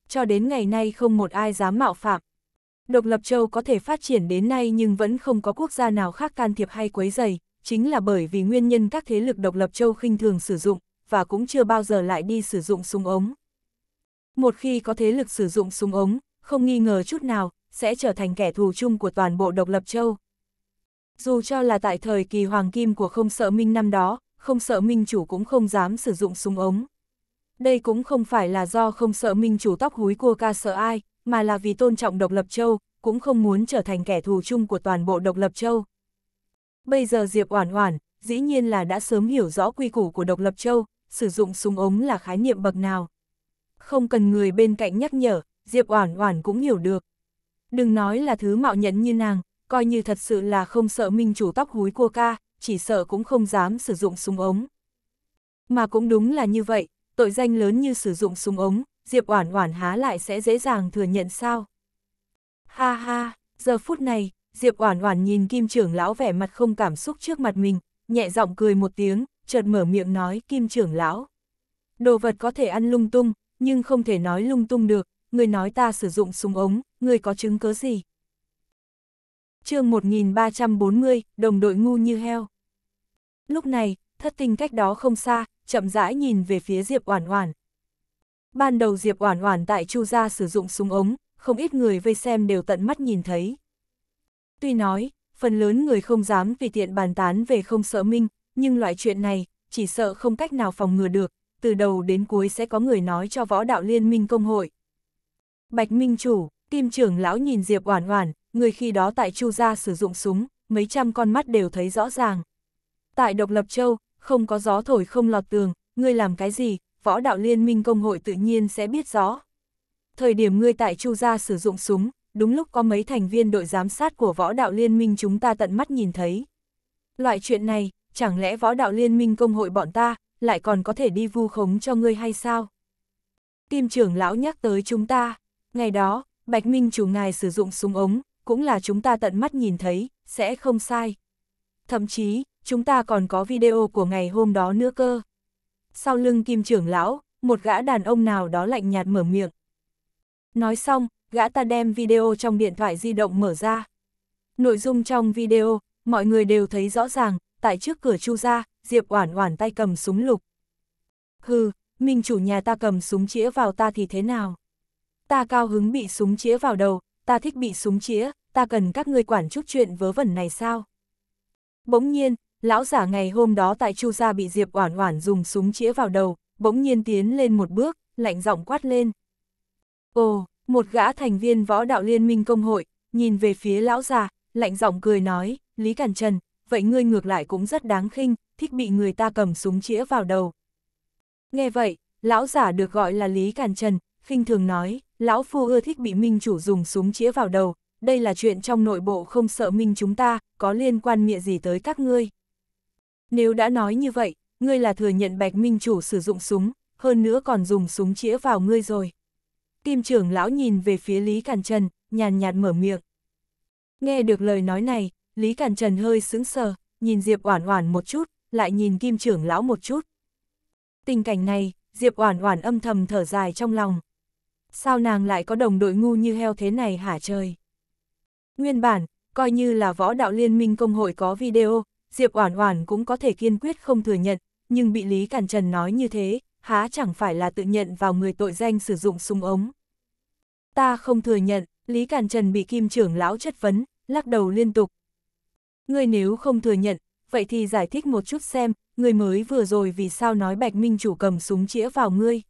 Cho đến ngày nay không một ai dám mạo phạm. Độc Lập Châu có thể phát triển đến nay nhưng vẫn không có quốc gia nào khác can thiệp hay quấy dày, chính là bởi vì nguyên nhân các thế lực Độc Lập Châu khinh thường sử dụng, và cũng chưa bao giờ lại đi sử dụng súng ống. Một khi có thế lực sử dụng súng ống, không nghi ngờ chút nào, sẽ trở thành kẻ thù chung của toàn bộ độc lập châu. Dù cho là tại thời kỳ hoàng kim của không sợ minh năm đó, không sợ minh chủ cũng không dám sử dụng súng ống. Đây cũng không phải là do không sợ minh chủ tóc húi cua ca sợ ai, mà là vì tôn trọng độc lập châu, cũng không muốn trở thành kẻ thù chung của toàn bộ độc lập châu. Bây giờ Diệp Oản Oản, dĩ nhiên là đã sớm hiểu rõ quy củ của độc lập châu, sử dụng súng ống là khái niệm bậc nào. Không cần người bên cạnh nhắc nhở, Diệp Oản Oản cũng hiểu được đừng nói là thứ mạo nhẫn như nàng, coi như thật sự là không sợ minh chủ tóc húi cua ca, chỉ sợ cũng không dám sử dụng súng ống. Mà cũng đúng là như vậy, tội danh lớn như sử dụng súng ống, Diệp Oản Oản há lại sẽ dễ dàng thừa nhận sao? Ha ha, giờ phút này, Diệp Oản Oản nhìn Kim trưởng lão vẻ mặt không cảm xúc trước mặt mình, nhẹ giọng cười một tiếng, chợt mở miệng nói Kim trưởng lão. Đồ vật có thể ăn lung tung, nhưng không thể nói lung tung được, người nói ta sử dụng súng ống, người có chứng cứ gì? chương 1340, đồng đội ngu như heo. Lúc này, thất tình cách đó không xa, chậm rãi nhìn về phía Diệp Oản Oản. Ban đầu Diệp Oản Oản tại Chu gia sử dụng súng ống, không ít người vây xem đều tận mắt nhìn thấy. Tuy nói, phần lớn người không dám vì tiện bàn tán về không sợ minh, nhưng loại chuyện này, chỉ sợ không cách nào phòng ngừa được, từ đầu đến cuối sẽ có người nói cho võ đạo liên minh công hội, Bạch Minh Chủ, Kim trưởng lão nhìn Diệp Oản Oản, người khi đó tại Chu gia sử dụng súng, mấy trăm con mắt đều thấy rõ ràng. Tại Độc Lập Châu, không có gió thổi không lọt tường, ngươi làm cái gì, võ đạo liên minh công hội tự nhiên sẽ biết rõ. Thời điểm ngươi tại Chu gia sử dụng súng, đúng lúc có mấy thành viên đội giám sát của võ đạo liên minh chúng ta tận mắt nhìn thấy. Loại chuyện này, chẳng lẽ võ đạo liên minh công hội bọn ta lại còn có thể đi vu khống cho ngươi hay sao? Kim trưởng lão nhắc tới chúng ta, Ngày đó, Bạch Minh chủ ngài sử dụng súng ống, cũng là chúng ta tận mắt nhìn thấy, sẽ không sai. Thậm chí, chúng ta còn có video của ngày hôm đó nữa cơ. Sau lưng kim trưởng lão, một gã đàn ông nào đó lạnh nhạt mở miệng. Nói xong, gã ta đem video trong điện thoại di động mở ra. Nội dung trong video, mọi người đều thấy rõ ràng, tại trước cửa chu ra, Diệp Oản Oản tay cầm súng lục. Hừ, minh chủ nhà ta cầm súng chĩa vào ta thì thế nào? ta cao hứng bị súng chĩa vào đầu, ta thích bị súng chĩa, ta cần các ngươi quản chút chuyện vớ vẩn này sao? Bỗng nhiên, lão giả ngày hôm đó tại Chu gia bị Diệp Oản Oản dùng súng chĩa vào đầu, bỗng nhiên tiến lên một bước, lạnh giọng quát lên. Ồ, một gã thành viên võ đạo liên minh công hội, nhìn về phía lão già, lạnh giọng cười nói, Lý Cản Trần, vậy ngươi ngược lại cũng rất đáng khinh, thích bị người ta cầm súng chĩa vào đầu. Nghe vậy, lão giả được gọi là Lý Cản Trần, khinh thường nói, lão phu ưa thích bị minh chủ dùng súng chĩa vào đầu, đây là chuyện trong nội bộ không sợ minh chúng ta, có liên quan mịa gì tới các ngươi. Nếu đã nói như vậy, ngươi là thừa nhận bạch minh chủ sử dụng súng, hơn nữa còn dùng súng chĩa vào ngươi rồi. Kim trưởng lão nhìn về phía Lý Càn Trần, nhàn nhạt mở miệng. Nghe được lời nói này, Lý Càn Trần hơi sững sờ, nhìn Diệp Oản Oản một chút, lại nhìn Kim trưởng lão một chút. Tình cảnh này, Diệp Oản Oản âm thầm thở dài trong lòng sao nàng lại có đồng đội ngu như heo thế này hả trời. Nguyên bản, coi như là võ đạo liên minh công hội có video, Diệp Oản Oản cũng có thể kiên quyết không thừa nhận, nhưng bị Lý Cản Trần nói như thế, há chẳng phải là tự nhận vào người tội danh sử dụng súng ống. Ta không thừa nhận, Lý Cản Trần bị Kim trưởng lão chất vấn, lắc đầu liên tục. Ngươi nếu không thừa nhận, vậy thì giải thích một chút xem, ngươi mới vừa rồi vì sao nói Bạch Minh chủ cầm súng chĩa vào ngươi.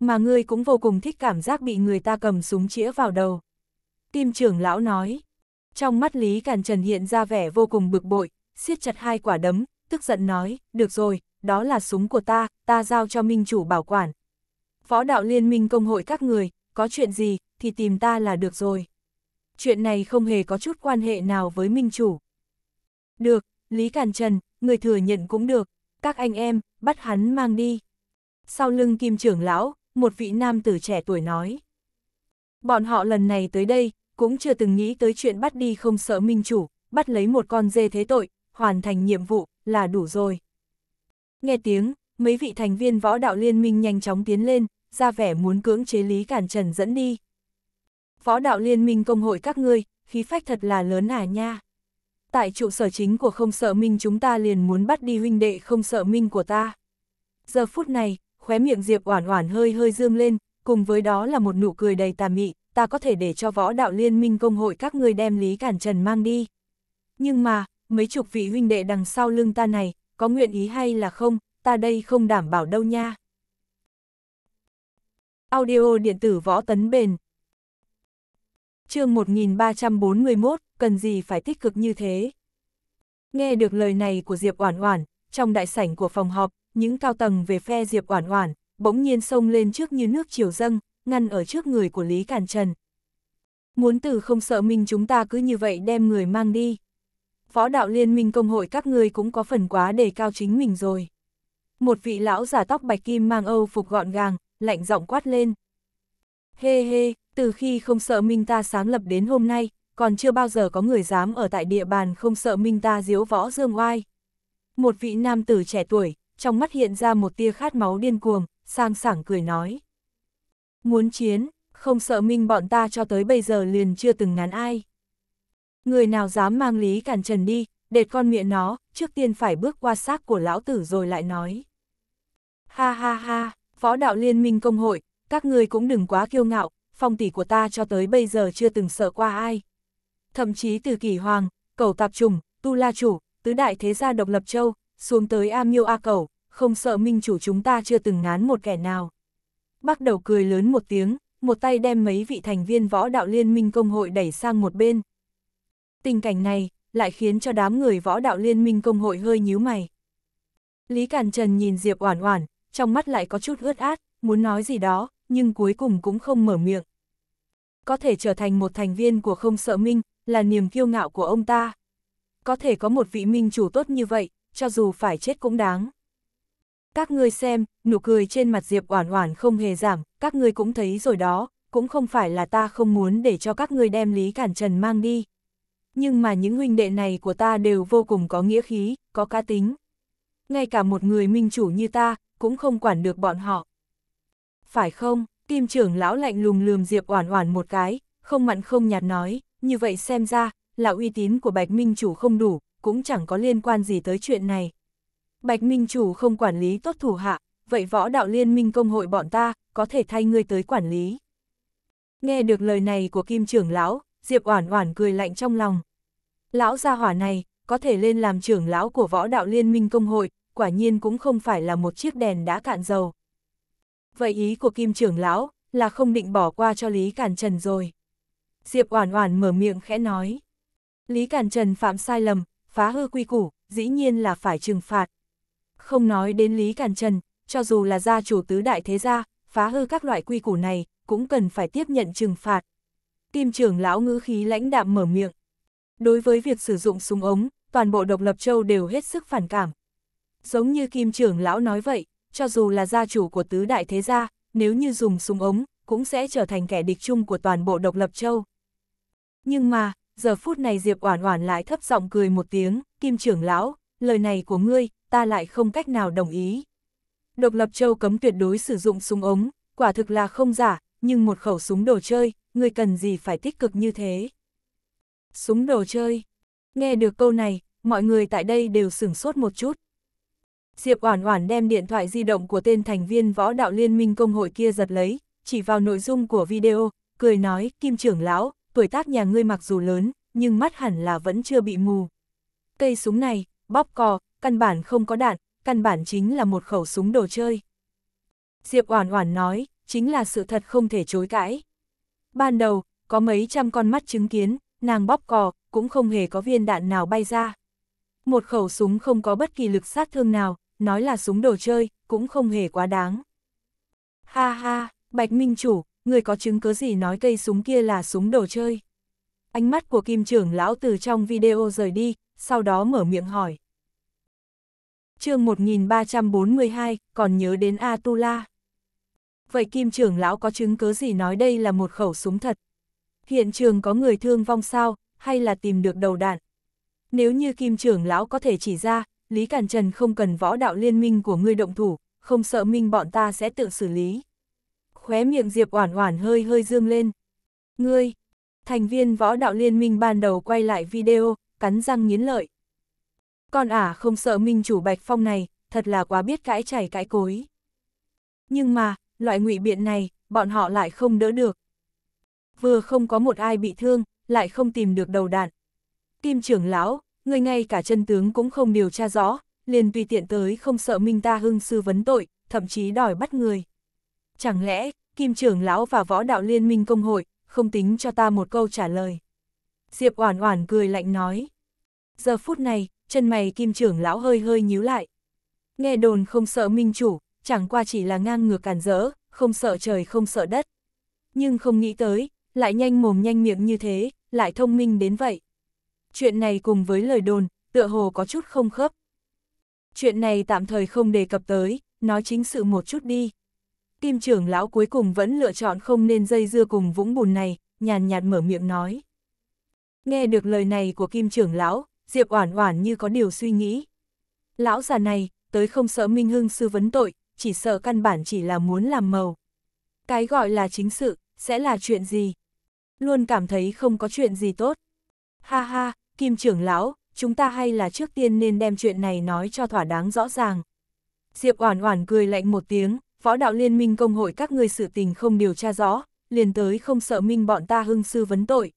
Mà ngươi cũng vô cùng thích cảm giác bị người ta cầm súng chĩa vào đầu. Tim trưởng lão nói. Trong mắt Lý Càn Trần hiện ra vẻ vô cùng bực bội, siết chặt hai quả đấm, tức giận nói, được rồi, đó là súng của ta, ta giao cho minh chủ bảo quản. Võ đạo liên minh công hội các người, có chuyện gì, thì tìm ta là được rồi. Chuyện này không hề có chút quan hệ nào với minh chủ. Được, Lý Càn Trần, người thừa nhận cũng được, các anh em, bắt hắn mang đi. Sau lưng kim trưởng lão, một vị nam tử trẻ tuổi nói. Bọn họ lần này tới đây, cũng chưa từng nghĩ tới chuyện bắt đi không sợ minh chủ, bắt lấy một con dê thế tội, hoàn thành nhiệm vụ, là đủ rồi. Nghe tiếng, mấy vị thành viên võ đạo liên minh nhanh chóng tiến lên, ra vẻ muốn cưỡng chế Lý Cản Trần dẫn đi. Võ đạo liên minh công hội các ngươi, khí phách thật là lớn à nha. Tại trụ sở chính của không sợ minh chúng ta liền muốn bắt đi huynh đệ không sợ minh của ta. Giờ phút này, khóe miệng Diệp Oản Oản hơi hơi dương lên, cùng với đó là một nụ cười đầy tà mị, ta có thể để cho võ đạo liên minh công hội các ngươi đem Lý Cản Trần mang đi. Nhưng mà, mấy chục vị huynh đệ đằng sau lưng ta này, có nguyện ý hay là không, ta đây không đảm bảo đâu nha. Audio điện tử võ tấn bền chương 1341, cần gì phải tích cực như thế? Nghe được lời này của Diệp Oản Oản, trong đại sảnh của phòng họp, những cao tầng về phe Diệp Oản Oản, bỗng nhiên sông lên trước như nước chiều dâng, ngăn ở trước người của Lý Cản Trần. Muốn tử không sợ mình chúng ta cứ như vậy đem người mang đi. phó đạo liên minh công hội các người cũng có phần quá đề cao chính mình rồi. Một vị lão giả tóc bạch kim mang Âu phục gọn gàng, lạnh giọng quát lên. Hê hey, hê, từ khi không sợ minh ta sáng lập đến hôm nay, còn chưa bao giờ có người dám ở tại địa bàn không sợ minh ta diếu võ dương oai. Một vị nam tử trẻ tuổi, trong mắt hiện ra một tia khát máu điên cuồng, sang sảng cười nói. Muốn chiến, không sợ minh bọn ta cho tới bây giờ liền chưa từng ngán ai. Người nào dám mang Lý Cản Trần đi, đệt con miệng nó, trước tiên phải bước qua xác của lão tử rồi lại nói. Ha ha ha, võ đạo liên minh công hội, các ngươi cũng đừng quá kiêu ngạo, phong tỷ của ta cho tới bây giờ chưa từng sợ qua ai. Thậm chí từ kỷ hoàng, cầu tạp trùng, tu la chủ, tứ đại thế gia độc lập châu, xuống tới A Miêu A Cẩu, không sợ minh chủ chúng ta chưa từng ngán một kẻ nào. Bắt đầu cười lớn một tiếng, một tay đem mấy vị thành viên võ đạo liên minh công hội đẩy sang một bên. Tình cảnh này lại khiến cho đám người võ đạo liên minh công hội hơi nhíu mày. Lý Càn Trần nhìn Diệp Oản Oản, trong mắt lại có chút ướt át, muốn nói gì đó, nhưng cuối cùng cũng không mở miệng. Có thể trở thành một thành viên của không sợ minh, là niềm kiêu ngạo của ông ta. Có thể có một vị minh chủ tốt như vậy, cho dù phải chết cũng đáng. Các ngươi xem, nụ cười trên mặt Diệp Oản Oản không hề giảm, các ngươi cũng thấy rồi đó, cũng không phải là ta không muốn để cho các ngươi đem Lý Cản Trần mang đi. Nhưng mà những huynh đệ này của ta đều vô cùng có nghĩa khí, có cá tính. Ngay cả một người minh chủ như ta, cũng không quản được bọn họ. Phải không, kim trưởng lão lạnh lùng lườm Diệp Oản Oản một cái, không mặn không nhạt nói, như vậy xem ra, là uy tín của Bạch Minh chủ không đủ, cũng chẳng có liên quan gì tới chuyện này. Bạch Minh Chủ không quản lý tốt thủ hạ, vậy võ đạo liên minh công hội bọn ta, có thể thay ngươi tới quản lý. Nghe được lời này của Kim trưởng lão, Diệp Oản Oản cười lạnh trong lòng. Lão gia hỏa này, có thể lên làm trưởng lão của võ đạo liên minh công hội, quả nhiên cũng không phải là một chiếc đèn đã cạn dầu. Vậy ý của Kim trưởng lão là không định bỏ qua cho Lý Càn Trần rồi. Diệp Oản Oản mở miệng khẽ nói. Lý Càn Trần phạm sai lầm, phá hư quy củ, dĩ nhiên là phải trừng phạt. Không nói đến Lý Càn Trần, cho dù là gia chủ tứ đại thế gia, phá hư các loại quy củ này, cũng cần phải tiếp nhận trừng phạt. Kim trưởng lão ngữ khí lãnh đạm mở miệng. Đối với việc sử dụng súng ống, toàn bộ độc lập châu đều hết sức phản cảm. Giống như kim trưởng lão nói vậy, cho dù là gia chủ của tứ đại thế gia, nếu như dùng súng ống, cũng sẽ trở thành kẻ địch chung của toàn bộ độc lập châu. Nhưng mà, Giờ phút này Diệp Oản Oản lại thấp giọng cười một tiếng, "Kim trưởng lão, lời này của ngươi, ta lại không cách nào đồng ý." Độc Lập Châu cấm tuyệt đối sử dụng súng ống, quả thực là không giả, nhưng một khẩu súng đồ chơi, ngươi cần gì phải tích cực như thế? Súng đồ chơi. Nghe được câu này, mọi người tại đây đều sửng sốt một chút. Diệp Oản Oản đem điện thoại di động của tên thành viên võ đạo liên minh công hội kia giật lấy, chỉ vào nội dung của video, cười nói, "Kim trưởng lão, tuổi tác nhà ngươi mặc dù lớn, nhưng mắt hẳn là vẫn chưa bị mù. Cây súng này, bóp cò, căn bản không có đạn, căn bản chính là một khẩu súng đồ chơi. Diệp Oản Oản nói, chính là sự thật không thể chối cãi. Ban đầu, có mấy trăm con mắt chứng kiến, nàng bóp cò, cũng không hề có viên đạn nào bay ra. Một khẩu súng không có bất kỳ lực sát thương nào, nói là súng đồ chơi, cũng không hề quá đáng. Ha ha, Bạch Minh Chủ, người có chứng cứ gì nói cây súng kia là súng đồ chơi. Ánh mắt của kim trưởng lão từ trong video rời đi, sau đó mở miệng hỏi. chương 1342, còn nhớ đến Atula. Vậy kim trưởng lão có chứng cứ gì nói đây là một khẩu súng thật? Hiện trường có người thương vong sao, hay là tìm được đầu đạn? Nếu như kim trưởng lão có thể chỉ ra, Lý Cản Trần không cần võ đạo liên minh của người động thủ, không sợ minh bọn ta sẽ tự xử lý khóe miệng Diệp Oản Oản hơi hơi dương lên. Ngươi, thành viên võ đạo liên minh ban đầu quay lại video, cắn răng nghiến lợi. Con ả à không sợ minh chủ Bạch Phong này, thật là quá biết cãi chảy cãi cối. Nhưng mà, loại ngụy biện này, bọn họ lại không đỡ được. Vừa không có một ai bị thương, lại không tìm được đầu đạn. Kim trưởng lão, người ngay cả chân tướng cũng không điều tra rõ, liền tùy tiện tới không sợ Minh ta hưng sư vấn tội, thậm chí đòi bắt người. Chẳng lẽ, Kim trưởng lão và võ đạo liên minh công hội, không tính cho ta một câu trả lời. Diệp Oản Oản cười lạnh nói. Giờ phút này, chân mày Kim trưởng lão hơi hơi nhíu lại. Nghe đồn không sợ minh chủ, chẳng qua chỉ là ngang ngược càn rỡ, không sợ trời không sợ đất. Nhưng không nghĩ tới, lại nhanh mồm nhanh miệng như thế, lại thông minh đến vậy. Chuyện này cùng với lời đồn, tựa hồ có chút không khớp. Chuyện này tạm thời không đề cập tới, nói chính sự một chút đi. Kim trưởng lão cuối cùng vẫn lựa chọn không nên dây dưa cùng vũng bùn này, nhàn nhạt mở miệng nói. Nghe được lời này của kim trưởng lão, Diệp Oản Oản như có điều suy nghĩ. Lão già này, tới không sợ Minh Hưng sư vấn tội, chỉ sợ căn bản chỉ là muốn làm màu. Cái gọi là chính sự, sẽ là chuyện gì? Luôn cảm thấy không có chuyện gì tốt. Ha ha, Kim trưởng lão, chúng ta hay là trước tiên nên đem chuyện này nói cho thỏa đáng rõ ràng. Diệp Oản Oản cười lạnh một tiếng, võ đạo liên minh công hội các ngươi xử tình không điều tra rõ, liền tới không sợ minh bọn ta hưng sư vấn tội.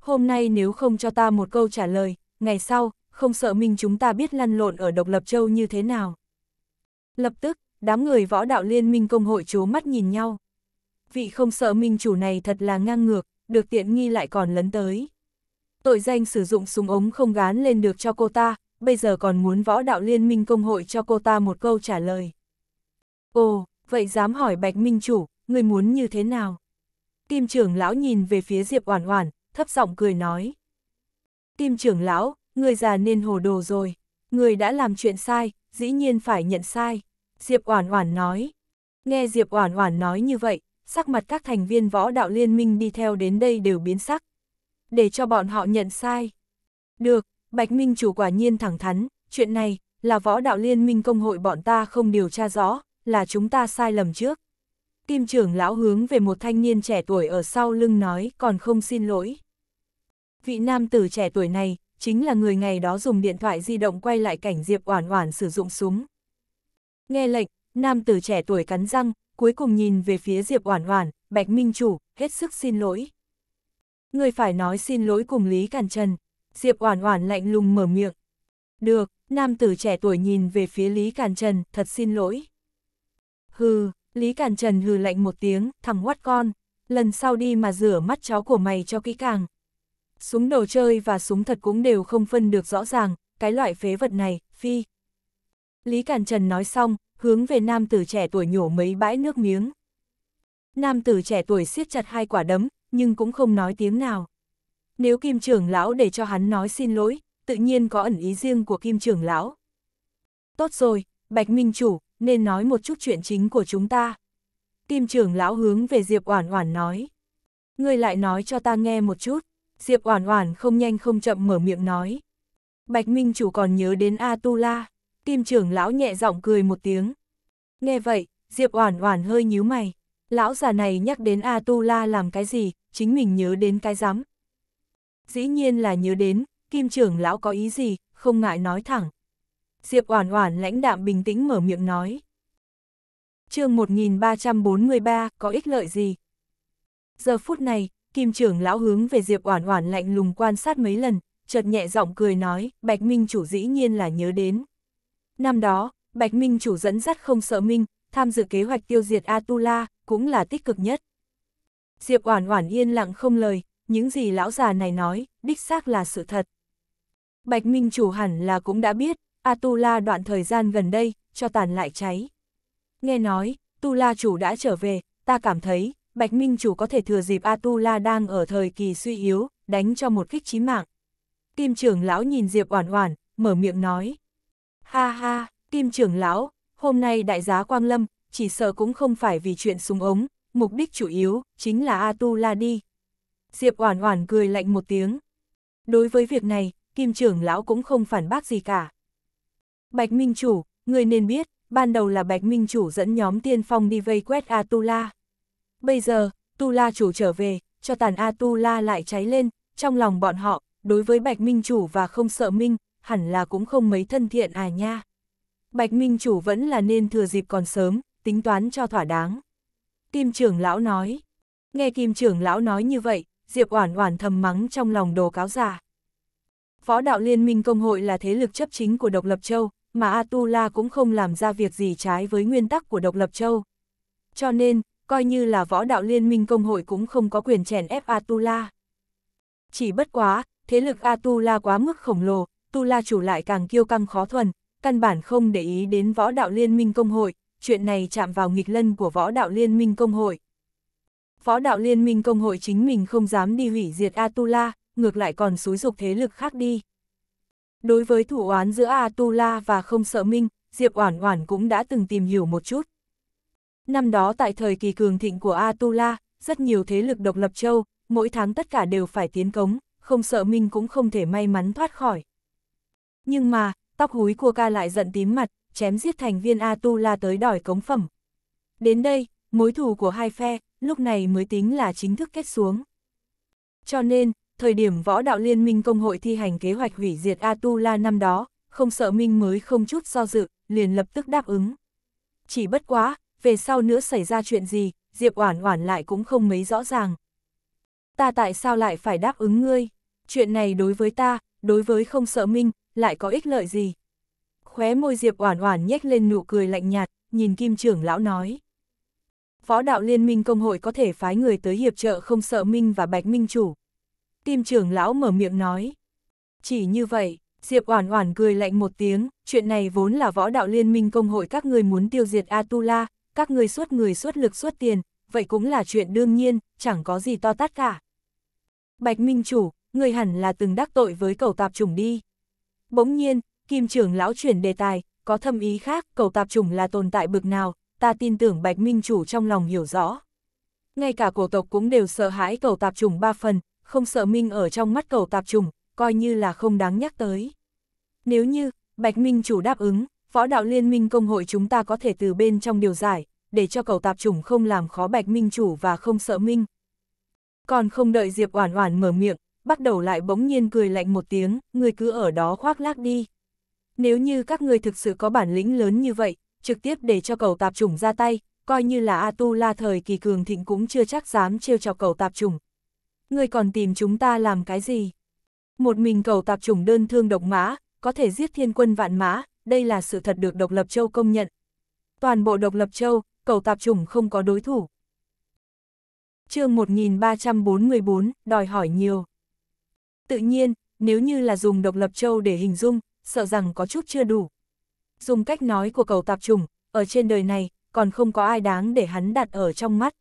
Hôm nay nếu không cho ta một câu trả lời, ngày sau, không sợ minh chúng ta biết lăn lộn ở độc lập châu như thế nào. Lập tức, đám người võ đạo liên minh công hội chố mắt nhìn nhau. Vị không sợ minh chủ này thật là ngang ngược, được tiện nghi lại còn lấn tới. Tội danh sử dụng súng ống không gán lên được cho cô ta, bây giờ còn muốn võ đạo liên minh công hội cho cô ta một câu trả lời. Ồ, vậy dám hỏi Bạch Minh Chủ, người muốn như thế nào? Kim trưởng lão nhìn về phía Diệp Oản Oản, thấp giọng cười nói. Kim trưởng lão, người già nên hồ đồ rồi, người đã làm chuyện sai, dĩ nhiên phải nhận sai. Diệp Oản Oản nói. Nghe Diệp Oản Oản nói như vậy, sắc mặt các thành viên võ đạo liên minh đi theo đến đây đều biến sắc. Để cho bọn họ nhận sai. Được, Bạch Minh chủ quả nhiên thẳng thắn, chuyện này là võ đạo liên minh công hội bọn ta không điều tra rõ, là chúng ta sai lầm trước. Kim trưởng lão hướng về một thanh niên trẻ tuổi ở sau lưng nói còn không xin lỗi. Vị nam tử trẻ tuổi này, chính là người ngày đó dùng điện thoại di động quay lại cảnh Diệp Oản Oản sử dụng súng. Nghe lệnh, nam tử trẻ tuổi cắn răng, cuối cùng nhìn về phía Diệp Oản Oản, Bạch Minh Chủ, hết sức xin lỗi. Người phải nói xin lỗi cùng Lý Càn Trần. Diệp Oản Oản lạnh lùng mở miệng. Được, nam tử trẻ tuổi nhìn về phía Lý Càn Trần, thật xin lỗi. Hừ, Lý càn Trần hừ lạnh một tiếng, thằng quát con, lần sau đi mà rửa mắt chó của mày cho kỹ càng. Súng đồ chơi và súng thật cũng đều không phân được rõ ràng, cái loại phế vật này, phi. Lý càn Trần nói xong, hướng về nam tử trẻ tuổi nhổ mấy bãi nước miếng. Nam tử trẻ tuổi siết chặt hai quả đấm, nhưng cũng không nói tiếng nào. Nếu Kim trưởng lão để cho hắn nói xin lỗi, tự nhiên có ẩn ý riêng của Kim trưởng lão. Tốt rồi, Bạch Minh Chủ, nên nói một chút chuyện chính của chúng ta. Tim trưởng lão hướng về Diệp Oản Oản nói. Ngươi lại nói cho ta nghe một chút. Diệp Oản Oản không nhanh không chậm mở miệng nói. Bạch Minh chủ còn nhớ đến Atula. Tu Tim trưởng lão nhẹ giọng cười một tiếng. Nghe vậy, Diệp Oản Oản hơi nhíu mày. Lão già này nhắc đến Atula làm cái gì, chính mình nhớ đến cái giám. Dĩ nhiên là nhớ đến, Kim trưởng lão có ý gì, không ngại nói thẳng. Diệp Oản Oản lãnh đạm bình tĩnh mở miệng nói. Chương 1343, có ích lợi gì? Giờ phút này, Kim trưởng lão hướng về Diệp Oản Oản lạnh lùng quan sát mấy lần, chợt nhẹ giọng cười nói, Bạch Minh chủ dĩ nhiên là nhớ đến. Năm đó, Bạch Minh chủ dẫn dắt không sợ Minh, tham dự kế hoạch tiêu diệt Atula, cũng là tích cực nhất. Diệp Oản Oản yên lặng không lời, những gì lão già này nói, đích xác là sự thật. Bạch Minh chủ hẳn là cũng đã biết, Atula đoạn thời gian gần đây, cho tàn lại cháy. Nghe nói, Tu La chủ đã trở về, ta cảm thấy, Bạch Minh chủ có thể thừa dịp Atula đang ở thời kỳ suy yếu, đánh cho một kích chí mạng. Kim trưởng lão nhìn Diệp Oản Oản, mở miệng nói. Ha ha, Kim trưởng lão, hôm nay đại giá Quang Lâm, chỉ sợ cũng không phải vì chuyện súng ống, mục đích chủ yếu, chính là Atula đi. Diệp Oản Oản cười lạnh một tiếng. Đối với việc này, Kim trưởng lão cũng không phản bác gì cả. Bạch Minh Chủ, người nên biết, ban đầu là Bạch Minh Chủ dẫn nhóm tiên phong đi vây quét Atula. Bây giờ, Tu Chủ trở về, cho tàn Atula lại cháy lên, trong lòng bọn họ, đối với Bạch Minh Chủ và không sợ Minh, hẳn là cũng không mấy thân thiện à nha. Bạch Minh Chủ vẫn là nên thừa dịp còn sớm, tính toán cho thỏa đáng. Kim trưởng lão nói. Nghe Kim trưởng lão nói như vậy, Diệp Oản Oản thầm mắng trong lòng đồ cáo giả. Võ đạo liên minh công hội là thế lực chấp chính của độc lập châu, mà Atula cũng không làm ra việc gì trái với nguyên tắc của độc lập châu. Cho nên, coi như là võ đạo liên minh công hội cũng không có quyền chèn ép Atula. Chỉ bất quá, thế lực Atula quá mức khổng lồ, Tula chủ lại càng kiêu căng khó thuần, căn bản không để ý đến võ đạo liên minh công hội, chuyện này chạm vào nghịch lân của võ đạo liên minh công hội. Võ đạo liên minh công hội chính mình không dám đi hủy diệt Atula, ngược lại còn xúi dục thế lực khác đi. Đối với thủ oán giữa Atula và không sợ minh, Diệp Oản Oản cũng đã từng tìm hiểu một chút. Năm đó tại thời kỳ cường thịnh của Atula, rất nhiều thế lực độc lập châu, mỗi tháng tất cả đều phải tiến cống, không sợ Minh cũng không thể may mắn thoát khỏi. Nhưng mà, tóc húi của ca lại giận tím mặt, chém giết thành viên Atula tới đòi cống phẩm. Đến đây, mối thù của hai phe, lúc này mới tính là chính thức kết xuống. Cho nên, thời điểm võ đạo liên minh công hội thi hành kế hoạch hủy diệt Atula năm đó, không sợ Minh mới không chút do dự, liền lập tức đáp ứng. Chỉ bất quá, về sau nữa xảy ra chuyện gì, Diệp Oản Oản lại cũng không mấy rõ ràng. Ta tại sao lại phải đáp ứng ngươi? Chuyện này đối với ta, đối với không sợ Minh, lại có ích lợi gì? Khóe môi Diệp Oản Oản nhếch lên nụ cười lạnh nhạt, nhìn Kim trưởng lão nói. Võ đạo liên minh công hội có thể phái người tới hiệp trợ không sợ Minh và Bạch Minh chủ, Kim trưởng lão mở miệng nói. Chỉ như vậy, Diệp Oản Oản cười lạnh một tiếng, chuyện này vốn là võ đạo liên minh công hội các ngươi muốn tiêu diệt Atula, các ngươi suốt người suốt lực suốt tiền, vậy cũng là chuyện đương nhiên, chẳng có gì to tát cả. Bạch Minh chủ, người hẳn là từng đắc tội với cầu tạp trùng đi. Bỗng nhiên, Kim trưởng lão chuyển đề tài, có thâm ý khác, cầu tạp trùng là tồn tại bực nào, ta tin tưởng Bạch Minh chủ trong lòng hiểu rõ. Ngay cả cổ tộc cũng đều sợ hãi cầu tạp trùng ba phần, không sợ Minh ở trong mắt cầu tạp trùng, coi như là không đáng nhắc tới. Nếu như, Bạch Minh chủ đáp ứng, võ đạo liên minh công hội chúng ta có thể từ bên trong điều giải, để cho cầu tạp trùng không làm khó Bạch Minh chủ và không sợ Minh. Còn không đợi Diệp Oản Oản mở miệng, bắt đầu lại bỗng nhiên cười lạnh một tiếng, người cứ ở đó khoác lác đi. Nếu như các người thực sự có bản lĩnh lớn như vậy, trực tiếp để cho cầu tạp trùng ra tay, coi như là A Tu La thời kỳ cường thịnh cũng chưa chắc dám trêu chọc cầu tạp trùng, ngươi còn tìm chúng ta làm cái gì? Một mình cầu tạp chủng đơn thương độc mã, có thể giết thiên quân vạn mã, đây là sự thật được độc lập châu công nhận. Toàn bộ độc lập châu, cầu tạp chủng không có đối thủ. chương 1344, đòi hỏi nhiều. Tự nhiên, nếu như là dùng độc lập châu để hình dung, sợ rằng có chút chưa đủ. Dùng cách nói của cầu tạp chủng, ở trên đời này, còn không có ai đáng để hắn đặt ở trong mắt.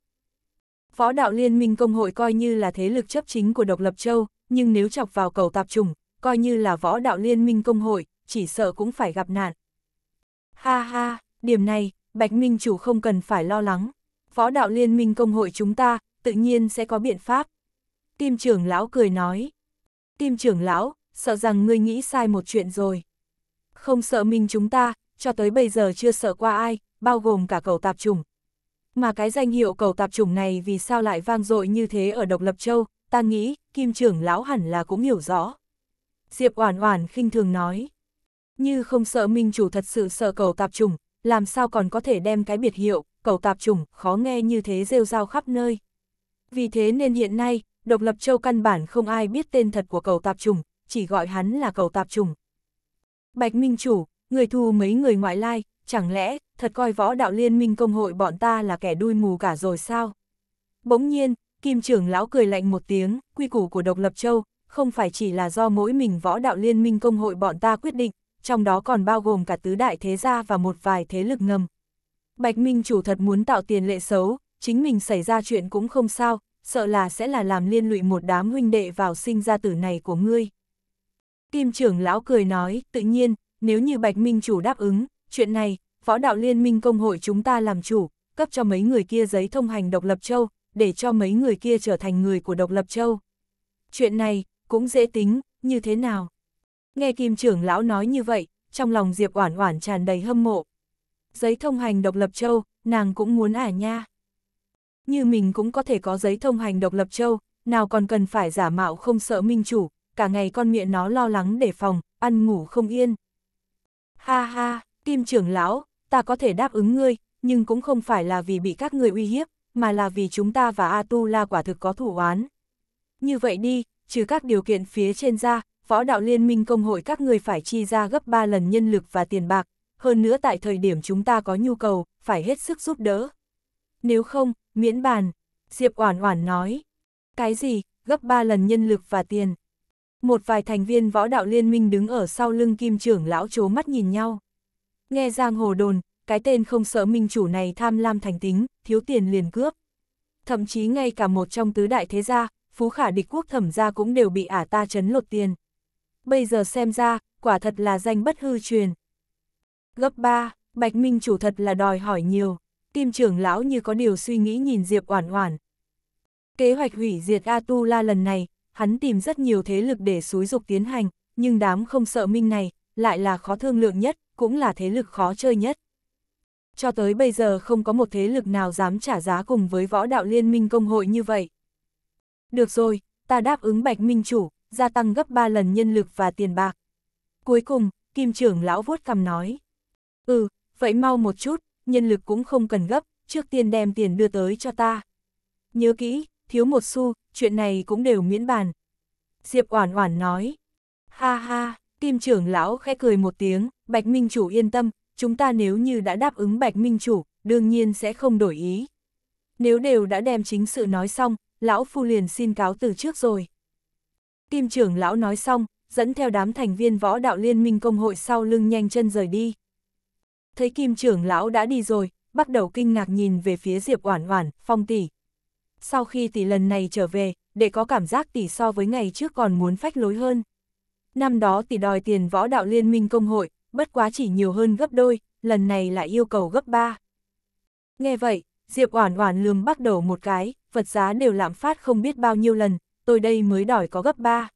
Phó đạo Liên minh Công hội coi như là thế lực chấp chính của độc lập châu, nhưng nếu chọc vào cầu tạp trùng, coi như là võ đạo Liên minh Công hội, chỉ sợ cũng phải gặp nạn. Ha ha, điểm này, Bạch Minh chủ không cần phải lo lắng. Phó đạo Liên minh Công hội chúng ta, tự nhiên sẽ có biện pháp. Tim trưởng lão cười nói. Tim trưởng lão, sợ rằng ngươi nghĩ sai một chuyện rồi. Không sợ mình chúng ta, cho tới bây giờ chưa sợ qua ai, bao gồm cả cầu tạp trùng, mà cái danh hiệu cầu tạp chủng này vì sao lại vang dội như thế ở Độc Lập Châu, ta nghĩ, Kim trưởng lão hẳn là cũng hiểu rõ. Diệp Oản Oản khinh thường nói, như không sợ minh chủ thật sự sợ cầu tạp chủng, làm sao còn có thể đem cái biệt hiệu, cầu tạp chủng, khó nghe như thế rêu rao khắp nơi. Vì thế nên hiện nay, Độc Lập Châu căn bản không ai biết tên thật của cầu tạp chủng, chỉ gọi hắn là cầu tạp trùng. Bạch Minh Chủ, người thù mấy người ngoại lai, chẳng lẽ thật coi võ đạo liên minh công hội bọn ta là kẻ đuôi mù cả rồi sao? Bỗng nhiên, Kim trưởng lão cười lạnh một tiếng, quy củ của độc lập châu, không phải chỉ là do mỗi mình võ đạo liên minh công hội bọn ta quyết định, trong đó còn bao gồm cả tứ đại thế gia và một vài thế lực ngầm. Bạch Minh chủ thật muốn tạo tiền lệ xấu, chính mình xảy ra chuyện cũng không sao, sợ là sẽ là làm liên lụy một đám huynh đệ vào sinh ra tử này của ngươi. Kim trưởng lão cười nói, tự nhiên, nếu như Bạch Minh chủ đáp ứng, chuyện này, võ đạo liên minh công hội chúng ta làm chủ, cấp cho mấy người kia giấy thông hành độc lập châu, để cho mấy người kia trở thành người của độc lập châu. Chuyện này, cũng dễ tính, như thế nào? Nghe kim trưởng lão nói như vậy, trong lòng Diệp Oản Oản tràn đầy hâm mộ. Giấy thông hành độc lập châu, nàng cũng muốn à nha. Như mình cũng có thể có giấy thông hành độc lập châu, nào còn cần phải giả mạo không sợ minh chủ, cả ngày con miệng nó lo lắng để phòng, ăn ngủ không yên. Ha ha, kim trưởng lão, ta có thể đáp ứng ngươi, nhưng cũng không phải là vì bị các người uy hiếp, mà là vì chúng ta và Atula quả thực có thủ oán. Như vậy đi, trừ các điều kiện phía trên ra, võ đạo liên minh công hội các người phải chi ra gấp 3 lần nhân lực và tiền bạc, hơn nữa tại thời điểm chúng ta có nhu cầu, phải hết sức giúp đỡ. Nếu không, miễn bàn, Diệp Oản Oản nói. Cái gì, gấp 3 lần nhân lực và tiền? Một vài thành viên võ đạo liên minh đứng ở sau lưng kim trưởng lão chố mắt nhìn nhau. Nghe giang hồ đồn, cái tên không sợ minh chủ này tham lam thành tính, thiếu tiền liền cướp. Thậm chí ngay cả một trong tứ đại thế gia, phú khả địch quốc thẩm gia cũng đều bị ả ta chấn lột tiền. Bây giờ xem ra, quả thật là danh bất hư truyền. Gấp 3, Bạch Minh chủ thật là đòi hỏi nhiều, tim trưởng lão như có điều suy nghĩ nhìn Diệp Oản Oản. Kế hoạch hủy diệt Atula lần này, hắn tìm rất nhiều thế lực để xúi dục tiến hành, nhưng đám không sợ minh này lại là khó thương lượng nhất, cũng là thế lực khó chơi nhất. Cho tới bây giờ không có một thế lực nào dám trả giá cùng với võ đạo liên minh công hội như vậy. Được rồi, ta đáp ứng bạch minh chủ, gia tăng gấp 3 lần nhân lực và tiền bạc. Cuối cùng, kim trưởng lão vuốt cầm nói. Ừ, vậy mau một chút, nhân lực cũng không cần gấp, trước tiên đem tiền đưa tới cho ta. Nhớ kỹ, thiếu một xu, chuyện này cũng đều miễn bàn. Diệp Oản Oản nói. Ha ha, kim trưởng lão khẽ cười một tiếng, Bạch Minh Chủ yên tâm, chúng ta nếu như đã đáp ứng Bạch Minh Chủ, đương nhiên sẽ không đổi ý. Nếu đều đã đem chính sự nói xong, lão phu liền xin cáo từ trước rồi. Kim trưởng lão nói xong, dẫn theo đám thành viên võ đạo liên minh công hội sau lưng nhanh chân rời đi. Thấy kim trưởng lão đã đi rồi, bắt đầu kinh ngạc nhìn về phía Diệp Oản Oản, Phong tỷ. Sau khi tỷ lần này trở về, để có cảm giác tỷ so với ngày trước còn muốn phách lối hơn. Năm đó tỷ đòi tiền võ đạo liên minh công hội, bất quá chỉ nhiều hơn gấp đôi, lần này lại yêu cầu gấp ba. Nghe vậy, Diệp Oản Oản lườm bắt đầu một cái, vật giá đều lạm phát không biết bao nhiêu lần, tôi đây mới đòi có gấp ba.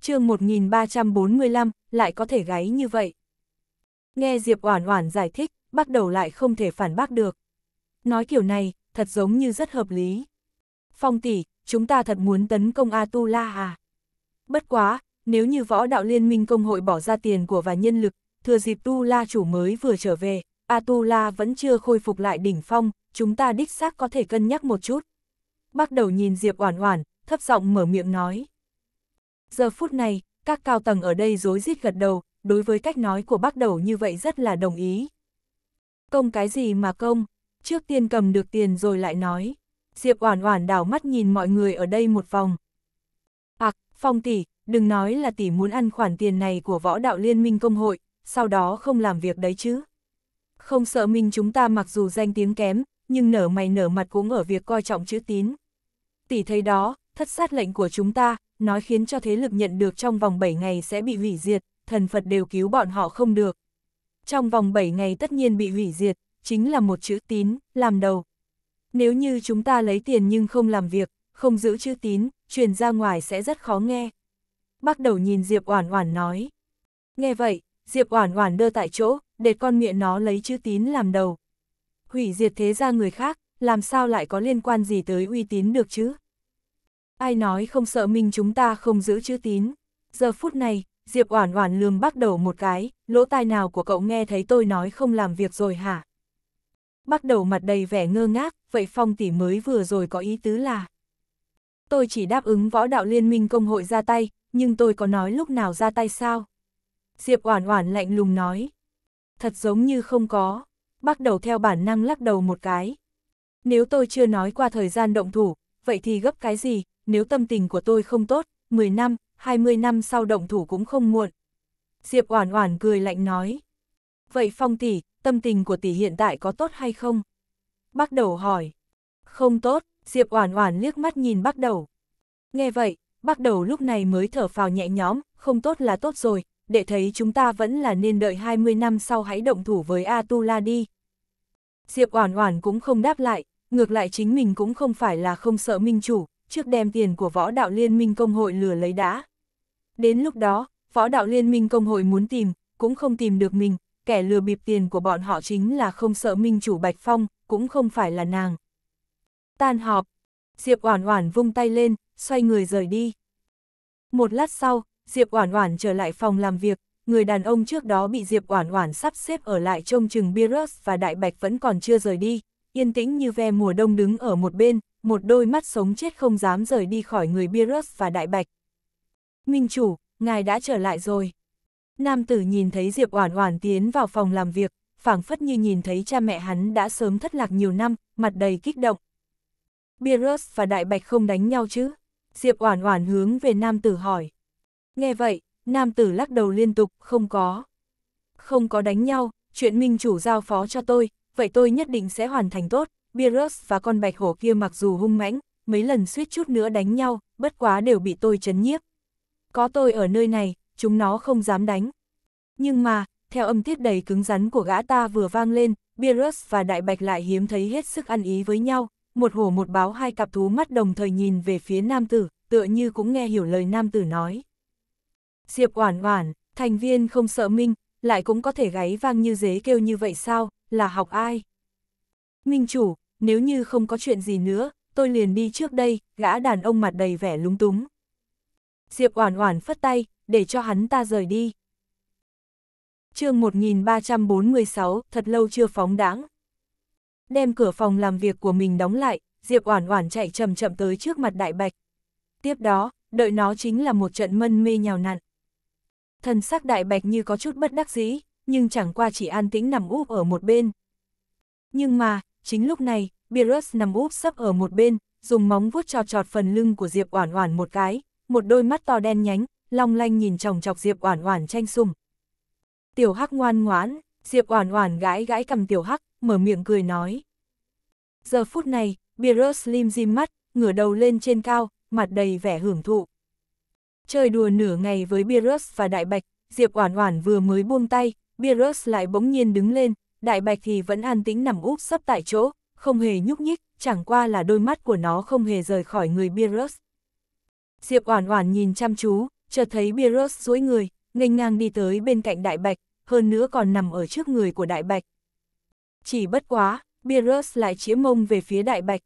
Chương 1345, lại có thể gáy như vậy. Nghe Diệp Oản Oản giải thích, bắt đầu lại không thể phản bác được. Nói kiểu này, thật giống như rất hợp lý. Phong tỷ, chúng ta thật muốn tấn công atula à? Bất quá, nếu như võ đạo liên minh công hội bỏ ra tiền của và nhân lực, thừa dịp Tu La chủ mới vừa trở về, Atula vẫn chưa khôi phục lại đỉnh phong, chúng ta đích xác có thể cân nhắc một chút. Bắt đầu nhìn Diệp Oản Oản, thấp giọng mở miệng nói. Giờ phút này, các cao tầng ở đây rối rít gật đầu, đối với cách nói của bác đầu như vậy rất là đồng ý. Công cái gì mà công, trước tiên cầm được tiền rồi lại nói. Diệp Oản Oản đảo mắt nhìn mọi người ở đây một vòng. "Ặc, Phong tỷ, đừng nói là tỷ muốn ăn khoản tiền này của võ đạo liên minh công hội, sau đó không làm việc đấy chứ. Không sợ minh chúng ta mặc dù danh tiếng kém, nhưng nở mày nở mặt cũng ở việc coi trọng chữ tín. Tỷ thấy đó, thất sát lệnh của chúng ta, nói khiến cho thế lực nhận được trong vòng 7 ngày sẽ bị hủy diệt, thần Phật đều cứu bọn họ không được. Trong vòng 7 ngày tất nhiên bị hủy diệt, chính là một chữ tín, làm đầu. Nếu như chúng ta lấy tiền nhưng không làm việc, không giữ chữ tín, truyền ra ngoài sẽ rất khó nghe bắt đầu nhìn Diệp Oản Oản nói. Nghe vậy, Diệp Oản Oản đưa tại chỗ, để con miệng nó lấy chữ tín làm đầu. Hủy diệt thế gia người khác, làm sao lại có liên quan gì tới uy tín được chứ? Ai nói không sợ mình chúng ta không giữ chữ tín? Giờ phút này, Diệp Oản Oản lườm bắt đầu một cái, lỗ tai nào của cậu nghe thấy tôi nói không làm việc rồi hả? Bắt đầu mặt đầy vẻ ngơ ngác, vậy Phong tỷ mới vừa rồi có ý tứ là? Tôi chỉ đáp ứng võ đạo liên minh công hội ra tay, nhưng tôi có nói lúc nào ra tay sao? Diệp Oản Oản lạnh lùng nói. Thật giống như không có. Bắt đầu theo bản năng lắc đầu một cái. Nếu tôi chưa nói qua thời gian động thủ, vậy thì gấp cái gì, nếu tâm tình của tôi không tốt, 10 năm, 20 năm sau động thủ cũng không muộn. Diệp Oản Oản cười lạnh nói. Vậy Phong tỷ, tâm tình của tỷ hiện tại có tốt hay không? Bác Đầu hỏi. Không tốt, Diệp Oản Oản liếc mắt nhìn Bác Đầu. Nghe vậy, bắt đầu lúc này mới thở phào nhẹ nhõm, không tốt là tốt rồi, để thấy chúng ta vẫn là nên đợi 20 năm sau hãy động thủ với Atula đi. Diệp Oản Oản cũng không đáp lại, ngược lại chính mình cũng không phải là không sợ minh chủ, trước đem tiền của võ đạo liên minh công hội lừa lấy đã. Đến lúc đó, võ đạo liên minh công hội muốn tìm, cũng không tìm được mình, kẻ lừa bịp tiền của bọn họ chính là không sợ minh chủ Bạch Phong, cũng không phải là nàng. Tan họp, Diệp Oản Oản vung tay lên, xoay người rời đi. Một lát sau, Diệp Oản Oản trở lại phòng làm việc, người đàn ông trước đó bị Diệp Oản Oản sắp xếp ở lại trông chừng Beerus và Đại Bạch vẫn còn chưa rời đi, yên tĩnh như ve mùa đông đứng ở một bên, một đôi mắt sống chết không dám rời đi khỏi người Beerus và Đại Bạch. Minh chủ, ngài đã trở lại rồi. Nam tử nhìn thấy Diệp Oản Oản tiến vào phòng làm việc, phảng phất như nhìn thấy cha mẹ hắn đã sớm thất lạc nhiều năm, mặt đầy kích động. Beerus và Đại Bạch không đánh nhau chứ? Diệp Oản Oản hướng về nam tử hỏi. Nghe vậy, nam tử lắc đầu liên tục, không có. Không có đánh nhau, chuyện minh chủ giao phó cho tôi, vậy tôi nhất định sẽ hoàn thành tốt. Beerus và con bạch hổ kia mặc dù hung mãnh, mấy lần suýt chút nữa đánh nhau, bất quá đều bị tôi chấn nhiếp. Có tôi ở nơi này, chúng nó không dám đánh. Nhưng mà, theo âm tiết đầy cứng rắn của gã ta vừa vang lên, Beerus và đại bạch lại hiếm thấy hết sức ăn ý với nhau, một hổ một báo hai cặp thú mắt đồng thời nhìn về phía nam tử, tựa như cũng nghe hiểu lời nam tử nói. Diệp Oản Oản, thành viên không sợ Minh, lại cũng có thể gáy vang như dế kêu như vậy sao, là học ai? Minh chủ, nếu như không có chuyện gì nữa, tôi liền đi trước đây, gã đàn ông mặt đầy vẻ lúng túng. Diệp Oản Oản phất tay, để cho hắn ta rời đi. Chương 1346, thật lâu chưa phóng đãng đem cửa phòng làm việc của mình đóng lại, Diệp Oản Oản chạy chậm chậm tới trước mặt Đại Bạch. Tiếp đó, đợi nó chính là một trận mân mê nhào nặn. Thần sắc Đại Bạch như có chút bất đắc dĩ, nhưng chẳng qua chỉ an tĩnh nằm úp ở một bên. Nhưng mà, chính lúc này, Beerus nằm úp sấp ở một bên, dùng móng vuốt trọt trọt phần lưng của Diệp Oản Oản một cái, một đôi mắt to đen nhánh, long lanh nhìn chòng chọc Diệp Oản Oản tranh sùng. Tiểu Hắc ngoan ngoãn, Diệp Oản Oản gãi gãi cầm Tiểu Hắc, mở miệng cười nói. Giờ phút này, Beerus Slim dim mắt, ngửa đầu lên trên cao, mặt đầy vẻ hưởng thụ. Chơi đùa nửa ngày với Beerus và Đại Bạch, Diệp Oản Oản vừa mới buông tay, Beerus lại bỗng nhiên đứng lên, Đại Bạch thì vẫn an tĩnh nằm úp sấp tại chỗ, không hề nhúc nhích, chẳng qua là đôi mắt của nó không hề rời khỏi người Beerus. Diệp Oản Oản nhìn chăm chú, chợt thấy Beerus duỗi người, nghênh ngang đi tới bên cạnh Đại Bạch, hơn nữa còn nằm ở trước người của Đại Bạch, chỉ bất quá, Beerus lại chĩa mông về phía đại bạch.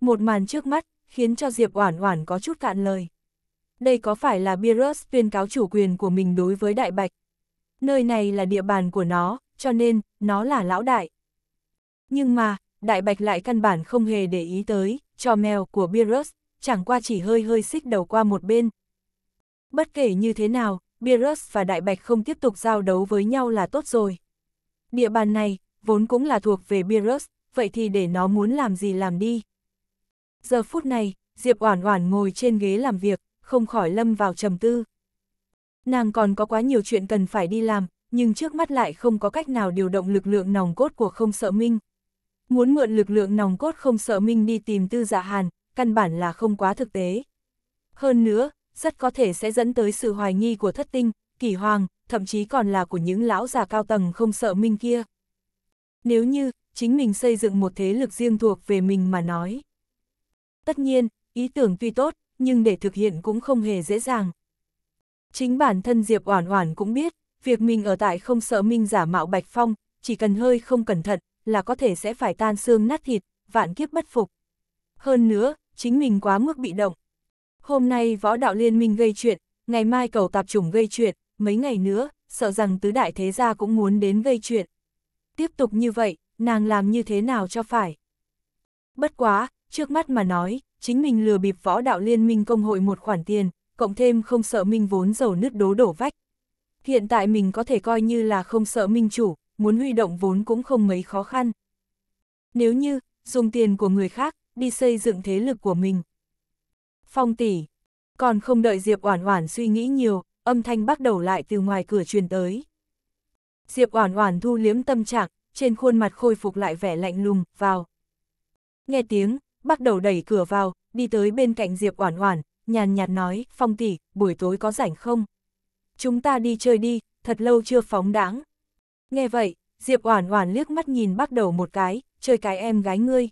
Một màn trước mắt, khiến cho Diệp Oản Oản có chút cạn lời. Đây có phải là Beerus tuyên cáo chủ quyền của mình đối với đại bạch? Nơi này là địa bàn của nó, cho nên, nó là lão đại. Nhưng mà, đại bạch lại căn bản không hề để ý tới, cho mèo của Beerus, chẳng qua chỉ hơi hơi xích đầu qua một bên. Bất kể như thế nào, Beerus và đại bạch không tiếp tục giao đấu với nhau là tốt rồi. Địa bàn này, vốn cũng là thuộc về Beerus, vậy thì để nó muốn làm gì làm đi. Giờ phút này, Diệp Oản Oản ngồi trên ghế làm việc, không khỏi lâm vào trầm tư. Nàng còn có quá nhiều chuyện cần phải đi làm, nhưng trước mắt lại không có cách nào điều động lực lượng nòng cốt của không sợ minh. Muốn mượn lực lượng nòng cốt không sợ minh đi tìm tư giả dạ hàn, căn bản là không quá thực tế. Hơn nữa, rất có thể sẽ dẫn tới sự hoài nghi của thất tinh, kỳ hoàng, thậm chí còn là của những lão già cao tầng không sợ minh kia nếu như chính mình xây dựng một thế lực riêng thuộc về mình mà nói. Tất nhiên, ý tưởng tuy tốt, nhưng để thực hiện cũng không hề dễ dàng. Chính bản thân Diệp Oản Oản cũng biết, việc mình ở tại không sợ minh giả mạo Bạch Phong, chỉ cần hơi không cẩn thận là có thể sẽ phải tan xương nát thịt, vạn kiếp bất phục. Hơn nữa, chính mình quá mức bị động. Hôm nay võ đạo liên minh gây chuyện, ngày mai cầu tạp chủng gây chuyện, mấy ngày nữa, sợ rằng tứ đại thế gia cũng muốn đến gây chuyện tiếp tục như vậy, nàng làm như thế nào cho phải. Bất quá, trước mắt mà nói, chính mình lừa bịp võ đạo liên minh công hội một khoản tiền, cộng thêm không sợ minh vốn giàu nứt đố đổ vách. Hiện tại mình có thể coi như là không sợ minh chủ, muốn huy động vốn cũng không mấy khó khăn. Nếu như, dùng tiền của người khác, đi xây dựng thế lực của mình. Phong tỷ, còn không đợi Diệp Oản Oản suy nghĩ nhiều, âm thanh bắt đầu lại từ ngoài cửa truyền tới. Diệp Oản Oản thu liếm tâm trạng, trên khuôn mặt khôi phục lại vẻ lạnh lùng, vào. Nghe tiếng, bắt đầu đẩy cửa vào, đi tới bên cạnh Diệp Oản Oản, nhàn nhạt nói, "Phong tỷ, buổi tối có rảnh không? Chúng ta đi chơi đi, thật lâu chưa phóng đãng." Nghe vậy, Diệp Oản Oản liếc mắt nhìn bắt đầu một cái, "Chơi cái em gái ngươi."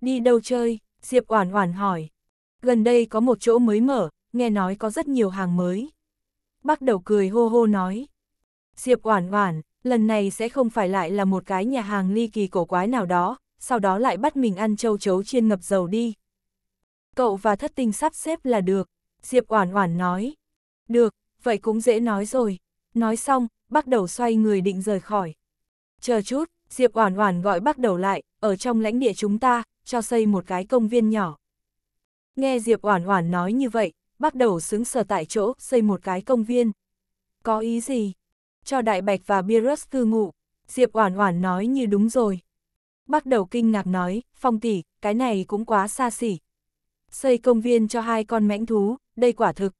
"Đi đâu chơi?" Diệp Oản Oản hỏi. "Gần đây có một chỗ mới mở, nghe nói có rất nhiều hàng mới." Bắt đầu cười hô hô nói. Diệp Oản Oản, lần này sẽ không phải lại là một cái nhà hàng ly kỳ cổ quái nào đó, sau đó lại bắt mình ăn châu chấu chiên ngập dầu đi. Cậu và thất tinh sắp xếp là được, Diệp Oản Oản nói. Được, vậy cũng dễ nói rồi. Nói xong, bắt đầu xoay người định rời khỏi. Chờ chút, Diệp Oản Oản gọi bắt đầu lại, ở trong lãnh địa chúng ta, cho xây một cái công viên nhỏ. Nghe Diệp Oản Oản nói như vậy, bắt đầu xứng sở tại chỗ, xây một cái công viên. Có ý gì? cho Đại Bạch và Beerus cư ngụ. Diệp Oản Oản nói như đúng rồi. Bắt đầu kinh ngạc nói, phong tỷ, cái này cũng quá xa xỉ. Xây công viên cho hai con mãnh thú, đây quả thực.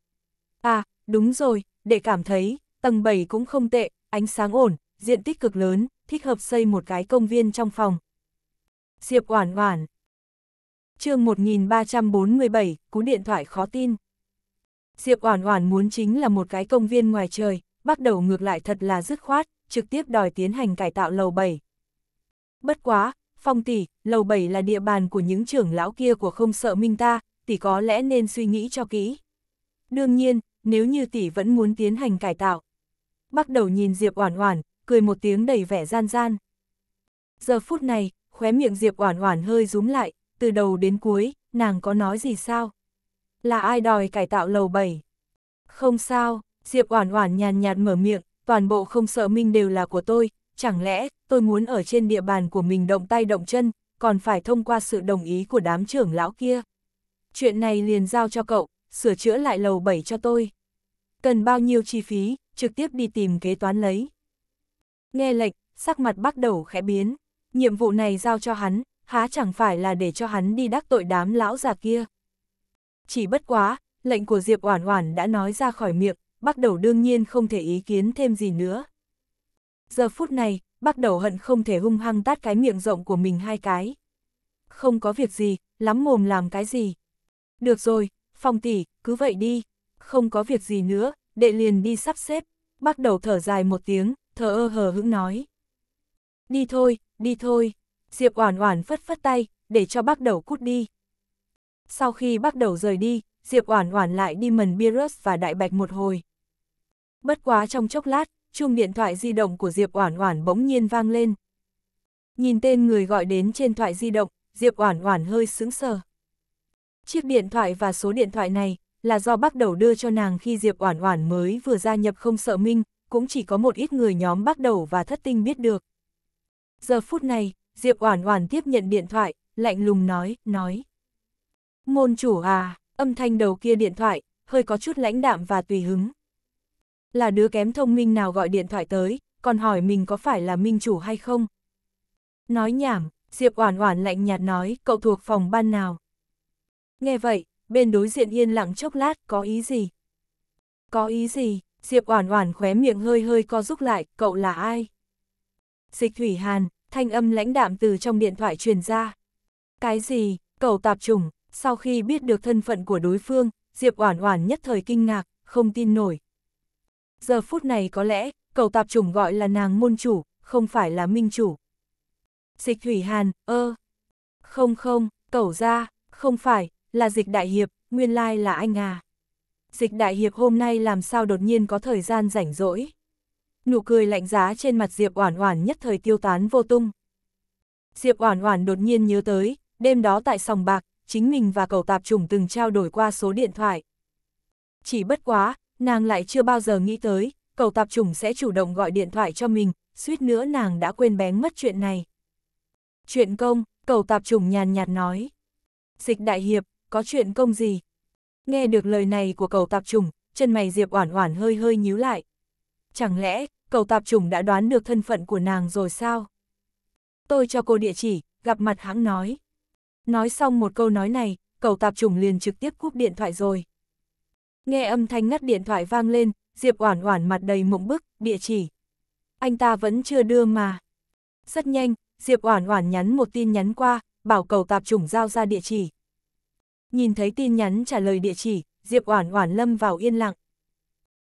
À, đúng rồi, để cảm thấy, tầng 7 cũng không tệ, ánh sáng ổn, diện tích cực lớn, thích hợp xây một cái công viên trong phòng. Diệp Oản Oản chương 1347, cú điện thoại khó tin. Diệp Oản Oản muốn chính là một cái công viên ngoài trời, bắt đầu ngược lại thật là dứt khoát, trực tiếp đòi tiến hành cải tạo lầu 7. Bất quá, phong tỷ, lầu 7 là địa bàn của những trưởng lão kia của không sợ minh ta, tỷ có lẽ nên suy nghĩ cho kỹ. Đương nhiên, nếu như tỷ vẫn muốn tiến hành cải tạo. Bắt đầu nhìn Diệp Oản Oản, cười một tiếng đầy vẻ gian gian. Giờ phút này, khóe miệng Diệp Oản Oản hơi rúm lại, từ đầu đến cuối, nàng có nói gì sao? Là ai đòi cải tạo lầu 7? Không sao, Diệp Oản Oản nhàn nhạt mở miệng, toàn bộ không sợ minh đều là của tôi, chẳng lẽ tôi muốn ở trên địa bàn của mình động tay động chân, còn phải thông qua sự đồng ý của đám trưởng lão kia. Chuyện này liền giao cho cậu, sửa chữa lại lầu 7 cho tôi. Cần bao nhiêu chi phí, trực tiếp đi tìm kế toán lấy. Nghe lệnh, sắc mặt bắt đầu khẽ biến, nhiệm vụ này giao cho hắn, há chẳng phải là để cho hắn đi đắc tội đám lão già kia. Chỉ bất quá, lệnh của Diệp Oản Oản đã nói ra khỏi miệng, bắt đầu đương nhiên không thể ý kiến thêm gì nữa. Giờ phút này, bắt đầu hận không thể hung hăng tát cái miệng rộng của mình hai cái. Không có việc gì, lắm mồm làm cái gì. Được rồi, phong tỷ, cứ vậy đi. Không có việc gì nữa, đệ liền đi sắp xếp. Bắt đầu thở dài một tiếng, thở ơ hờ hững nói. Đi thôi, đi thôi. Diệp Oản Oản phất phất tay, để cho bắt đầu cút đi. Sau khi bắt đầu rời đi, Diệp Oản Oản lại đi mần Beerus và Đại Bạch một hồi bất quá trong chốc lát, chuông điện thoại di động của Diệp Oản Oản bỗng nhiên vang lên. Nhìn tên người gọi đến trên thoại di động, Diệp Oản Oản hơi sững sờ. Chiếc điện thoại và số điện thoại này là do Bắc Đầu đưa cho nàng khi Diệp Oản Oản mới vừa gia nhập Không Sợ Minh, cũng chỉ có một ít người nhóm Bắc Đầu và Thất Tinh biết được. Giờ phút này, Diệp Oản Oản tiếp nhận điện thoại, lạnh lùng nói, nói: "Môn chủ à?" Âm thanh đầu kia điện thoại hơi có chút lãnh đạm và tùy hứng là đứa kém thông minh nào gọi điện thoại tới, còn hỏi mình có phải là minh chủ hay không. Nói nhảm, Diệp Oản Oản lạnh nhạt nói, cậu thuộc phòng ban nào? Nghe vậy, bên đối diện yên lặng chốc lát, có ý gì? Có ý gì? Diệp Oản Oản khóe miệng hơi hơi co rúm lại, cậu là ai? Dịch Thủy Hàn, thanh âm lãnh đạm từ trong điện thoại truyền ra. Cái gì? Cậu tạp chủng, sau khi biết được thân phận của đối phương, Diệp Oản Oản nhất thời kinh ngạc, không tin nổi, giờ phút này có lẽ, cầu tạp trùng gọi là nàng môn chủ, không phải là minh chủ. Dịch Thủy Hàn, ơ, không không, cầu ra, không phải, là dịch đại hiệp, nguyên lai là anh à. Dịch đại hiệp hôm nay làm sao đột nhiên có thời gian rảnh rỗi. Nụ cười lạnh giá trên mặt Diệp Oản Oản nhất thời tiêu tán vô tung. Diệp Oản Oản đột nhiên nhớ tới, đêm đó tại sòng bạc, chính mình và cầu tạp trùng từng trao đổi qua số điện thoại. Chỉ bất quá, nàng lại chưa bao giờ nghĩ tới, cầu tạp trùng sẽ chủ động gọi điện thoại cho mình, suýt nữa nàng đã quên bén mất chuyện này. Chuyện công, cầu tạp trùng nhàn nhạt nói. Dịch đại hiệp, có chuyện công gì? Nghe được lời này của cầu tạp trùng, chân mày Diệp Oản Oản hơi hơi nhíu lại. Chẳng lẽ, cầu tạp trùng đã đoán được thân phận của nàng rồi sao? Tôi cho cô địa chỉ, gặp mặt hãng nói. Nói xong một câu nói này, cầu tạp trùng liền trực tiếp cúp điện thoại rồi. Nghe âm thanh ngắt điện thoại vang lên, Diệp Oản Oản mặt đầy mộng bức, địa chỉ. Anh ta vẫn chưa đưa mà. Rất nhanh, Diệp Oản Oản nhắn một tin nhắn qua, bảo cầu tạp chủng giao ra địa chỉ. Nhìn thấy tin nhắn trả lời địa chỉ, Diệp Oản Oản lâm vào yên lặng.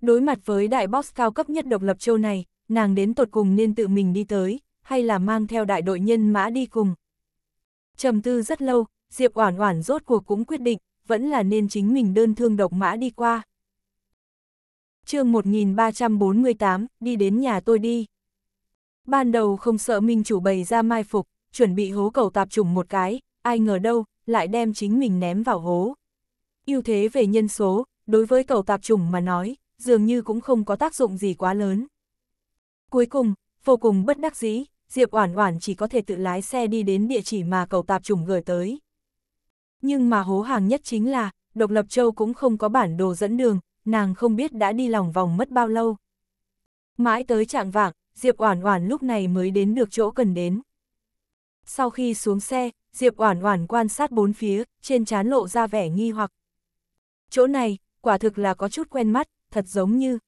Đối mặt với đại boss cao cấp nhất độc lập châu này, nàng đến tột cùng nên tự mình đi tới, hay là mang theo đại đội nhân mã đi cùng. Trầm tư rất lâu, Diệp Oản Oản rốt cuộc cũng quyết định, vẫn là nên chính mình đơn thương độc mã đi qua. chương 1348, đi đến nhà tôi đi. Ban đầu không sợ minh chủ bày ra mai phục, chuẩn bị hố cầu tạp trùng một cái, ai ngờ đâu, lại đem chính mình ném vào hố. ưu thế về nhân số, đối với cầu tạp trùng mà nói, dường như cũng không có tác dụng gì quá lớn. Cuối cùng, vô cùng bất đắc dĩ, Diệp Oản Oản chỉ có thể tự lái xe đi đến địa chỉ mà cầu tạp trùng gửi tới. Nhưng mà hố hàng nhất chính là, độc lập châu cũng không có bản đồ dẫn đường, nàng không biết đã đi lòng vòng mất bao lâu. Mãi tới trạng vạng, Diệp Oản Oản lúc này mới đến được chỗ cần đến. Sau khi xuống xe, Diệp Oản Oản quan sát bốn phía, trên trán lộ ra vẻ nghi hoặc. Chỗ này, quả thực là có chút quen mắt, thật giống như.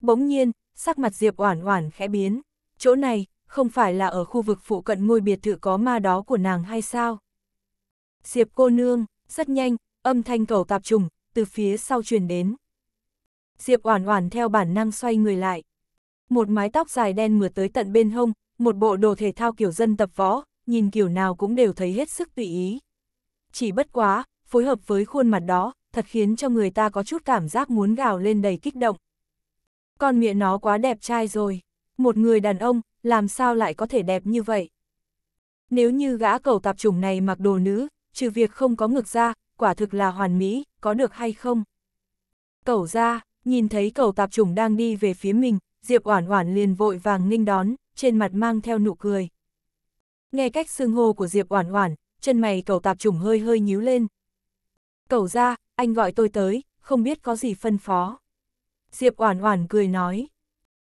Bỗng nhiên, sắc mặt Diệp Oản Oản khẽ biến, chỗ này không phải là ở khu vực phụ cận ngôi biệt thự có ma đó của nàng hay sao? Diệp cô nương, rất nhanh, âm thanh cầu tạp trùng, từ phía sau truyền đến. Diệp oản oản theo bản năng xoay người lại. Một mái tóc dài đen mượt tới tận bên hông, một bộ đồ thể thao kiểu dân tập võ, nhìn kiểu nào cũng đều thấy hết sức tùy ý. Chỉ bất quá, phối hợp với khuôn mặt đó, thật khiến cho người ta có chút cảm giác muốn gào lên đầy kích động. Con miệng nó quá đẹp trai rồi, một người đàn ông, làm sao lại có thể đẹp như vậy? Nếu như gã cầu tạp chủng này mặc đồ nữ, trừ việc không có ngực ra, quả thực là hoàn mỹ, có được hay không? Cẩu ra, nhìn thấy cẩu tạp trùng đang đi về phía mình, Diệp Oản Oản liền vội vàng nghênh đón, trên mặt mang theo nụ cười. Nghe cách xưng hô của Diệp Oản Oản, chân mày cẩu tạp trùng hơi hơi nhíu lên. Cẩu ra, anh gọi tôi tới, không biết có gì phân phó. Diệp Oản Oản cười nói.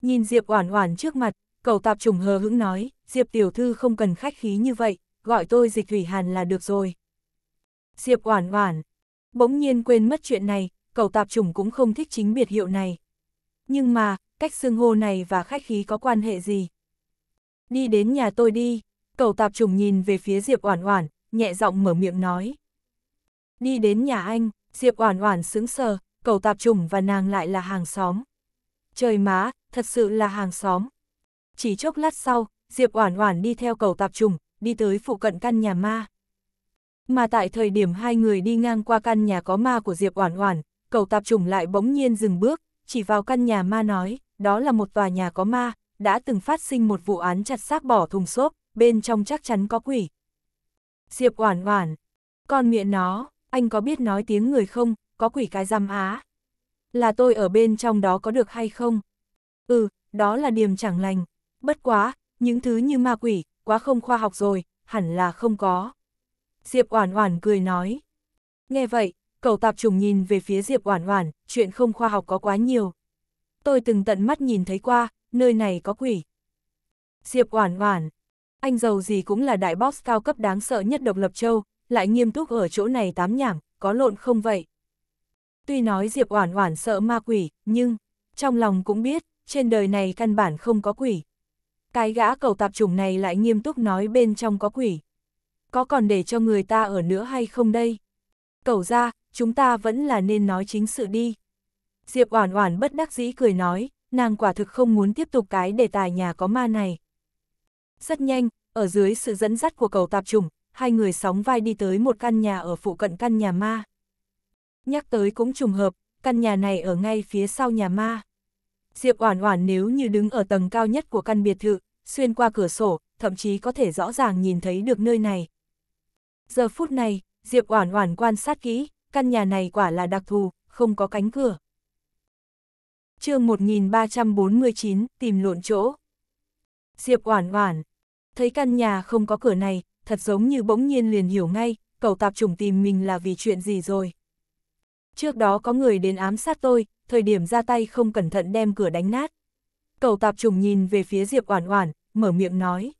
Nhìn Diệp Oản Oản trước mặt, cẩu tạp trùng hờ hững nói, Diệp tiểu thư không cần khách khí như vậy, gọi tôi Dịch Thủy Hàn là được rồi. Diệp Oản Oản. Bỗng nhiên quên mất chuyện này, cậu tạp chủng cũng không thích chính biệt hiệu này. Nhưng mà, cách xưng hô này và khách khí có quan hệ gì? Đi đến nhà tôi đi, cậu tạp chủng nhìn về phía Diệp Oản Oản, nhẹ giọng mở miệng nói. Đi đến nhà anh, Diệp Oản Oản sững sờ, cậu tạp chủng và nàng lại là hàng xóm. Trời má, thật sự là hàng xóm. Chỉ chốc lát sau, Diệp Oản Oản đi theo cầu tạp trùng, đi tới phụ cận căn nhà ma. Mà tại thời điểm hai người đi ngang qua căn nhà có ma của Diệp Oản Oản, cầu tạp trùng lại bỗng nhiên dừng bước, chỉ vào căn nhà ma nói, đó là một tòa nhà có ma, đã từng phát sinh một vụ án chặt xác bỏ thùng xốp, bên trong chắc chắn có quỷ. Diệp Oản Oản, con miệng nó, anh có biết nói tiếng người không, có quỷ cái rằm á. Là tôi ở bên trong đó có được hay không? Ừ, đó là điềm chẳng lành. Bất quá, những thứ như ma quỷ, quá không khoa học rồi, hẳn là không có. Diệp Oản Oản cười nói. Nghe vậy, cậu tạp trùng nhìn về phía Diệp Oản Oản, chuyện không khoa học có quá nhiều. Tôi từng tận mắt nhìn thấy qua, nơi này có quỷ. Diệp Oản Oản, anh giàu gì cũng là đại boss cao cấp đáng sợ nhất độc lập châu, lại nghiêm túc ở chỗ này tám nhảm, có lộn không vậy? Tuy nói Diệp Oản Oản sợ ma quỷ, nhưng trong lòng cũng biết, trên đời này căn bản không có quỷ. Cái gã cầu tạp trùng này lại nghiêm túc nói bên trong có quỷ có còn để cho người ta ở nữa hay không đây? Cẩu ra, chúng ta vẫn là nên nói chính sự đi. Diệp Oản Oản bất đắc dĩ cười nói, nàng quả thực không muốn tiếp tục cái đề tài nhà có ma này. Rất nhanh, ở dưới sự dẫn dắt của cầu tạp trùng, hai người sóng vai đi tới một căn nhà ở phụ cận căn nhà ma. Nhắc tới cũng trùng hợp, căn nhà này ở ngay phía sau nhà ma. Diệp Oản Oản nếu như đứng ở tầng cao nhất của căn biệt thự, xuyên qua cửa sổ, thậm chí có thể rõ ràng nhìn thấy được nơi này. Giờ phút này, Diệp Oản Oản quan sát kỹ, căn nhà này quả là đặc thù, không có cánh cửa. Chương 1349, tìm lộn chỗ. Diệp Oản Oản thấy căn nhà không có cửa này, thật giống như bỗng nhiên liền hiểu ngay, cậu tạp chủng tìm mình là vì chuyện gì rồi. Trước đó có người đến ám sát tôi, thời điểm ra tay không cẩn thận đem cửa đánh nát. Cậu tạp trùng nhìn về phía Diệp Oản Oản, mở miệng nói.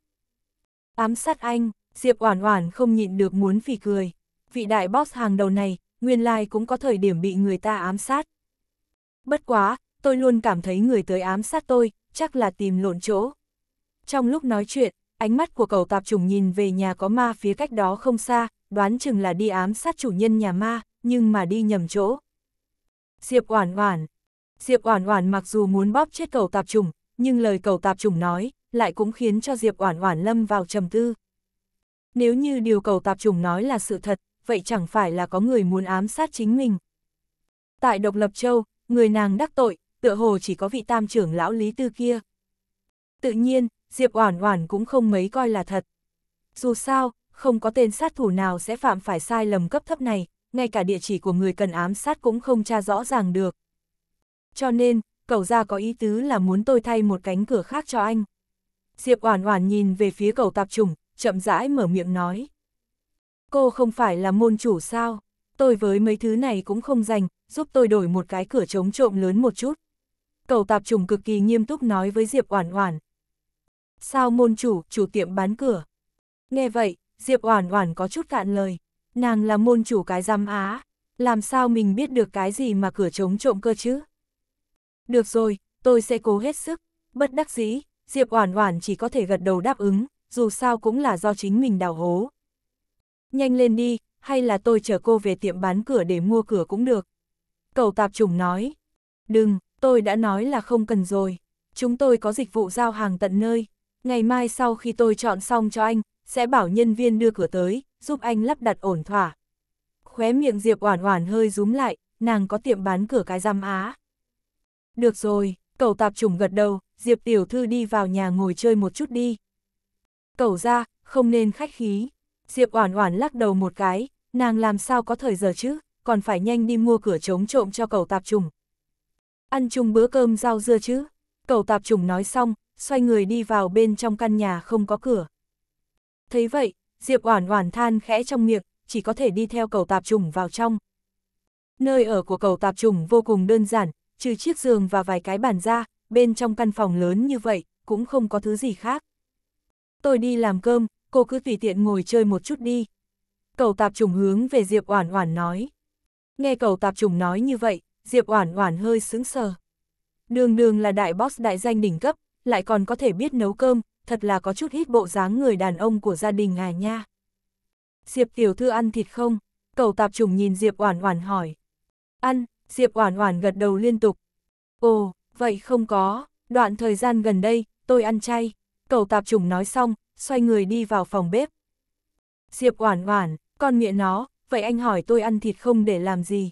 Ám sát anh, Diệp Oản Oản không nhịn được muốn phì cười. Vị đại boss hàng đầu này, nguyên lai cũng có thời điểm bị người ta ám sát. Bất quá, tôi luôn cảm thấy người tới ám sát tôi, chắc là tìm lộn chỗ. Trong lúc nói chuyện, ánh mắt của cậu tạp trùng nhìn về nhà có ma phía cách đó không xa, đoán chừng là đi ám sát chủ nhân nhà ma, nhưng mà đi nhầm chỗ. Diệp Oản Oản Diệp Oản Oản mặc dù muốn bóp chết cậu tạp trùng, nhưng lời cậu tạp trùng nói, lại cũng khiến cho Diệp Oản Oản lâm vào trầm tư. Nếu như điều cầu tạp trùng nói là sự thật, vậy chẳng phải là có người muốn ám sát chính mình. Tại Độc Lập Châu, người nàng đắc tội, tựa hồ chỉ có vị tam trưởng lão Lý Tư kia. Tự nhiên, Diệp Oản Oản cũng không mấy coi là thật. Dù sao, không có tên sát thủ nào sẽ phạm phải sai lầm cấp thấp này, ngay cả địa chỉ của người cần ám sát cũng không tra rõ ràng được. Cho nên, cậu ra có ý tứ là muốn tôi thay một cánh cửa khác cho anh. Diệp Oản Oản nhìn về phía cầu tạp trùng, chậm rãi mở miệng nói. Cô không phải là môn chủ sao? Tôi với mấy thứ này cũng không dành, giúp tôi đổi một cái cửa chống trộm lớn một chút. cầu tạp trùng cực kỳ nghiêm túc nói với Diệp Oản Oản. Sao môn chủ, chủ tiệm bán cửa? Nghe vậy, Diệp Oản Oản có chút cạn lời. Nàng là môn chủ cái giam á, làm sao mình biết được cái gì mà cửa chống trộm cơ chứ? Được rồi, tôi sẽ cố hết sức. Bất đắc dĩ, Diệp Oản Oản chỉ có thể gật đầu đáp ứng dù sao cũng là do chính mình đào hố. Nhanh lên đi, hay là tôi chở cô về tiệm bán cửa để mua cửa cũng được. Cầu tạp trùng nói, đừng, tôi đã nói là không cần rồi. Chúng tôi có dịch vụ giao hàng tận nơi. Ngày mai sau khi tôi chọn xong cho anh, sẽ bảo nhân viên đưa cửa tới, giúp anh lắp đặt ổn thỏa. Khóe miệng Diệp Oản Oản hơi rúm lại, nàng có tiệm bán cửa cái giam á. Được rồi, cầu tạp trùng gật đầu, Diệp tiểu thư đi vào nhà ngồi chơi một chút đi cẩu ra, không nên khách khí. Diệp Oản Oản lắc đầu một cái, nàng làm sao có thời giờ chứ, còn phải nhanh đi mua cửa chống trộm cho cậu tạp trùng. Ăn chung bữa cơm rau dưa chứ, cậu tạp trùng nói xong, xoay người đi vào bên trong căn nhà không có cửa. Thấy vậy, Diệp Oản Oản than khẽ trong miệng, chỉ có thể đi theo cậu tạp trùng vào trong. Nơi ở của cậu tạp trùng vô cùng đơn giản, trừ chiếc giường và vài cái bàn ra, bên trong căn phòng lớn như vậy, cũng không có thứ gì khác tôi đi làm cơm, cô cứ tùy tiện ngồi chơi một chút đi. cầu tạp trùng hướng về Diệp Oản Oản nói. Nghe cầu tạp trùng nói như vậy, Diệp Oản Oản hơi sững sờ. Đường đường là đại boss đại danh đỉnh cấp, lại còn có thể biết nấu cơm, thật là có chút hít bộ dáng người đàn ông của gia đình à nha. Diệp tiểu thư ăn thịt không? cầu tạp trùng nhìn Diệp Oản Oản hỏi. Ăn, Diệp Oản Oản gật đầu liên tục. Ồ, vậy không có, đoạn thời gian gần đây, tôi ăn chay. Cầu tạp trùng nói xong, xoay người đi vào phòng bếp. Diệp oản oản, con miệng nó, vậy anh hỏi tôi ăn thịt không để làm gì?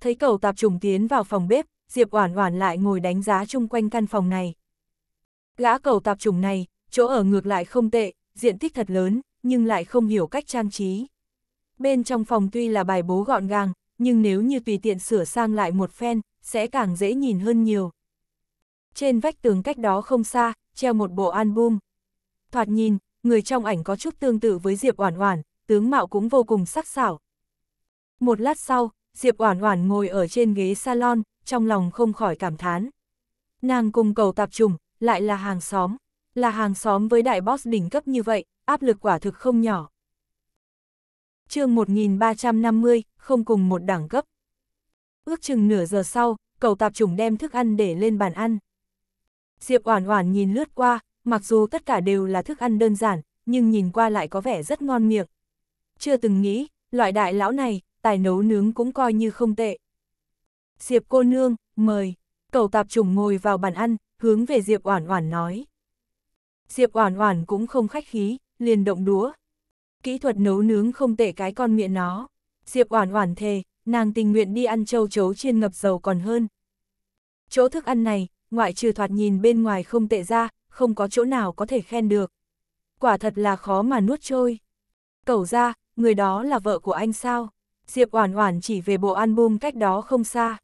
Thấy cầu tạp trùng tiến vào phòng bếp, Diệp oản oản lại ngồi đánh giá chung quanh căn phòng này. Gã cầu tạp trùng này, chỗ ở ngược lại không tệ, diện tích thật lớn, nhưng lại không hiểu cách trang trí. Bên trong phòng tuy là bài bố gọn gàng, nhưng nếu như tùy tiện sửa sang lại một phen, sẽ càng dễ nhìn hơn nhiều. Trên vách tường cách đó không xa, treo một bộ album. Thoạt nhìn, người trong ảnh có chút tương tự với Diệp Oản Oản, tướng mạo cũng vô cùng sắc sảo. Một lát sau, Diệp Oản Oản ngồi ở trên ghế salon, trong lòng không khỏi cảm thán. Nàng cùng cầu tạp trùng, lại là hàng xóm, là hàng xóm với đại boss đỉnh cấp như vậy, áp lực quả thực không nhỏ. chương 1350, không cùng một đẳng cấp. Ước chừng nửa giờ sau, cầu tạp trùng đem thức ăn để lên bàn ăn. Diệp Oản Oản nhìn lướt qua, mặc dù tất cả đều là thức ăn đơn giản, nhưng nhìn qua lại có vẻ rất ngon miệng. Chưa từng nghĩ, loại đại lão này, tài nấu nướng cũng coi như không tệ. Diệp cô nương, mời. Cầu tạp trùng ngồi vào bàn ăn, hướng về Diệp Oản Oản nói. Diệp Oản Oản cũng không khách khí, liền động đũa. Kỹ thuật nấu nướng không tệ cái con miệng nó. Diệp Oản Oản thề, nàng tình nguyện đi ăn châu chấu chiên ngập dầu còn hơn. Chỗ thức ăn này, ngoại trừ thoạt nhìn bên ngoài không tệ ra, không có chỗ nào có thể khen được. Quả thật là khó mà nuốt trôi. Cẩu ra, người đó là vợ của anh sao? Diệp Oản Oản chỉ về bộ album cách đó không xa.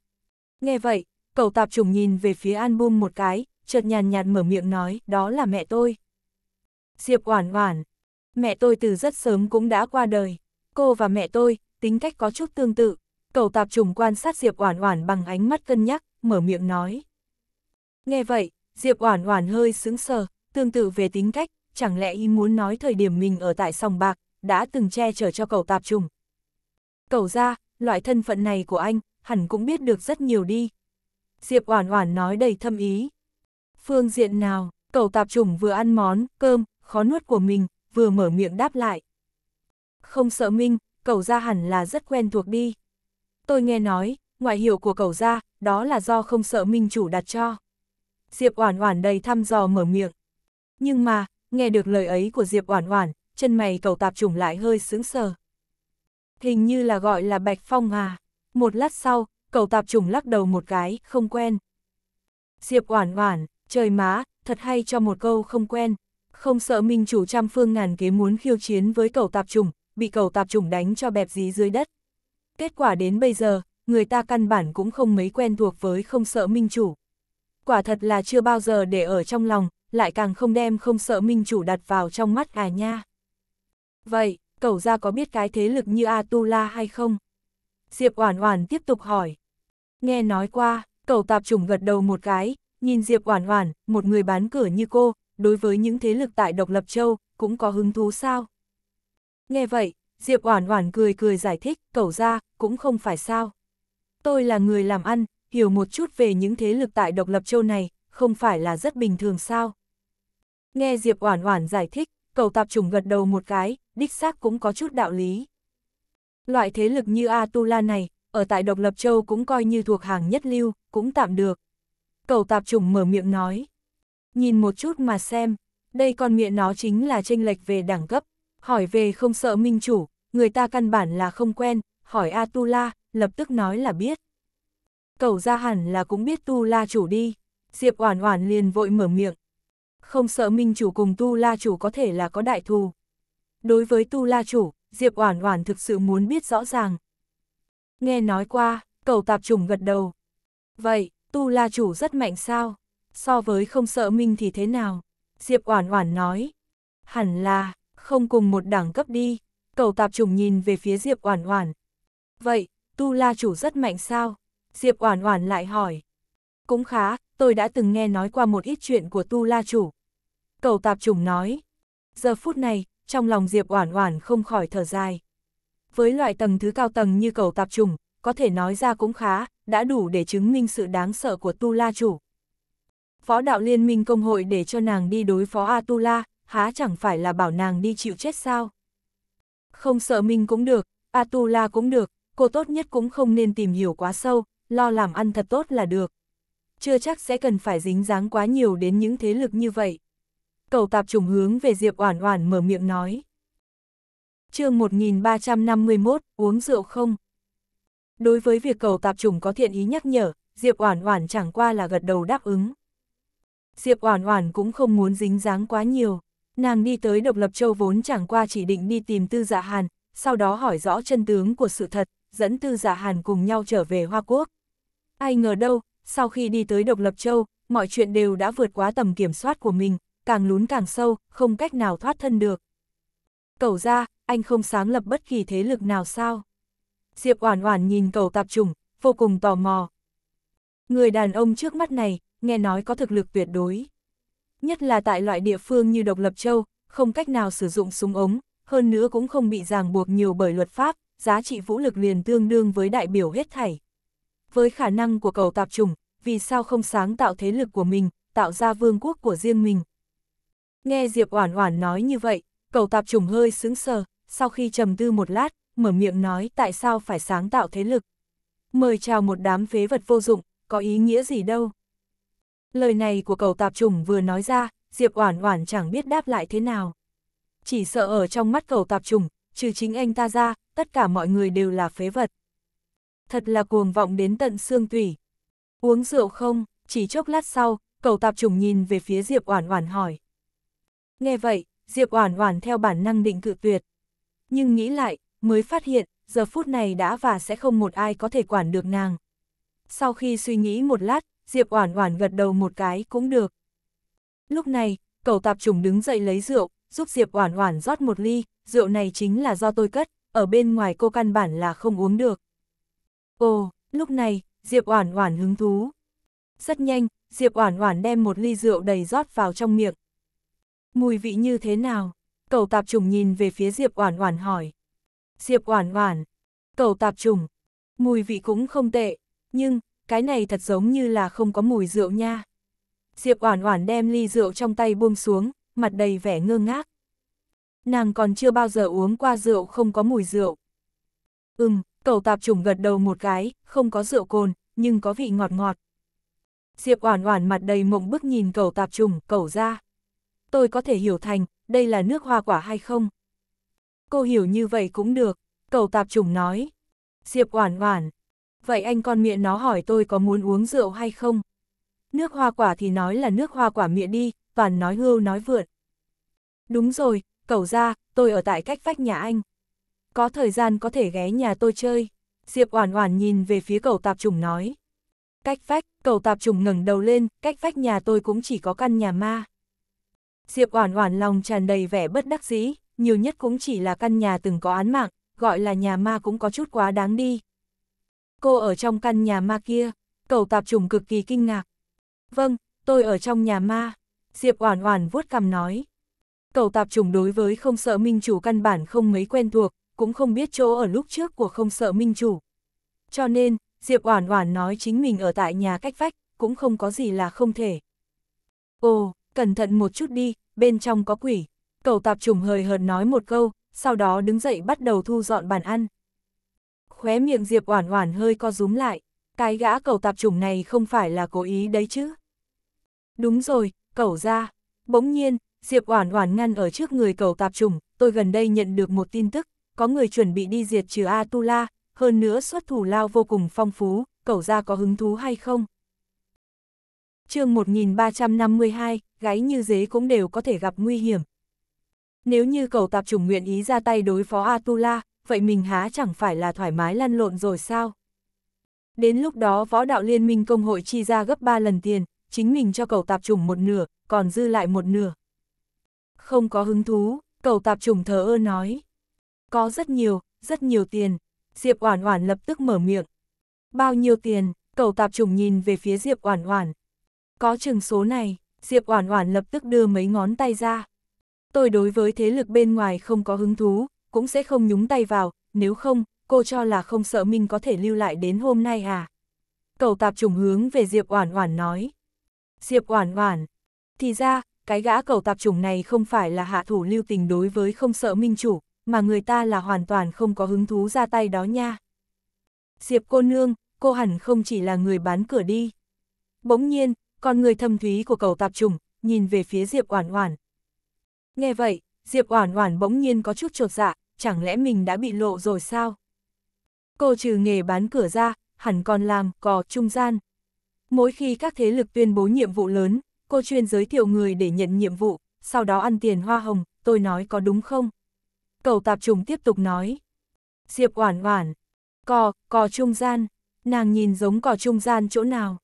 Nghe vậy, cậu tạp trùng nhìn về phía album một cái, chợt nhàn nhạt mở miệng nói, đó là mẹ tôi. Diệp Oản Oản, mẹ tôi từ rất sớm cũng đã qua đời, cô và mẹ tôi, tính cách có chút tương tự. Cậu tạp trùng quan sát Diệp Oản Oản bằng ánh mắt cân nhắc, mở miệng nói. Nghe vậy, Diệp Oản Oản hơi sững sờ, tương tự về tính cách, chẳng lẽ y muốn nói thời điểm mình ở tại sòng bạc, đã từng che chở cho cậu tạp trùng. Cậu gia, loại thân phận này của anh, hẳn cũng biết được rất nhiều đi. Diệp Oản Oản nói đầy thâm ý. Phương diện nào, cậu tạp trùng vừa ăn món, cơm, khó nuốt của mình, vừa mở miệng đáp lại. Không sợ Minh, cậu gia hẳn là rất quen thuộc đi. Tôi nghe nói, ngoại hiệu của cậu gia đó là do không sợ Minh chủ đặt cho. Diệp Oản Oản đầy thăm dò mở miệng. Nhưng mà, nghe được lời ấy của Diệp Oản Oản, chân mày cầu tạp trùng lại hơi sững sờ. Hình như là gọi là Bạch Phong à. Một lát sau, cầu tạp trùng lắc đầu một cái, không quen. Diệp Oản Oản, trời má, thật hay cho một câu không quen. Không sợ minh chủ trăm phương ngàn kế muốn khiêu chiến với cầu tạp trùng, bị cầu tạp trùng đánh cho bẹp dí dưới đất. Kết quả đến bây giờ, người ta căn bản cũng không mấy quen thuộc với không sợ minh chủ quả thật là chưa bao giờ để ở trong lòng, lại càng không đem không sợ minh chủ đặt vào trong mắt à nha. Vậy, cậu ra có biết cái thế lực như Atula hay không? Diệp Oản Oản tiếp tục hỏi. Nghe nói qua, cậu tạp trùng gật đầu một cái, nhìn Diệp Oản Oản, một người bán cửa như cô, đối với những thế lực tại Độc Lập Châu, cũng có hứng thú sao? Nghe vậy, Diệp Oản Oản cười cười giải thích, cậu ra, cũng không phải sao. Tôi là người làm ăn, hiểu một chút về những thế lực tại độc lập châu này, không phải là rất bình thường sao? Nghe Diệp Oản Oản giải thích, cầu tạp trùng gật đầu một cái, đích xác cũng có chút đạo lý. Loại thế lực như Atula này, ở tại độc lập châu cũng coi như thuộc hàng nhất lưu, cũng tạm được. Cầu tạp trùng mở miệng nói. Nhìn một chút mà xem, đây con miệng nó chính là tranh lệch về đẳng cấp, hỏi về không sợ minh chủ, người ta căn bản là không quen, hỏi Atula, lập tức nói là biết. Cầu ra hẳn là cũng biết tu la chủ đi. Diệp Oản Oản liền vội mở miệng. Không sợ Minh chủ cùng tu la chủ có thể là có đại thù. Đối với tu la chủ, Diệp Oản Oản thực sự muốn biết rõ ràng. Nghe nói qua, cầu tạp trùng gật đầu. Vậy, tu la chủ rất mạnh sao? So với không sợ Minh thì thế nào? Diệp Oản Oản nói. Hẳn là, không cùng một đẳng cấp đi. Cầu tạp trùng nhìn về phía Diệp Oản Oản. Vậy, tu la chủ rất mạnh sao? Diệp Oản Oản lại hỏi. Cũng khá, tôi đã từng nghe nói qua một ít chuyện của Tu La Chủ. Cầu tạp trùng nói. Giờ phút này, trong lòng Diệp Oản Oản không khỏi thở dài. Với loại tầng thứ cao tầng như cầu tạp trùng, có thể nói ra cũng khá, đã đủ để chứng minh sự đáng sợ của Tu La Chủ. Phó đạo liên minh công hội để cho nàng đi đối phó Atula, há chẳng phải là bảo nàng đi chịu chết sao? Không sợ mình cũng được, Atula cũng được, cô tốt nhất cũng không nên tìm hiểu quá sâu, lo làm ăn thật tốt là được. Chưa chắc sẽ cần phải dính dáng quá nhiều đến những thế lực như vậy. Cầu tạp trùng hướng về Diệp Oản Oản mở miệng nói. Chương 1351, uống rượu không? Đối với việc cầu tạp trùng có thiện ý nhắc nhở, Diệp Oản Oản chẳng qua là gật đầu đáp ứng. Diệp Oản Oản cũng không muốn dính dáng quá nhiều, nàng đi tới Độc Lập Châu vốn chẳng qua chỉ định đi tìm Tư Dạ Hàn, sau đó hỏi rõ chân tướng của sự thật, dẫn Tư Dạ Hàn cùng nhau trở về Hoa Quốc. Ai ngờ đâu, sau khi đi tới Độc Lập Châu, mọi chuyện đều đã vượt quá tầm kiểm soát của mình, càng lún càng sâu, không cách nào thoát thân được. Cầu ra, anh không sáng lập bất kỳ thế lực nào sao? Diệp Oản Oản nhìn cầu tạp trùng, vô cùng tò mò. Người đàn ông trước mắt này, nghe nói có thực lực tuyệt đối. Nhất là tại loại địa phương như Độc Lập Châu, không cách nào sử dụng súng ống, hơn nữa cũng không bị ràng buộc nhiều bởi luật pháp, giá trị vũ lực liền tương đương với đại biểu hết thảy. Với khả năng của cầu tạp trùng vì sao không sáng tạo thế lực của mình, tạo ra vương quốc của riêng mình? Nghe Diệp Oản Oản nói như vậy, cầu tạp trùng hơi sững sờ, sau khi trầm tư một lát, mở miệng nói tại sao phải sáng tạo thế lực. Mời chào một đám phế vật vô dụng, có ý nghĩa gì đâu. Lời này của cầu tạp trùng vừa nói ra, Diệp Oản Oản chẳng biết đáp lại thế nào. Chỉ sợ ở trong mắt cầu tạp trùng, trừ chính anh ta ra, tất cả mọi người đều là phế vật thật là cuồng vọng đến tận xương tủy. Uống rượu không, chỉ chốc lát sau, cầu tạp trùng nhìn về phía Diệp Oản Oản hỏi. Nghe vậy, Diệp Oản Oản theo bản năng định cự tuyệt. Nhưng nghĩ lại, mới phát hiện, giờ phút này đã và sẽ không một ai có thể quản được nàng. Sau khi suy nghĩ một lát, Diệp Oản Oản gật đầu một cái cũng được. Lúc này, cầu tạp trùng đứng dậy lấy rượu, giúp Diệp Oản Oản rót một ly, rượu này chính là do tôi cất, ở bên ngoài cô căn bản là không uống được. Ồ, lúc này, Diệp Oản Oản hứng thú. Rất nhanh, Diệp Oản Oản đem một ly rượu đầy rót vào trong miệng. Mùi vị như thế nào? Cầu Tạp Trùng nhìn về phía Diệp Oản Oản hỏi. Diệp Oản Oản, Cầu Tạp Trùng, mùi vị cũng không tệ, nhưng cái này thật giống như là không có mùi rượu nha. Diệp Oản Oản đem ly rượu trong tay buông xuống, mặt đầy vẻ ngơ ngác. Nàng còn chưa bao giờ uống qua rượu không có mùi rượu. Ừm, Cậu tạp trùng gật đầu một cái, không có rượu cồn, nhưng có vị ngọt ngọt. Diệp Oản Oản mặt đầy mộng bức nhìn cậu tạp trùng, cậu ra. Tôi có thể hiểu thành, đây là nước hoa quả hay không? Cô hiểu như vậy cũng được, cậu tạp trùng nói. Diệp Oản Oản, vậy anh con miệng nó hỏi tôi có muốn uống rượu hay không? Nước hoa quả thì nói là nước hoa quả miệng đi, toàn nói hưu nói vượt. Đúng rồi, cậu ra, tôi ở tại cách vách nhà anh có thời gian có thể ghé nhà tôi chơi. Diệp Oản Oản nhìn về phía cầu tạp trùng nói. Cách phách cầu tạp trùng ngẩng đầu lên, cách phách nhà tôi cũng chỉ có căn nhà ma. Diệp Oản Oản lòng tràn đầy vẻ bất đắc dĩ, nhiều nhất cũng chỉ là căn nhà từng có án mạng, gọi là nhà ma cũng có chút quá đáng đi. Cô ở trong căn nhà ma kia, cầu tạp trùng cực kỳ kinh ngạc. Vâng, tôi ở trong nhà ma, Diệp Oản Oản vuốt cằm nói. Cầu tạp trùng đối với không sợ minh chủ căn bản không mấy quen thuộc, cũng không biết chỗ ở lúc trước của không sợ minh chủ. Cho nên, Diệp Oản Oản nói chính mình ở tại nhà cách vách, cũng không có gì là không thể. Ồ, cẩn thận một chút đi, bên trong có quỷ. Cầu tạp trùng hời hợt nói một câu, sau đó đứng dậy bắt đầu thu dọn bàn ăn. Khóe miệng Diệp Oản Oản hơi co rúm lại, cái gã cầu tạp trùng này không phải là cố ý đấy chứ. Đúng rồi, cầu ra. Bỗng nhiên, Diệp Oản Oản ngăn ở trước người cầu tạp trùng, tôi gần đây nhận được một tin tức, có người chuẩn bị đi diệt trừ Atula, hơn nữa xuất thủ lao vô cùng phong phú, cậu ra có hứng thú hay không? chương 1352, gái như dế cũng đều có thể gặp nguy hiểm. Nếu như cầu tạp chủng nguyện ý ra tay đối phó Atula, vậy mình há chẳng phải là thoải mái lăn lộn rồi sao? Đến lúc đó võ đạo liên minh công hội chi ra gấp 3 lần tiền, chính mình cho cầu tạp chủng một nửa, còn dư lại một nửa. Không có hứng thú, cầu tạp chủng thờ ơ nói. Có rất nhiều, rất nhiều tiền. Diệp Oản Oản lập tức mở miệng. Bao nhiêu tiền? Cầu tạp trùng nhìn về phía Diệp Oản Oản. Có chừng số này, Diệp Oản Oản lập tức đưa mấy ngón tay ra. Tôi đối với thế lực bên ngoài không có hứng thú, cũng sẽ không nhúng tay vào, nếu không, cô cho là không sợ mình có thể lưu lại đến hôm nay à? Cầu tạp trùng hướng về Diệp Oản Oản nói. Diệp Oản Oản, thì ra, cái gã cầu tạp trùng này không phải là hạ thủ lưu tình đối với không sợ minh chủ, mà người ta là hoàn toàn không có hứng thú ra tay đó nha. Diệp cô nương, cô hẳn không chỉ là người bán cửa đi. Bỗng nhiên, con người thâm thúy của cầu tạp trùng, nhìn về phía Diệp Oản Oản. Nghe vậy, Diệp Oản Oản bỗng nhiên có chút trột dạ, chẳng lẽ mình đã bị lộ rồi sao? Cô trừ nghề bán cửa ra, hẳn còn làm cò trung gian. Mỗi khi các thế lực tuyên bố nhiệm vụ lớn, cô chuyên giới thiệu người để nhận nhiệm vụ, sau đó ăn tiền hoa hồng, tôi nói có đúng không? cầu tạp trùng tiếp tục nói. Diệp oản oản, cò, cò trung gian, nàng nhìn giống cò trung gian chỗ nào.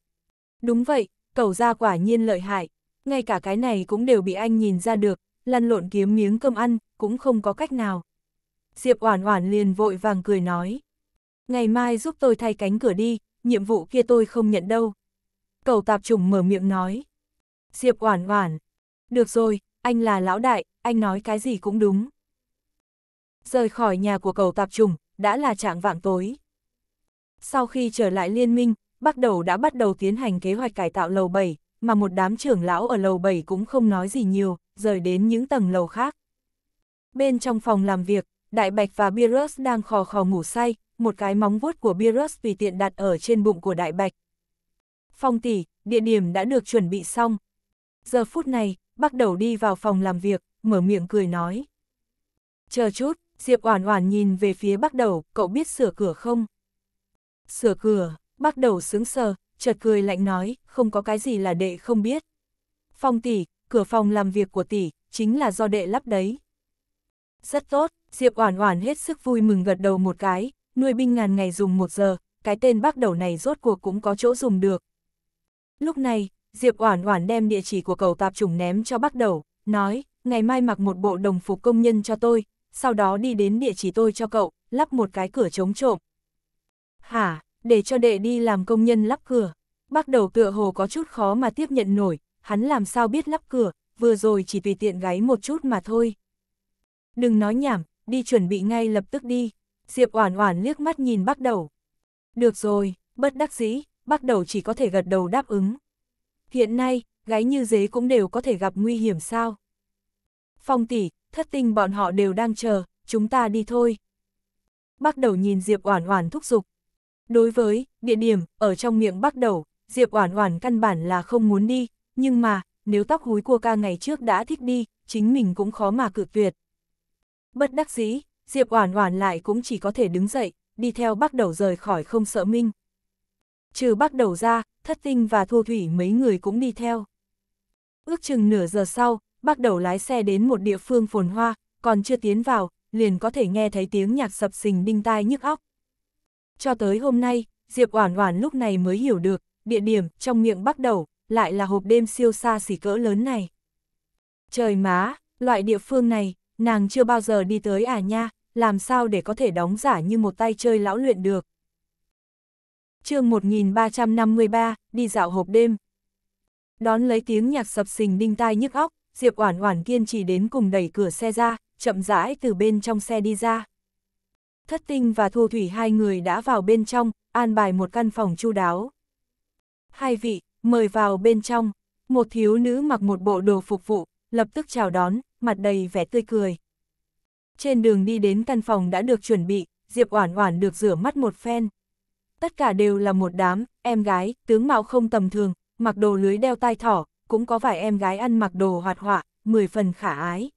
Đúng vậy, cầu ra quả nhiên lợi hại, ngay cả cái này cũng đều bị anh nhìn ra được, lăn lộn kiếm miếng cơm ăn, cũng không có cách nào. Diệp oản oản liền vội vàng cười nói. Ngày mai giúp tôi thay cánh cửa đi, nhiệm vụ kia tôi không nhận đâu. Cầu tạp trùng mở miệng nói. Diệp oản oản. Được rồi, anh là lão đại, anh nói cái gì cũng đúng rời khỏi nhà của cầu tạp trùng, đã là trạng vạng tối. Sau khi trở lại liên minh, bắt đầu đã bắt đầu tiến hành kế hoạch cải tạo lầu 7, mà một đám trưởng lão ở lầu 7 cũng không nói gì nhiều, rời đến những tầng lầu khác. Bên trong phòng làm việc, Đại Bạch và Beerus đang khò khò ngủ say, một cái móng vuốt của Beerus vì tiện đặt ở trên bụng của Đại Bạch. Phong tỷ, địa điểm đã được chuẩn bị xong. Giờ phút này, bắt đầu đi vào phòng làm việc, mở miệng cười nói. Chờ chút, Diệp Oản Oản nhìn về phía Bắc Đầu, cậu biết sửa cửa không? Sửa cửa, Bắc Đầu sững sờ, chợt cười lạnh nói, không có cái gì là đệ không biết. Phong tỷ, cửa phòng làm việc của tỷ chính là do đệ lắp đấy. Rất tốt, Diệp Oản Oản hết sức vui mừng gật đầu một cái, nuôi binh ngàn ngày dùng một giờ, cái tên Bắc Đầu này rốt cuộc cũng có chỗ dùng được. Lúc này, Diệp Oản Oản đem địa chỉ của cầu tạp chủng ném cho Bắc Đầu, nói, ngày mai mặc một bộ đồng phục công nhân cho tôi, sau đó đi đến địa chỉ tôi cho cậu, lắp một cái cửa chống trộm. Hả, để cho đệ đi làm công nhân lắp cửa. Bắt đầu tựa hồ có chút khó mà tiếp nhận nổi, hắn làm sao biết lắp cửa, vừa rồi chỉ tùy tiện gáy một chút mà thôi. Đừng nói nhảm, đi chuẩn bị ngay lập tức đi. Diệp Oản Oản liếc mắt nhìn Bắc Đầu. Được rồi, bất đắc dĩ, Bắc Đầu chỉ có thể gật đầu đáp ứng. Hiện nay, gái như dế cũng đều có thể gặp nguy hiểm sao? Phong tỷ, thất tinh bọn họ đều đang chờ, chúng ta đi thôi. Bác đầu nhìn Diệp Oản Oản thúc giục. Đối với, địa điểm, ở trong miệng bác đầu, Diệp Oản Oản căn bản là không muốn đi, nhưng mà, nếu tóc húi cua ca ngày trước đã thích đi, chính mình cũng khó mà cự tuyệt. Bất đắc dĩ, Diệp Oản Oản lại cũng chỉ có thể đứng dậy, đi theo bác đầu rời khỏi không sợ minh. Trừ bác đầu ra, thất tinh và Thua thủy mấy người cũng đi theo. Ước chừng nửa giờ sau, bắt đầu lái xe đến một địa phương phồn hoa, còn chưa tiến vào, liền có thể nghe thấy tiếng nhạc sập sình đinh tai nhức óc. Cho tới hôm nay, Diệp Oản Oản lúc này mới hiểu được, địa điểm trong miệng bắt đầu lại là hộp đêm siêu xa xỉ cỡ lớn này. Trời má, loại địa phương này, nàng chưa bao giờ đi tới à nha, làm sao để có thể đóng giả như một tay chơi lão luyện được. chương 1353, đi dạo hộp đêm. Đón lấy tiếng nhạc sập sình đinh tai nhức óc, Diệp Oản Oản kiên trì đến cùng đẩy cửa xe ra, chậm rãi từ bên trong xe đi ra. Thất Tinh và Thu Thủy hai người đã vào bên trong, an bài một căn phòng chu đáo. Hai vị, mời vào bên trong. Một thiếu nữ mặc một bộ đồ phục vụ, lập tức chào đón, mặt đầy vẻ tươi cười. Trên đường đi đến căn phòng đã được chuẩn bị, Diệp Oản Oản được rửa mắt một phen. Tất cả đều là một đám em gái, tướng mạo không tầm thường, mặc đồ lưới đeo tai thỏ, cũng có vài em gái ăn mặc đồ hoạt họa, mười phần khả ái.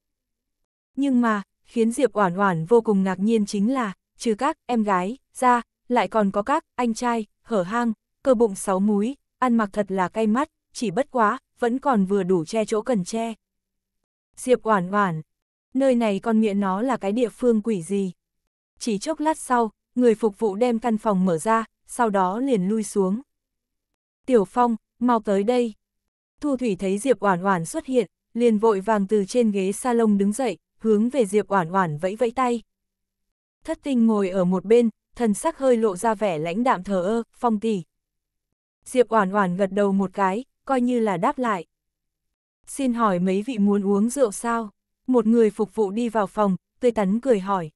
Nhưng mà, khiến Diệp Oản Oản vô cùng ngạc nhiên chính là, trừ các em gái ra, lại còn có các anh trai, hở hang, cơ bụng sáu múi, ăn mặc thật là cay mắt, chỉ bất quá, vẫn còn vừa đủ che chỗ cần che. Diệp Oản Oản, nơi này con miệng nó là cái địa phương quỷ gì? Chỉ chốc lát sau, người phục vụ đem căn phòng mở ra, sau đó liền lui xuống. Tiểu Phong, mau tới đây. Thu Thủy thấy Diệp Oản Oản xuất hiện, liền vội vàng từ trên ghế salon đứng dậy, hướng về Diệp Oản Oản vẫy vẫy tay. Thất Tinh ngồi ở một bên, thần sắc hơi lộ ra vẻ lãnh đạm thờ ơ, "Phong tỷ." Diệp Oản Oản gật đầu một cái, coi như là đáp lại. "Xin hỏi mấy vị muốn uống rượu sao?" Một người phục vụ đi vào phòng, tươi tắn cười hỏi.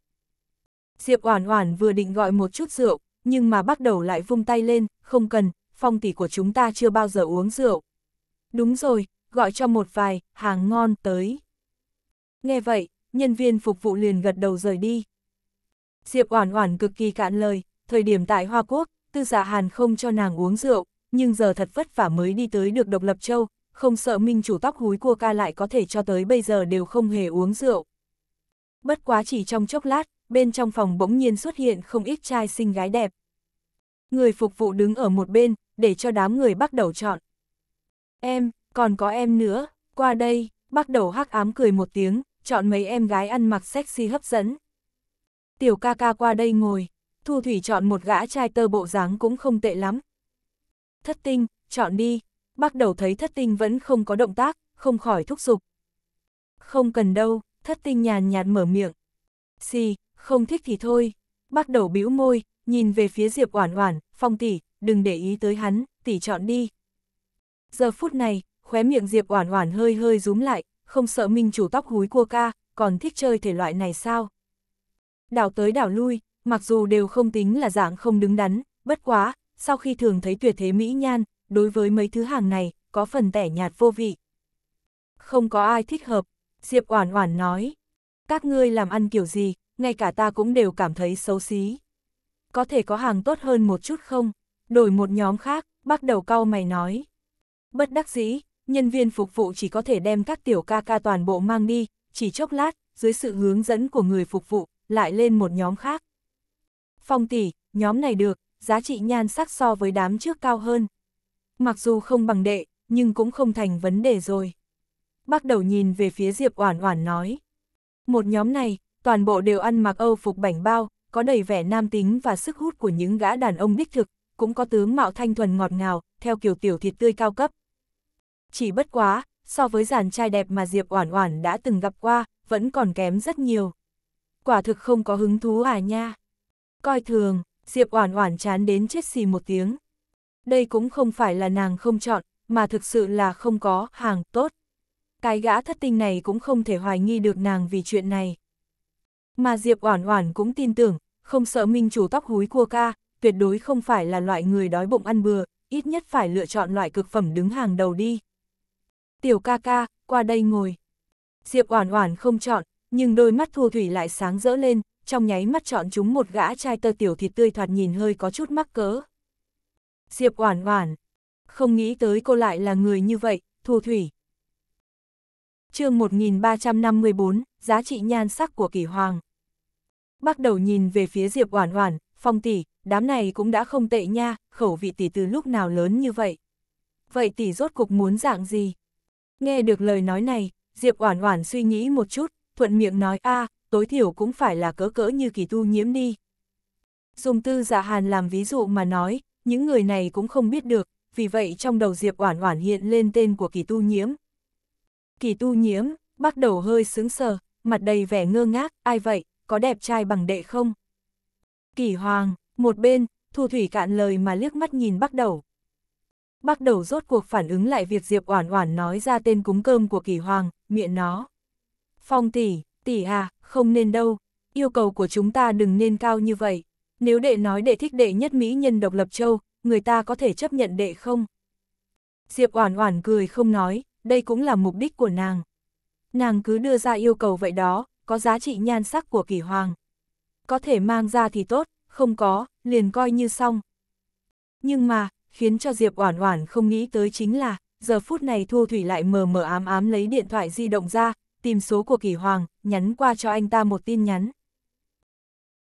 Diệp Oản Oản vừa định gọi một chút rượu, nhưng mà bắt đầu lại vung tay lên, "Không cần, phong tỷ của chúng ta chưa bao giờ uống rượu." đúng rồi, gọi cho một vài, hàng ngon tới. Nghe vậy, nhân viên phục vụ liền gật đầu rời đi. Diệp Oản Oản cực kỳ cạn lời, thời điểm tại Hoa Quốc, Tư giả dạ Hàn không cho nàng uống rượu, nhưng giờ thật vất vả mới đi tới được Độc Lập Châu, không sợ Minh chủ tóc húi cua ca lại có thể cho tới bây giờ đều không hề uống rượu. Bất quá chỉ trong chốc lát, bên trong phòng bỗng nhiên xuất hiện không ít trai xinh gái đẹp. Người phục vụ đứng ở một bên, để cho đám người bắt đầu chọn, em, còn có em nữa, qua đây, bắt đầu hắc ám cười một tiếng, chọn mấy em gái ăn mặc sexy hấp dẫn. Tiểu ca ca qua đây ngồi, Thu Thủy chọn một gã trai tơ bộ dáng cũng không tệ lắm. Thất tinh, chọn đi, bắt đầu thấy thất tinh vẫn không có động tác, không khỏi thúc giục. Không cần đâu, thất tinh nhàn nhạt mở miệng. Xì, không thích thì thôi, bắt đầu bĩu môi, nhìn về phía Diệp Oản Oản, Phong tỷ, đừng để ý tới hắn, tỷ chọn đi, Giờ phút này, khóe miệng Diệp Oản Oản hơi hơi rúm lại, không sợ Minh chủ tóc húi cua ca, còn thích chơi thể loại này sao? Đảo tới đảo lui, mặc dù đều không tính là dạng không đứng đắn, bất quá, sau khi thường thấy tuyệt thế mỹ nhan, đối với mấy thứ hàng này, có phần tẻ nhạt vô vị. Không có ai thích hợp, Diệp Oản Oản nói. Các ngươi làm ăn kiểu gì, ngay cả ta cũng đều cảm thấy xấu xí. Có thể có hàng tốt hơn một chút không? Đổi một nhóm khác, bắt đầu cau mày nói bất đắc dĩ, nhân viên phục vụ chỉ có thể đem các tiểu ca ca toàn bộ mang đi, chỉ chốc lát, dưới sự hướng dẫn của người phục vụ, lại lên một nhóm khác. Phong tỷ, nhóm này được, giá trị nhan sắc so với đám trước cao hơn. Mặc dù không bằng đệ, nhưng cũng không thành vấn đề rồi. Bắt đầu nhìn về phía Diệp Oản Oản nói. Một nhóm này, toàn bộ đều ăn mặc Âu phục bảnh bao, có đầy vẻ nam tính và sức hút của những gã đàn ông đích thực, cũng có tướng mạo thanh thuần ngọt ngào, theo kiểu tiểu thịt tươi cao cấp, chỉ bất quá, so với dàn trai đẹp mà Diệp Oản Oản đã từng gặp qua, vẫn còn kém rất nhiều. Quả thực không có hứng thú à nha. Coi thường, Diệp Oản Oản chán đến chết xì một tiếng. Đây cũng không phải là nàng không chọn, mà thực sự là không có hàng tốt. Cái gã thất tình này cũng không thể hoài nghi được nàng vì chuyện này. Mà Diệp Oản Oản cũng tin tưởng, không sợ Minh chủ tóc húi cua ca, tuyệt đối không phải là loại người đói bụng ăn bừa, ít nhất phải lựa chọn loại cực phẩm đứng hàng đầu đi tiểu ca ca, qua đây ngồi. Diệp Oản Oản không chọn, nhưng đôi mắt Thu Thủy lại sáng rỡ lên, trong nháy mắt chọn chúng một gã trai tơ tiểu thịt tươi thoạt nhìn hơi có chút mắc cỡ. Diệp Oản Oản, không nghĩ tới cô lại là người như vậy, Thu Thủy. Chương 1354, giá trị nhan sắc của kỳ hoàng. Bắt đầu nhìn về phía Diệp Oản Oản, Phong tỷ, đám này cũng đã không tệ nha, khẩu vị tỷ từ lúc nào lớn như vậy. Vậy tỷ rốt cục muốn dạng gì? Nghe được lời nói này, Diệp Oản Oản suy nghĩ một chút, thuận miệng nói a, tối thiểu cũng phải là cỡ cỡ như kỳ tu nhiễm đi. Dung tư dạ hàn làm ví dụ mà nói, những người này cũng không biết được, vì vậy trong đầu Diệp Oản Oản hiện lên tên của kỳ tu nhiễm. Kỳ tu nhiễm, bắt đầu hơi sướng sờ, mặt đầy vẻ ngơ ngác, ai vậy, có đẹp trai bằng đệ không? Kỳ Hoàng, một bên, Thu Thủy cạn lời mà liếc mắt nhìn bắt đầu, bắt đầu rốt cuộc phản ứng lại việc Diệp Oản Oản nói ra tên cúng cơm của kỳ hoàng, miệng nó. Phong tỷ, tỷ à, không nên đâu, yêu cầu của chúng ta đừng nên cao như vậy. Nếu đệ nói đệ thích đệ nhất mỹ nhân độc lập châu, người ta có thể chấp nhận đệ không? Diệp Oản Oản cười không nói, đây cũng là mục đích của nàng. Nàng cứ đưa ra yêu cầu vậy đó, có giá trị nhan sắc của kỳ hoàng. Có thể mang ra thì tốt, không có, liền coi như xong. Nhưng mà, khiến cho Diệp Oản Oản không nghĩ tới chính là, giờ phút này Thu Thủy lại mờ mờ ám ám lấy điện thoại di động ra, tìm số của Kỳ Hoàng, nhắn qua cho anh ta một tin nhắn.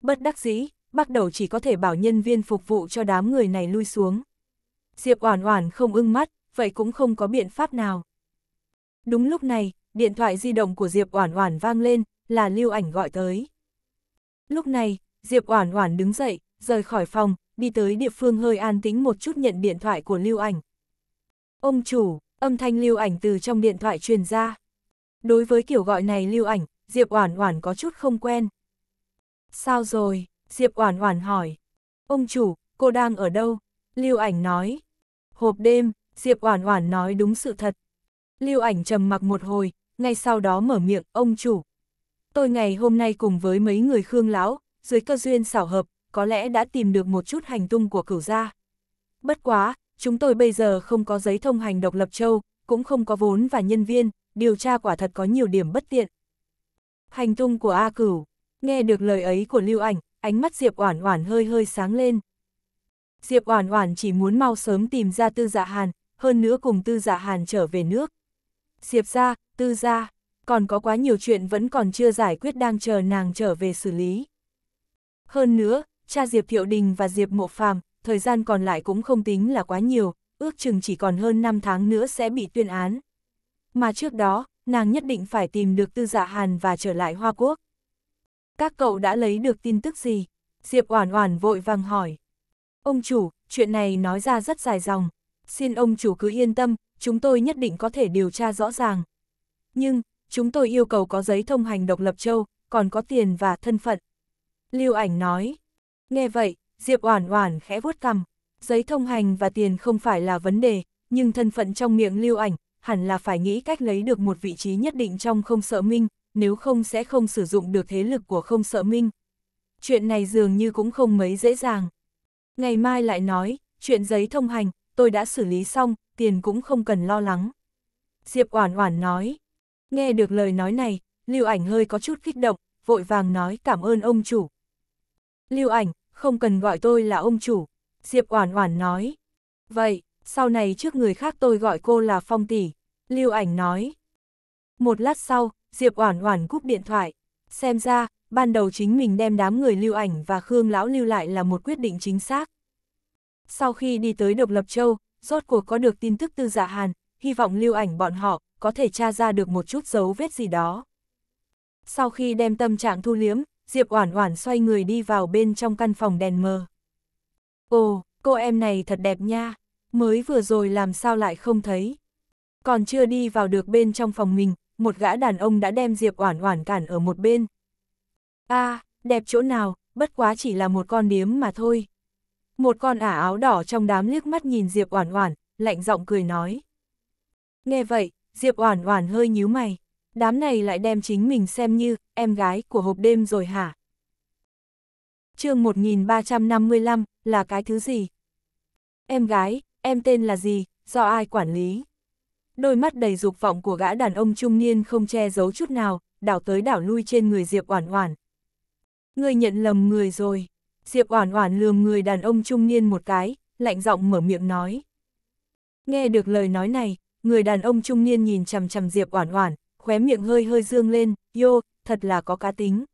Bất đắc dĩ, bắt đầu chỉ có thể bảo nhân viên phục vụ cho đám người này lui xuống. Diệp Oản Oản không ưng mắt, vậy cũng không có biện pháp nào. Đúng lúc này, điện thoại di động của Diệp Oản Oản vang lên, là Lưu Ảnh gọi tới. Lúc này, Diệp Oản Oản đứng dậy, rời khỏi phòng, đi tới địa phương hơi an tĩnh một chút nhận điện thoại của lưu ảnh. Ông chủ, âm thanh lưu ảnh từ trong điện thoại truyền ra. Đối với kiểu gọi này lưu ảnh, Diệp Oản Oản có chút không quen. Sao rồi? Diệp Oản Oản hỏi. Ông chủ, cô đang ở đâu? Lưu ảnh nói. Hộp đêm, Diệp Oản Oản nói đúng sự thật. Lưu ảnh trầm mặc một hồi, ngay sau đó mở miệng, ông chủ. Tôi ngày hôm nay cùng với mấy người Khương Lão, dưới cơ duyên xảo hợp, có lẽ đã tìm được một chút hành tung của cửu gia. Bất quá, chúng tôi bây giờ không có giấy thông hành độc lập châu, cũng không có vốn và nhân viên, điều tra quả thật có nhiều điểm bất tiện. Hành tung của A Cửu, nghe được lời ấy của Lưu Ảnh, ánh mắt Diệp Oản Oản hơi hơi sáng lên. Diệp Oản Oản chỉ muốn mau sớm tìm ra Tư Dạ Hàn, hơn nữa cùng Tư Dạ Hàn trở về nước. Diệp gia, Tư gia, còn có quá nhiều chuyện vẫn còn chưa giải quyết đang chờ nàng trở về xử lý. Hơn nữa, cha Diệp Thiệu Đình và Diệp Mộ Phàm, thời gian còn lại cũng không tính là quá nhiều, ước chừng chỉ còn hơn 5 tháng nữa sẽ bị tuyên án. Mà trước đó, nàng nhất định phải tìm được Tư Dạ Hàn và trở lại Hoa Quốc. Các cậu đã lấy được tin tức gì? Diệp Oản Oản vội vàng hỏi. Ông chủ, chuyện này nói ra rất dài dòng, xin ông chủ cứ yên tâm, chúng tôi nhất định có thể điều tra rõ ràng. Nhưng, chúng tôi yêu cầu có giấy thông hành độc lập châu, còn có tiền và thân phận. Lưu ảnh nói, Nghe vậy, Diệp Oản Oản khẽ vuốt cằm, giấy thông hành và tiền không phải là vấn đề, nhưng thân phận trong miệng Lưu Ảnh, hẳn là phải nghĩ cách lấy được một vị trí nhất định trong không sợ minh, nếu không sẽ không sử dụng được thế lực của không sợ minh. Chuyện này dường như cũng không mấy dễ dàng. Ngày mai lại nói, chuyện giấy thông hành, tôi đã xử lý xong, tiền cũng không cần lo lắng. Diệp Oản Oản nói. Nghe được lời nói này, Lưu Ảnh hơi có chút kích động, vội vàng nói cảm ơn ông chủ, Lưu ảnh, không cần gọi tôi là ông chủ. Diệp Oản Oản nói. Vậy, sau này trước người khác tôi gọi cô là Phong tỷ. Lưu ảnh nói. Một lát sau, Diệp Oản Oản cúp điện thoại. Xem ra, ban đầu chính mình đem đám người Lưu ảnh và Khương lão lưu lại là một quyết định chính xác. Sau khi đi tới Độc Lập Châu, rốt cuộc có được tin tức từ Dạ Hàn, hy vọng Lưu ảnh bọn họ có thể tra ra được một chút dấu vết gì đó. Sau khi đem tâm trạng thu liếm, Diệp Oản Oản xoay người đi vào bên trong căn phòng đèn mờ. Ồ, cô em này thật đẹp nha, mới vừa rồi làm sao lại không thấy. Còn chưa đi vào được bên trong phòng mình, một gã đàn ông đã đem Diệp Oản Oản cản ở một bên. A, à, đẹp chỗ nào, bất quá chỉ là một con điếm mà thôi. Một con ả áo đỏ trong đám liếc mắt nhìn Diệp Oản Oản, lạnh giọng cười nói. Nghe vậy, Diệp Oản Oản hơi nhíu mày đám này lại đem chính mình xem như em gái của hộp đêm rồi hả? chương 1355 là cái thứ gì? Em gái, em tên là gì, do ai quản lý? Đôi mắt đầy dục vọng của gã đàn ông trung niên không che giấu chút nào, đảo tới đảo lui trên người Diệp Oản Oản. Ngươi nhận lầm người rồi. Diệp Oản Oản lườm người đàn ông trung niên một cái, lạnh giọng mở miệng nói. Nghe được lời nói này, người đàn ông trung niên nhìn chằm chằm Diệp Oản Oản, khóe miệng hơi hơi dương lên, "Yo, thật là có cá tính."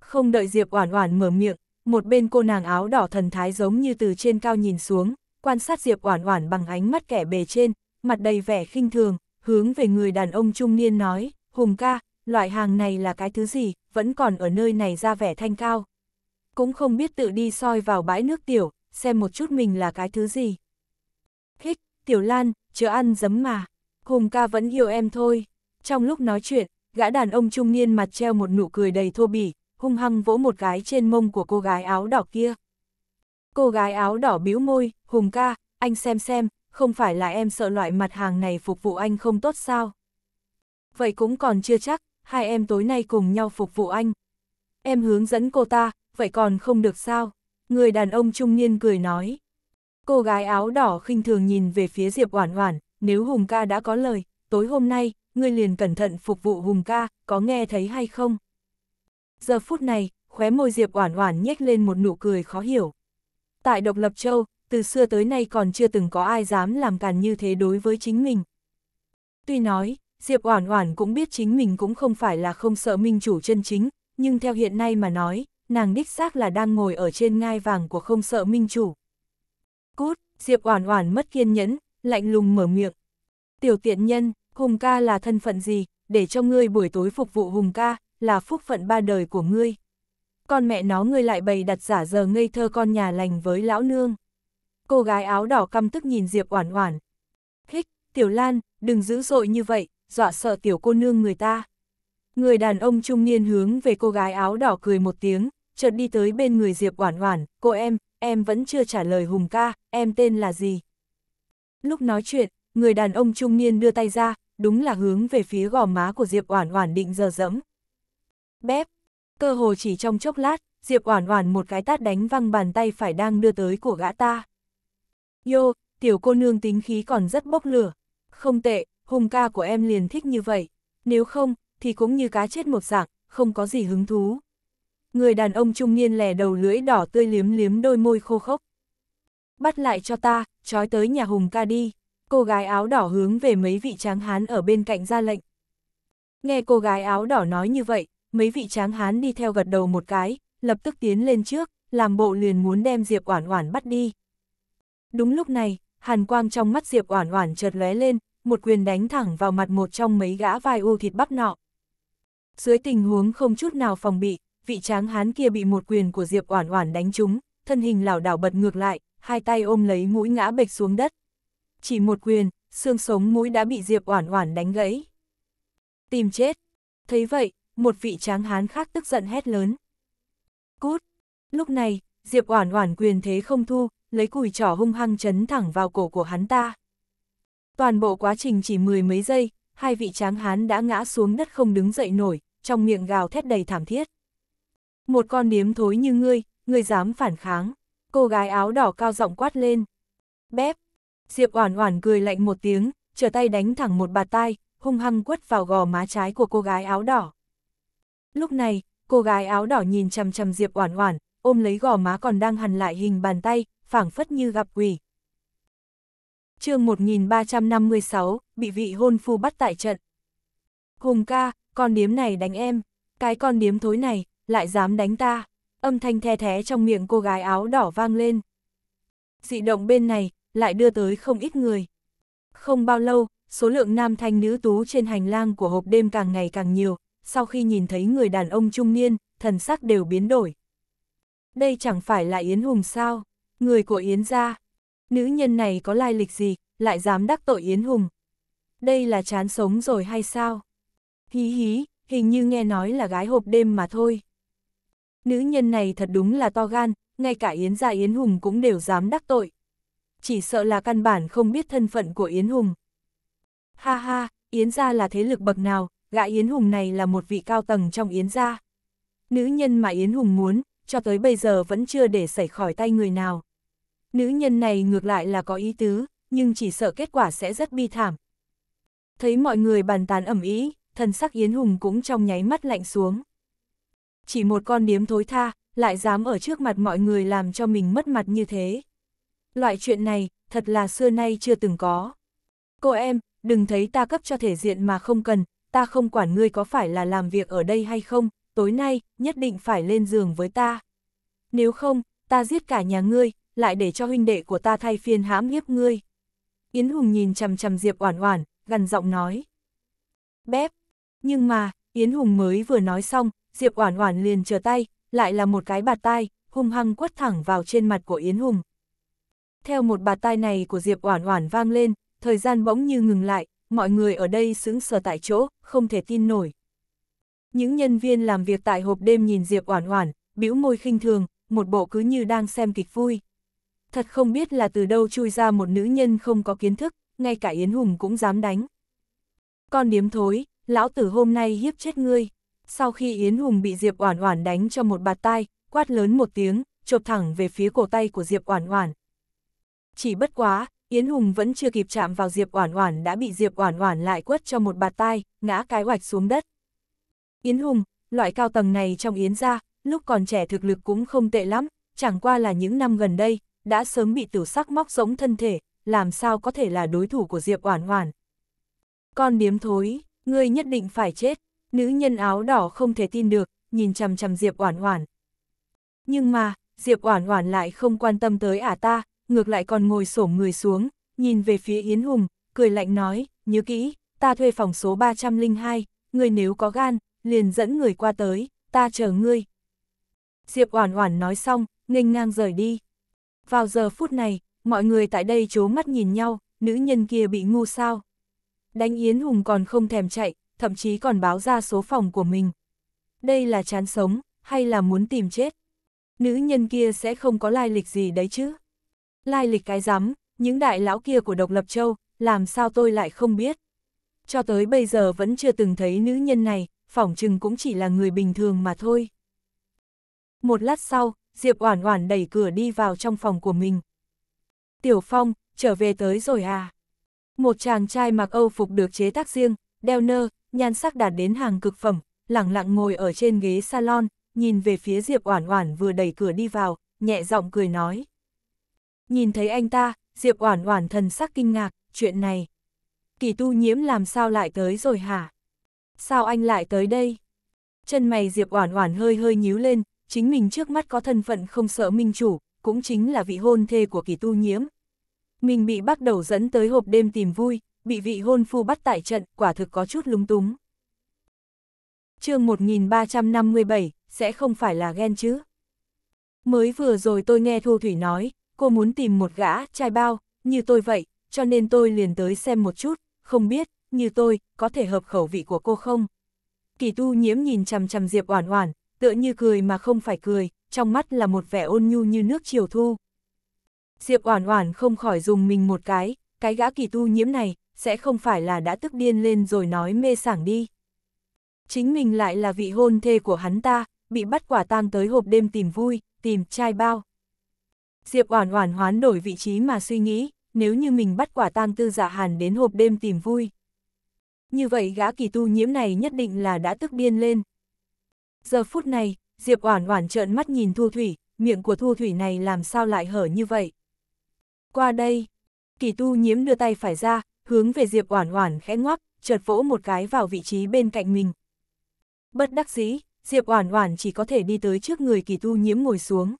Không đợi Diệp Oản Oản mở miệng, một bên cô nàng áo đỏ thần thái giống như từ trên cao nhìn xuống, quan sát Diệp Oản Oản bằng ánh mắt kẻ bề trên, mặt đầy vẻ khinh thường, hướng về người đàn ông trung niên nói, "Hùng ca, loại hàng này là cái thứ gì, vẫn còn ở nơi này ra vẻ thanh cao." Cũng không biết tự đi soi vào bãi nước tiểu, xem một chút mình là cái thứ gì. Hích, Tiểu Lan, chưa ăn dấm mà, Hùng ca vẫn yêu em thôi. Trong lúc nói chuyện, gã đàn ông trung niên mặt treo một nụ cười đầy thô bỉ, hung hăng vỗ một gái trên mông của cô gái áo đỏ kia. Cô gái áo đỏ bĩu môi, hùng ca, anh xem xem, không phải là em sợ loại mặt hàng này phục vụ anh không tốt sao? Vậy cũng còn chưa chắc, hai em tối nay cùng nhau phục vụ anh. Em hướng dẫn cô ta, vậy còn không được sao? Người đàn ông trung niên cười nói. Cô gái áo đỏ khinh thường nhìn về phía Diệp Oản Oản, nếu Hùng ca đã có lời, tối hôm nay, ngươi liền cẩn thận phục vụ Hùng ca, có nghe thấy hay không? Giờ phút này, khóe môi Diệp Oản Oản nhếch lên một nụ cười khó hiểu. Tại Độc Lập Châu, từ xưa tới nay còn chưa từng có ai dám làm càn như thế đối với chính mình. Tuy nói, Diệp Oản Oản cũng biết chính mình cũng không phải là không sợ minh chủ chân chính, nhưng theo hiện nay mà nói, nàng đích xác là đang ngồi ở trên ngai vàng của không sợ minh chủ. Cút, Diệp Oản Oản mất kiên nhẫn, lạnh lùng mở miệng. Tiểu tiện nhân, Hùng ca là thân phận gì, để cho ngươi buổi tối phục vụ Hùng ca, là phúc phận ba đời của ngươi. Con mẹ nó ngươi lại bày đặt giả giờ ngây thơ con nhà lành với lão nương. Cô gái áo đỏ căm tức nhìn Diệp Oản Oản. Khích Tiểu Lan, đừng dữ dội như vậy, dọa sợ tiểu cô nương người ta. Người đàn ông trung niên hướng về cô gái áo đỏ cười một tiếng, chợt đi tới bên người Diệp Oản Oản, "Cô em, em vẫn chưa trả lời Hùng ca, em tên là gì?" Lúc nói chuyện, người đàn ông trung niên đưa tay ra, đúng là hướng về phía gò má của Diệp Oản Oản định giờ dẫm. Bép, cơ hồ chỉ trong chốc lát, Diệp Oản Oản một cái tát đánh văng bàn tay phải đang đưa tới của gã ta. Yo, tiểu cô nương tính khí còn rất bốc lửa. Không tệ, hùng ca của em liền thích như vậy. Nếu không, thì cũng như cá chết một dạng, không có gì hứng thú. Người đàn ông trung niên lè đầu lưỡi đỏ tươi liếm liếm đôi môi khô khốc. Bắt lại cho ta, trói tới nhà hùng ca đi cô gái áo đỏ hướng về mấy vị tráng hán ở bên cạnh ra lệnh. Nghe cô gái áo đỏ nói như vậy, mấy vị tráng hán đi theo gật đầu một cái, lập tức tiến lên trước, làm bộ liền muốn đem Diệp Oản Oản bắt đi. Đúng lúc này, hàn quang trong mắt Diệp Oản Oản chợt lóe lên, một quyền đánh thẳng vào mặt một trong mấy gã vai u thịt bắp nọ. Dưới tình huống không chút nào phòng bị, vị tráng hán kia bị một quyền của Diệp Oản Oản đánh trúng, thân hình lảo đảo bật ngược lại, hai tay ôm lấy mũi ngã bệch xuống đất chỉ một quyền, xương sống mũi đã bị Diệp Oản Oản đánh gãy. Tìm chết. Thấy vậy, một vị tráng hán khác tức giận hét lớn. Cút. Lúc này, Diệp Oản Oản quyền thế không thu, lấy cùi trỏ hung hăng chấn thẳng vào cổ của hắn ta. Toàn bộ quá trình chỉ mười mấy giây, hai vị tráng hán đã ngã xuống đất không đứng dậy nổi, trong miệng gào thét đầy thảm thiết. Một con điếm thối như ngươi, ngươi dám phản kháng. Cô gái áo đỏ cao giọng quát lên. Bép, Diệp Oản Oản cười lạnh một tiếng, trở tay đánh thẳng một bạt tai, hung hăng quất vào gò má trái của cô gái áo đỏ. Lúc này, cô gái áo đỏ nhìn chằm chằm Diệp Oản Oản, ôm lấy gò má còn đang hằn lại hình bàn tay, phảng phất như gặp quỷ. Chương 1356, bị vị hôn phu bắt tại trận. Hùng ca, con điếm này đánh em, cái con điếm thối này lại dám đánh ta. Âm thanh the thé trong miệng cô gái áo đỏ vang lên. Dị động bên này, lại đưa tới không ít người. Không bao lâu, số lượng nam thanh nữ tú trên hành lang của hộp đêm càng ngày càng nhiều, sau khi nhìn thấy người đàn ông trung niên, thần sắc đều biến đổi. Đây chẳng phải là Yến Hùng sao, người của Yến gia. Nữ nhân này có lai lịch gì, lại dám đắc tội Yến Hùng. Đây là chán sống rồi hay sao? Hí hí, hình như nghe nói là gái hộp đêm mà thôi. Nữ nhân này thật đúng là to gan, ngay cả Yến gia Yến Hùng cũng đều dám đắc tội chỉ sợ là căn bản không biết thân phận của Yến Hùng. Ha ha, Yến gia là thế lực bậc nào, gã Yến Hùng này là một vị cao tầng trong Yến gia. Nữ nhân mà Yến Hùng muốn, cho tới bây giờ vẫn chưa để xảy khỏi tay người nào. Nữ nhân này ngược lại là có ý tứ, nhưng chỉ sợ kết quả sẽ rất bi thảm. Thấy mọi người bàn tán ẩm ý, thần sắc Yến Hùng cũng trong nháy mắt lạnh xuống. Chỉ một con điếm thối tha, lại dám ở trước mặt mọi người làm cho mình mất mặt như thế. Loại chuyện này, thật là xưa nay chưa từng có. Cô em, đừng thấy ta cấp cho thể diện mà không cần, ta không quản ngươi có phải là làm việc ở đây hay không, tối nay, nhất định phải lên giường với ta. Nếu không, ta giết cả nhà ngươi, lại để cho huynh đệ của ta thay phiên hãm hiếp ngươi. Yến Hùng nhìn chằm chằm Diệp Oản Oản, gần giọng nói. Bép, nhưng mà, Yến Hùng mới vừa nói xong, Diệp Oản Oản liền trở tay, lại là một cái bạt tai, hung hăng quất thẳng vào trên mặt của Yến Hùng theo một bạt tai này của Diệp Oản Oản vang lên, thời gian bỗng như ngừng lại, mọi người ở đây sững sờ tại chỗ, không thể tin nổi. Những nhân viên làm việc tại hộp đêm nhìn Diệp Oản Oản, bĩu môi khinh thường, một bộ cứ như đang xem kịch vui. Thật không biết là từ đâu chui ra một nữ nhân không có kiến thức, ngay cả Yến Hùng cũng dám đánh. Con điếm thối, lão tử hôm nay hiếp chết ngươi. Sau khi Yến Hùng bị Diệp Oản Oản đánh cho một bạt tai, quát lớn một tiếng, chộp thẳng về phía cổ tay của Diệp Oản Oản. Chỉ bất quá, Yến Hùng vẫn chưa kịp chạm vào Diệp Oản Oản đã bị Diệp Oản Oản lại quất cho một bạt tai, ngã cái oạch xuống đất. Yến Hùng, loại cao tầng này trong Yến gia, lúc còn trẻ thực lực cũng không tệ lắm, chẳng qua là những năm gần đây, đã sớm bị tử sắc móc rỗng thân thể, làm sao có thể là đối thủ của Diệp Oản Oản. Con điếm thối, ngươi nhất định phải chết, nữ nhân áo đỏ không thể tin được, nhìn chằm chằm Diệp Oản Oản. Nhưng mà, Diệp Oản Oản lại không quan tâm tới ả ta, ngược lại còn ngồi sổm người xuống, nhìn về phía Yến Hùng, cười lạnh nói, nhớ kỹ, ta thuê phòng số 302, ngươi nếu có gan, liền dẫn người qua tới, ta chờ ngươi. Diệp Oản Oản nói xong, nghênh ngang rời đi. Vào giờ phút này, mọi người tại đây chố mắt nhìn nhau, nữ nhân kia bị ngu sao? Đánh Yến Hùng còn không thèm chạy, thậm chí còn báo ra số phòng của mình. Đây là chán sống, hay là muốn tìm chết? Nữ nhân kia sẽ không có lai lịch gì đấy chứ? Lai lịch cái rắm, những đại lão kia của độc lập châu, làm sao tôi lại không biết. Cho tới bây giờ vẫn chưa từng thấy nữ nhân này, phỏng chừng cũng chỉ là người bình thường mà thôi. Một lát sau, Diệp Oản Oản đẩy cửa đi vào trong phòng của mình. Tiểu Phong, trở về tới rồi à? Một chàng trai mặc Âu phục được chế tác riêng, đeo nơ, nhan sắc đạt đến hàng cực phẩm, lẳng lặng ngồi ở trên ghế salon, nhìn về phía Diệp Oản Oản vừa đẩy cửa đi vào, nhẹ giọng cười nói. Nhìn thấy anh ta, Diệp Oản Oản thần sắc kinh ngạc, chuyện này. Kỳ tu nhiễm làm sao lại tới rồi hả? Sao anh lại tới đây? Chân mày Diệp Oản Oản hơi hơi nhíu lên, chính mình trước mắt có thân phận không sợ minh chủ, cũng chính là vị hôn thê của kỳ tu nhiễm. Mình bị bắt đầu dẫn tới hộp đêm tìm vui, bị vị hôn phu bắt tại trận, quả thực có chút lúng túng. chương 1357, sẽ không phải là ghen chứ? Mới vừa rồi tôi nghe Thu Thủy nói, cô muốn tìm một gã, trai bao, như tôi vậy, cho nên tôi liền tới xem một chút, không biết, như tôi, có thể hợp khẩu vị của cô không? Kỳ tu nhiễm nhìn chằm chằm Diệp Oản Oản, tựa như cười mà không phải cười, trong mắt là một vẻ ôn nhu như nước chiều thu. Diệp Oản Oản không khỏi dùng mình một cái, cái gã kỳ tu nhiễm này, sẽ không phải là đã tức điên lên rồi nói mê sảng đi. Chính mình lại là vị hôn thê của hắn ta, bị bắt quả tang tới hộp đêm tìm vui, tìm trai bao. Diệp Oản Oản hoán đổi vị trí mà suy nghĩ, nếu như mình bắt quả tang Tư Dạ Hàn đến hộp đêm tìm vui. Như vậy gã kỳ tu nhiễm này nhất định là đã tức điên lên. Giờ phút này, Diệp Oản Oản trợn mắt nhìn Thu Thủy, miệng của Thu Thủy này làm sao lại hở như vậy? Qua đây, kỳ tu nhiễm đưa tay phải ra, hướng về Diệp Oản Oản khẽ ngoắc, chợt vỗ một cái vào vị trí bên cạnh mình. Bất đắc dĩ, Diệp Oản Oản chỉ có thể đi tới trước người kỳ tu nhiễm ngồi xuống.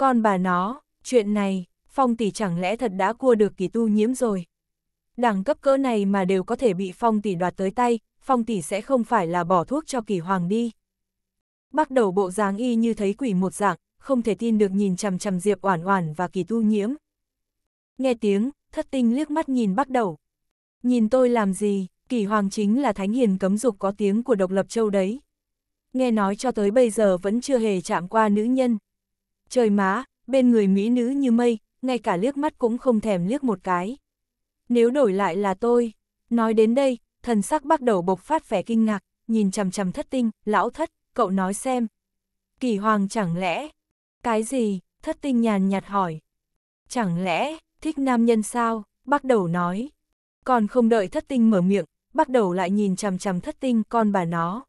Con bà nó, chuyện này, Phong tỷ chẳng lẽ thật đã cua được kỳ tu nhiễm rồi. Đẳng cấp cỡ này mà đều có thể bị Phong tỷ đoạt tới tay, Phong tỷ sẽ không phải là bỏ thuốc cho kỳ hoàng đi. Bắt đầu bộ dáng y như thấy quỷ một dạng, không thể tin được nhìn chằm chằm Diệp Oản Oản và Kỳ Tu Nhiễm. Nghe tiếng, Thất Tinh liếc mắt nhìn bắt Đầu. Nhìn tôi làm gì, Kỳ Hoàng chính là thánh hiền cấm dục có tiếng của độc lập châu đấy. Nghe nói cho tới bây giờ vẫn chưa hề chạm qua nữ nhân, Trời má, bên người mỹ nữ như mây, ngay cả liếc mắt cũng không thèm liếc một cái. Nếu đổi lại là tôi, nói đến đây, thần sắc bắt đầu bộc phát vẻ kinh ngạc, nhìn chằm chằm thất tinh, lão thất, cậu nói xem. Kỳ hoàng chẳng lẽ, cái gì, thất tinh nhàn nhạt hỏi. Chẳng lẽ, thích nam nhân sao, bắt đầu nói. Còn không đợi thất tinh mở miệng, bắt đầu lại nhìn chằm chằm thất tinh con bà nó.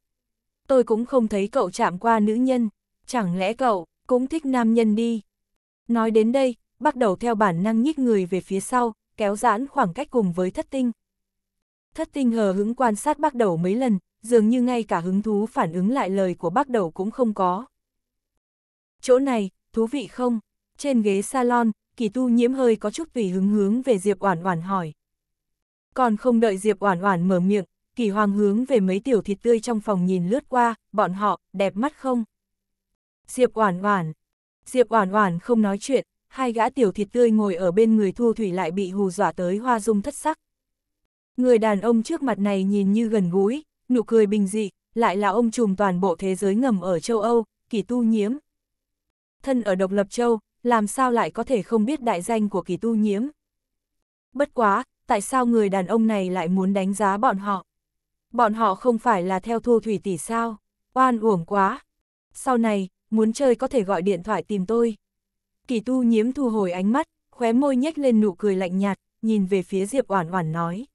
Tôi cũng không thấy cậu chạm qua nữ nhân, chẳng lẽ cậu, cũng thích nam nhân đi. Nói đến đây, bắt đầu theo bản năng nhích người về phía sau, kéo giãn khoảng cách cùng với thất tinh. Thất tinh hờ hứng quan sát bắt đầu mấy lần, dường như ngay cả hứng thú phản ứng lại lời của bắt đầu cũng không có. Chỗ này, thú vị không? Trên ghế salon, kỳ tu nhiễm hơi có chút vì hứng hướng về Diệp Oản Oản hỏi. Còn không đợi Diệp Oản Oản mở miệng, kỳ hoàng hướng về mấy tiểu thịt tươi trong phòng nhìn lướt qua, bọn họ, đẹp mắt không? Diệp Oản Oản. Diệp Oản Oản không nói chuyện, hai gã tiểu thịt tươi ngồi ở bên người Thu Thủy lại bị hù dọa tới hoa dung thất sắc. Người đàn ông trước mặt này nhìn như gần gũi, nụ cười bình dị, lại là ông trùm toàn bộ thế giới ngầm ở châu Âu, Kỳ Tu Nhiễm. Thân ở Độc Lập Châu, làm sao lại có thể không biết đại danh của Kỳ Tu Nhiễm? Bất quá, tại sao người đàn ông này lại muốn đánh giá bọn họ? Bọn họ không phải là theo Thu Thủy tỷ sao? Oan uổng quá. Sau này, muốn chơi có thể gọi điện thoại tìm tôi. Kỳ tu nhiễm thu hồi ánh mắt, khóe môi nhếch lên nụ cười lạnh nhạt, nhìn về phía Diệp Oản Oản nói.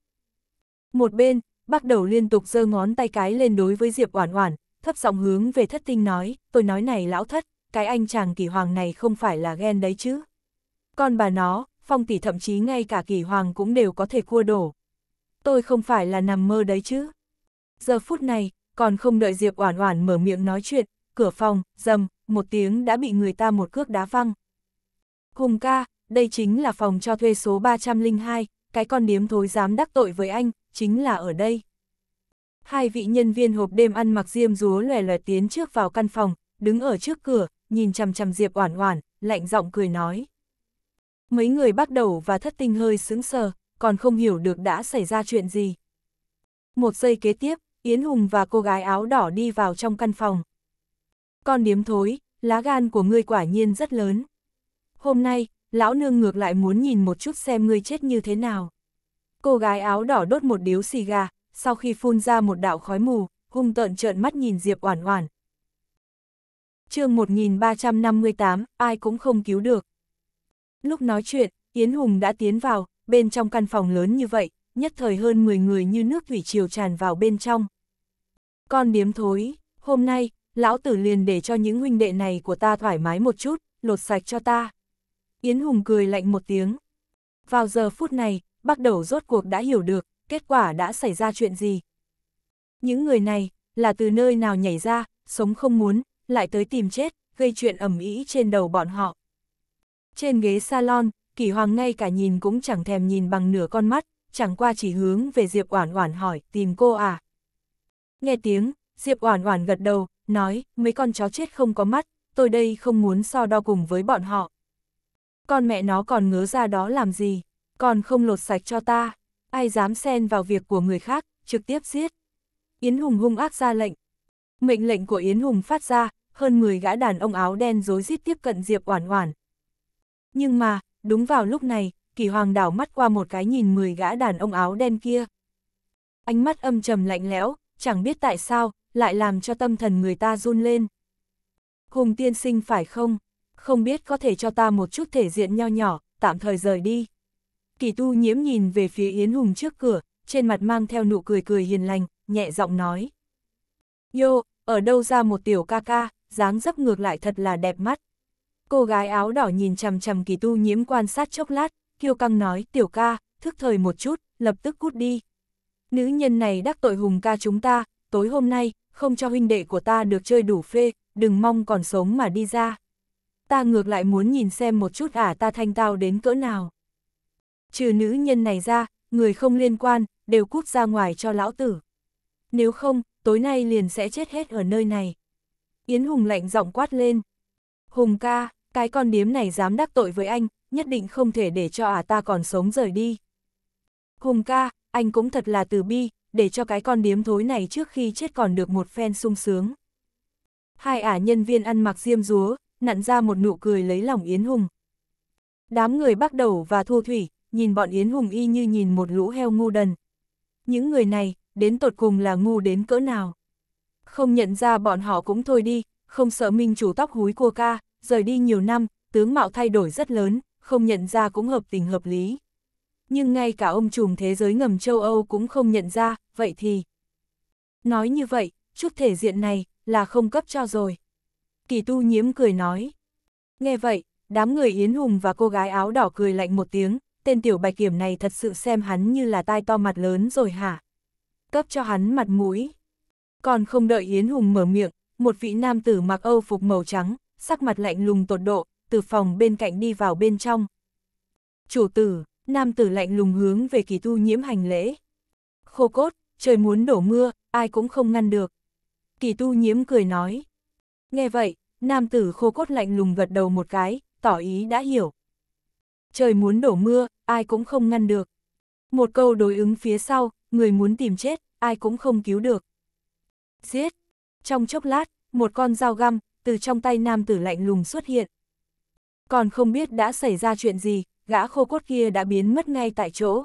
Một bên, bắt đầu liên tục giơ ngón tay cái lên đối với Diệp Oản Oản, thấp giọng hướng về thất tinh nói, tôi nói này lão thất, cái anh chàng kỳ hoàng này không phải là ghen đấy chứ. Con bà nó, phong tỷ thậm chí ngay cả kỳ hoàng cũng đều có thể cua đổ. Tôi không phải là nằm mơ đấy chứ. Giờ phút này, còn không đợi Diệp Oản Oản mở miệng nói chuyện, cửa phòng, dầm, một tiếng đã bị người ta một cước đá văng. Hùng ca, đây chính là phòng cho thuê số 302, cái con điếm thối dám đắc tội với anh, chính là ở đây. Hai vị nhân viên hộp đêm ăn mặc diêm rúa lòe lòe tiến trước vào căn phòng, đứng ở trước cửa, nhìn chằm chằm Diệp Oản Oản, lạnh giọng cười nói. Mấy người bắt đầu và thất tinh hơi sững sờ, còn không hiểu được đã xảy ra chuyện gì. Một giây kế tiếp, Yến Hùng và cô gái áo đỏ đi vào trong căn phòng con điếm thối, lá gan của ngươi quả nhiên rất lớn. Hôm nay, lão nương ngược lại muốn nhìn một chút xem ngươi chết như thế nào. Cô gái áo đỏ đốt một điếu xì gà, sau khi phun ra một đạo khói mù, hung tợn trợn mắt nhìn Diệp Oản Oản. Chương 1358, ai cũng không cứu được. Lúc nói chuyện, Yến Hùng đã tiến vào, bên trong căn phòng lớn như vậy, nhất thời hơn 10 người như nước thủy triều tràn vào bên trong. Con điếm thối, hôm nay, lão tử liền để cho những huynh đệ này của ta thoải mái một chút, lột sạch cho ta. Yến Hùng cười lạnh một tiếng. Vào giờ phút này, bắt đầu rốt cuộc đã hiểu được, kết quả đã xảy ra chuyện gì. Những người này, là từ nơi nào nhảy ra, sống không muốn, lại tới tìm chết, gây chuyện ẩm ý trên đầu bọn họ. Trên ghế salon, kỳ hoàng ngay cả nhìn cũng chẳng thèm nhìn bằng nửa con mắt, chẳng qua chỉ hướng về Diệp Oản Oản hỏi, tìm cô à. Nghe tiếng, Diệp Oản Oản gật đầu, nói, mấy con chó chết không có mắt, tôi đây không muốn so đo cùng với bọn họ. Con mẹ nó còn ngớ ra đó làm gì, còn không lột sạch cho ta, ai dám xen vào việc của người khác, trực tiếp giết. Yến Hùng hung ác ra lệnh. Mệnh lệnh của Yến Hùng phát ra, hơn 10 gã đàn ông áo đen rối rít tiếp cận Diệp Oản Oản. Nhưng mà, đúng vào lúc này, Kỳ Hoàng đảo mắt qua một cái nhìn 10 gã đàn ông áo đen kia. Ánh mắt âm trầm lạnh lẽo, chẳng biết tại sao, lại làm cho tâm thần người ta run lên. Hùng tiên sinh phải không? Không biết có thể cho ta một chút thể diện nho nhỏ, tạm thời rời đi. Kỳ tu nhiễm nhìn về phía Yến Hùng trước cửa, trên mặt mang theo nụ cười cười hiền lành, nhẹ giọng nói. Yo, ở đâu ra một tiểu ca ca, dáng dấp ngược lại thật là đẹp mắt. Cô gái áo đỏ nhìn chằm chằm kỳ tu nhiễm quan sát chốc lát, kiêu căng nói tiểu ca, thức thời một chút, lập tức cút đi. Nữ nhân này đắc tội hùng ca chúng ta, tối hôm nay, không cho huynh đệ của ta được chơi đủ phê, đừng mong còn sống mà đi ra. Ta ngược lại muốn nhìn xem một chút ả à ta thanh tao đến cỡ nào. Trừ nữ nhân này ra, người không liên quan, đều cút ra ngoài cho lão tử. Nếu không, tối nay liền sẽ chết hết ở nơi này. Yến Hùng lạnh giọng quát lên. Hùng ca, cái con điếm này dám đắc tội với anh, nhất định không thể để cho ả à ta còn sống rời đi. Hùng ca, anh cũng thật là từ bi, để cho cái con điếm thối này trước khi chết còn được một phen sung sướng. Hai ả nhân viên ăn mặc diêm rúa, nặn ra một nụ cười lấy lòng Yến Hùng. Đám người bắt đầu và thu thủy, nhìn bọn Yến Hùng y như nhìn một lũ heo ngu đần. Những người này, đến tột cùng là ngu đến cỡ nào. Không nhận ra bọn họ cũng thôi đi, không sợ minh chủ tóc húi cua ca, rời đi nhiều năm, tướng mạo thay đổi rất lớn, không nhận ra cũng hợp tình hợp lý nhưng ngay cả ông trùm thế giới ngầm châu Âu cũng không nhận ra, vậy thì... Nói như vậy, chút thể diện này là không cấp cho rồi. Kỳ tu nhiễm cười nói. Nghe vậy, đám người Yến Hùng và cô gái áo đỏ cười lạnh một tiếng, tên tiểu bạch kiểm này thật sự xem hắn như là tai to mặt lớn rồi hả? Cấp cho hắn mặt mũi. Còn không đợi Yến Hùng mở miệng, một vị nam tử mặc âu phục màu trắng, sắc mặt lạnh lùng tột độ, từ phòng bên cạnh đi vào bên trong. Chủ tử, nam tử lạnh lùng hướng về kỳ tu nhiễm hành lễ. Khô cốt, trời muốn đổ mưa, ai cũng không ngăn được. Kỳ tu nhiễm cười nói. Nghe vậy, nam tử khô cốt lạnh lùng gật đầu một cái, tỏ ý đã hiểu. Trời muốn đổ mưa, ai cũng không ngăn được. Một câu đối ứng phía sau, người muốn tìm chết, ai cũng không cứu được. Giết! Trong chốc lát, một con dao găm, từ trong tay nam tử lạnh lùng xuất hiện. Còn không biết đã xảy ra chuyện gì, gã khô cốt kia đã biến mất ngay tại chỗ.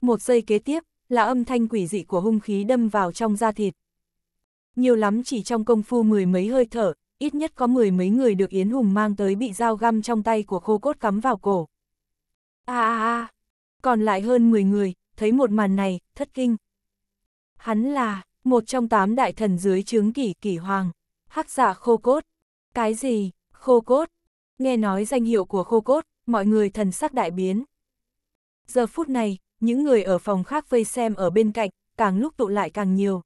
Một giây kế tiếp, là âm thanh quỷ dị của hung khí đâm vào trong da thịt. Nhiều lắm chỉ trong công phu mười mấy hơi thở, ít nhất có mười mấy người được Yến Hùng mang tới bị dao găm trong tay của khô cốt cắm vào cổ. À à còn lại hơn 10 người, thấy một màn này, thất kinh. Hắn là, một trong tám đại thần dưới chướng kỷ kỷ hoàng, hắc giả dạ khô cốt. Cái gì, khô cốt? Nghe nói danh hiệu của khô cốt, mọi người thần sắc đại biến. Giờ phút này, những người ở phòng khác vây xem ở bên cạnh, càng lúc tụ lại càng nhiều.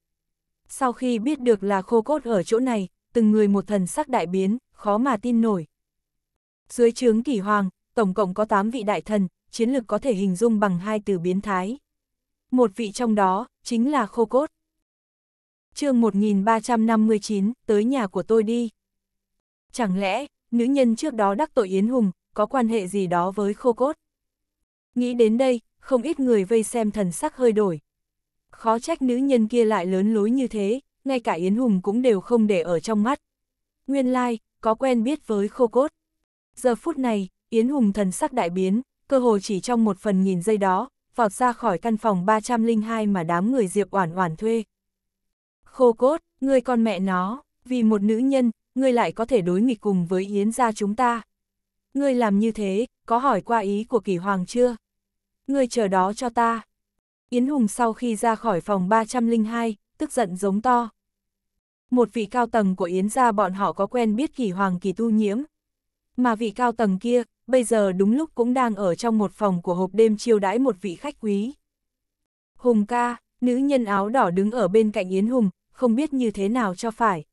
Sau khi biết được là khô cốt ở chỗ này, từng người một thần sắc đại biến, khó mà tin nổi. Dưới trướng kỷ hoàng, tổng cộng có 8 vị đại thần, chiến lược có thể hình dung bằng hai từ biến thái. Một vị trong đó, chính là khô cốt. chương 1359, tới nhà của tôi đi. Chẳng lẽ, nữ nhân trước đó đắc tội Yến Hùng, có quan hệ gì đó với khô cốt. Nghĩ đến đây, không ít người vây xem thần sắc hơi đổi. Khó trách nữ nhân kia lại lớn lối như thế, ngay cả Yến Hùng cũng đều không để ở trong mắt. Nguyên lai, like, có quen biết với khô cốt. Giờ phút này, Yến Hùng thần sắc đại biến, cơ hồ chỉ trong một phần nghìn giây đó, vọt ra khỏi căn phòng 302 mà đám người Diệp Oản Oản thuê. Khô cốt, người con mẹ nó, vì một nữ nhân, người lại có thể đối nghịch cùng với Yến gia chúng ta. Ngươi làm như thế, có hỏi qua ý của kỳ hoàng chưa? Ngươi chờ đó cho ta. Yến Hùng sau khi ra khỏi phòng 302, tức giận giống to. Một vị cao tầng của Yến gia bọn họ có quen biết kỳ hoàng kỳ tu nhiễm. Mà vị cao tầng kia, bây giờ đúng lúc cũng đang ở trong một phòng của hộp đêm chiêu đãi một vị khách quý. Hùng ca, nữ nhân áo đỏ đứng ở bên cạnh Yến Hùng, không biết như thế nào cho phải.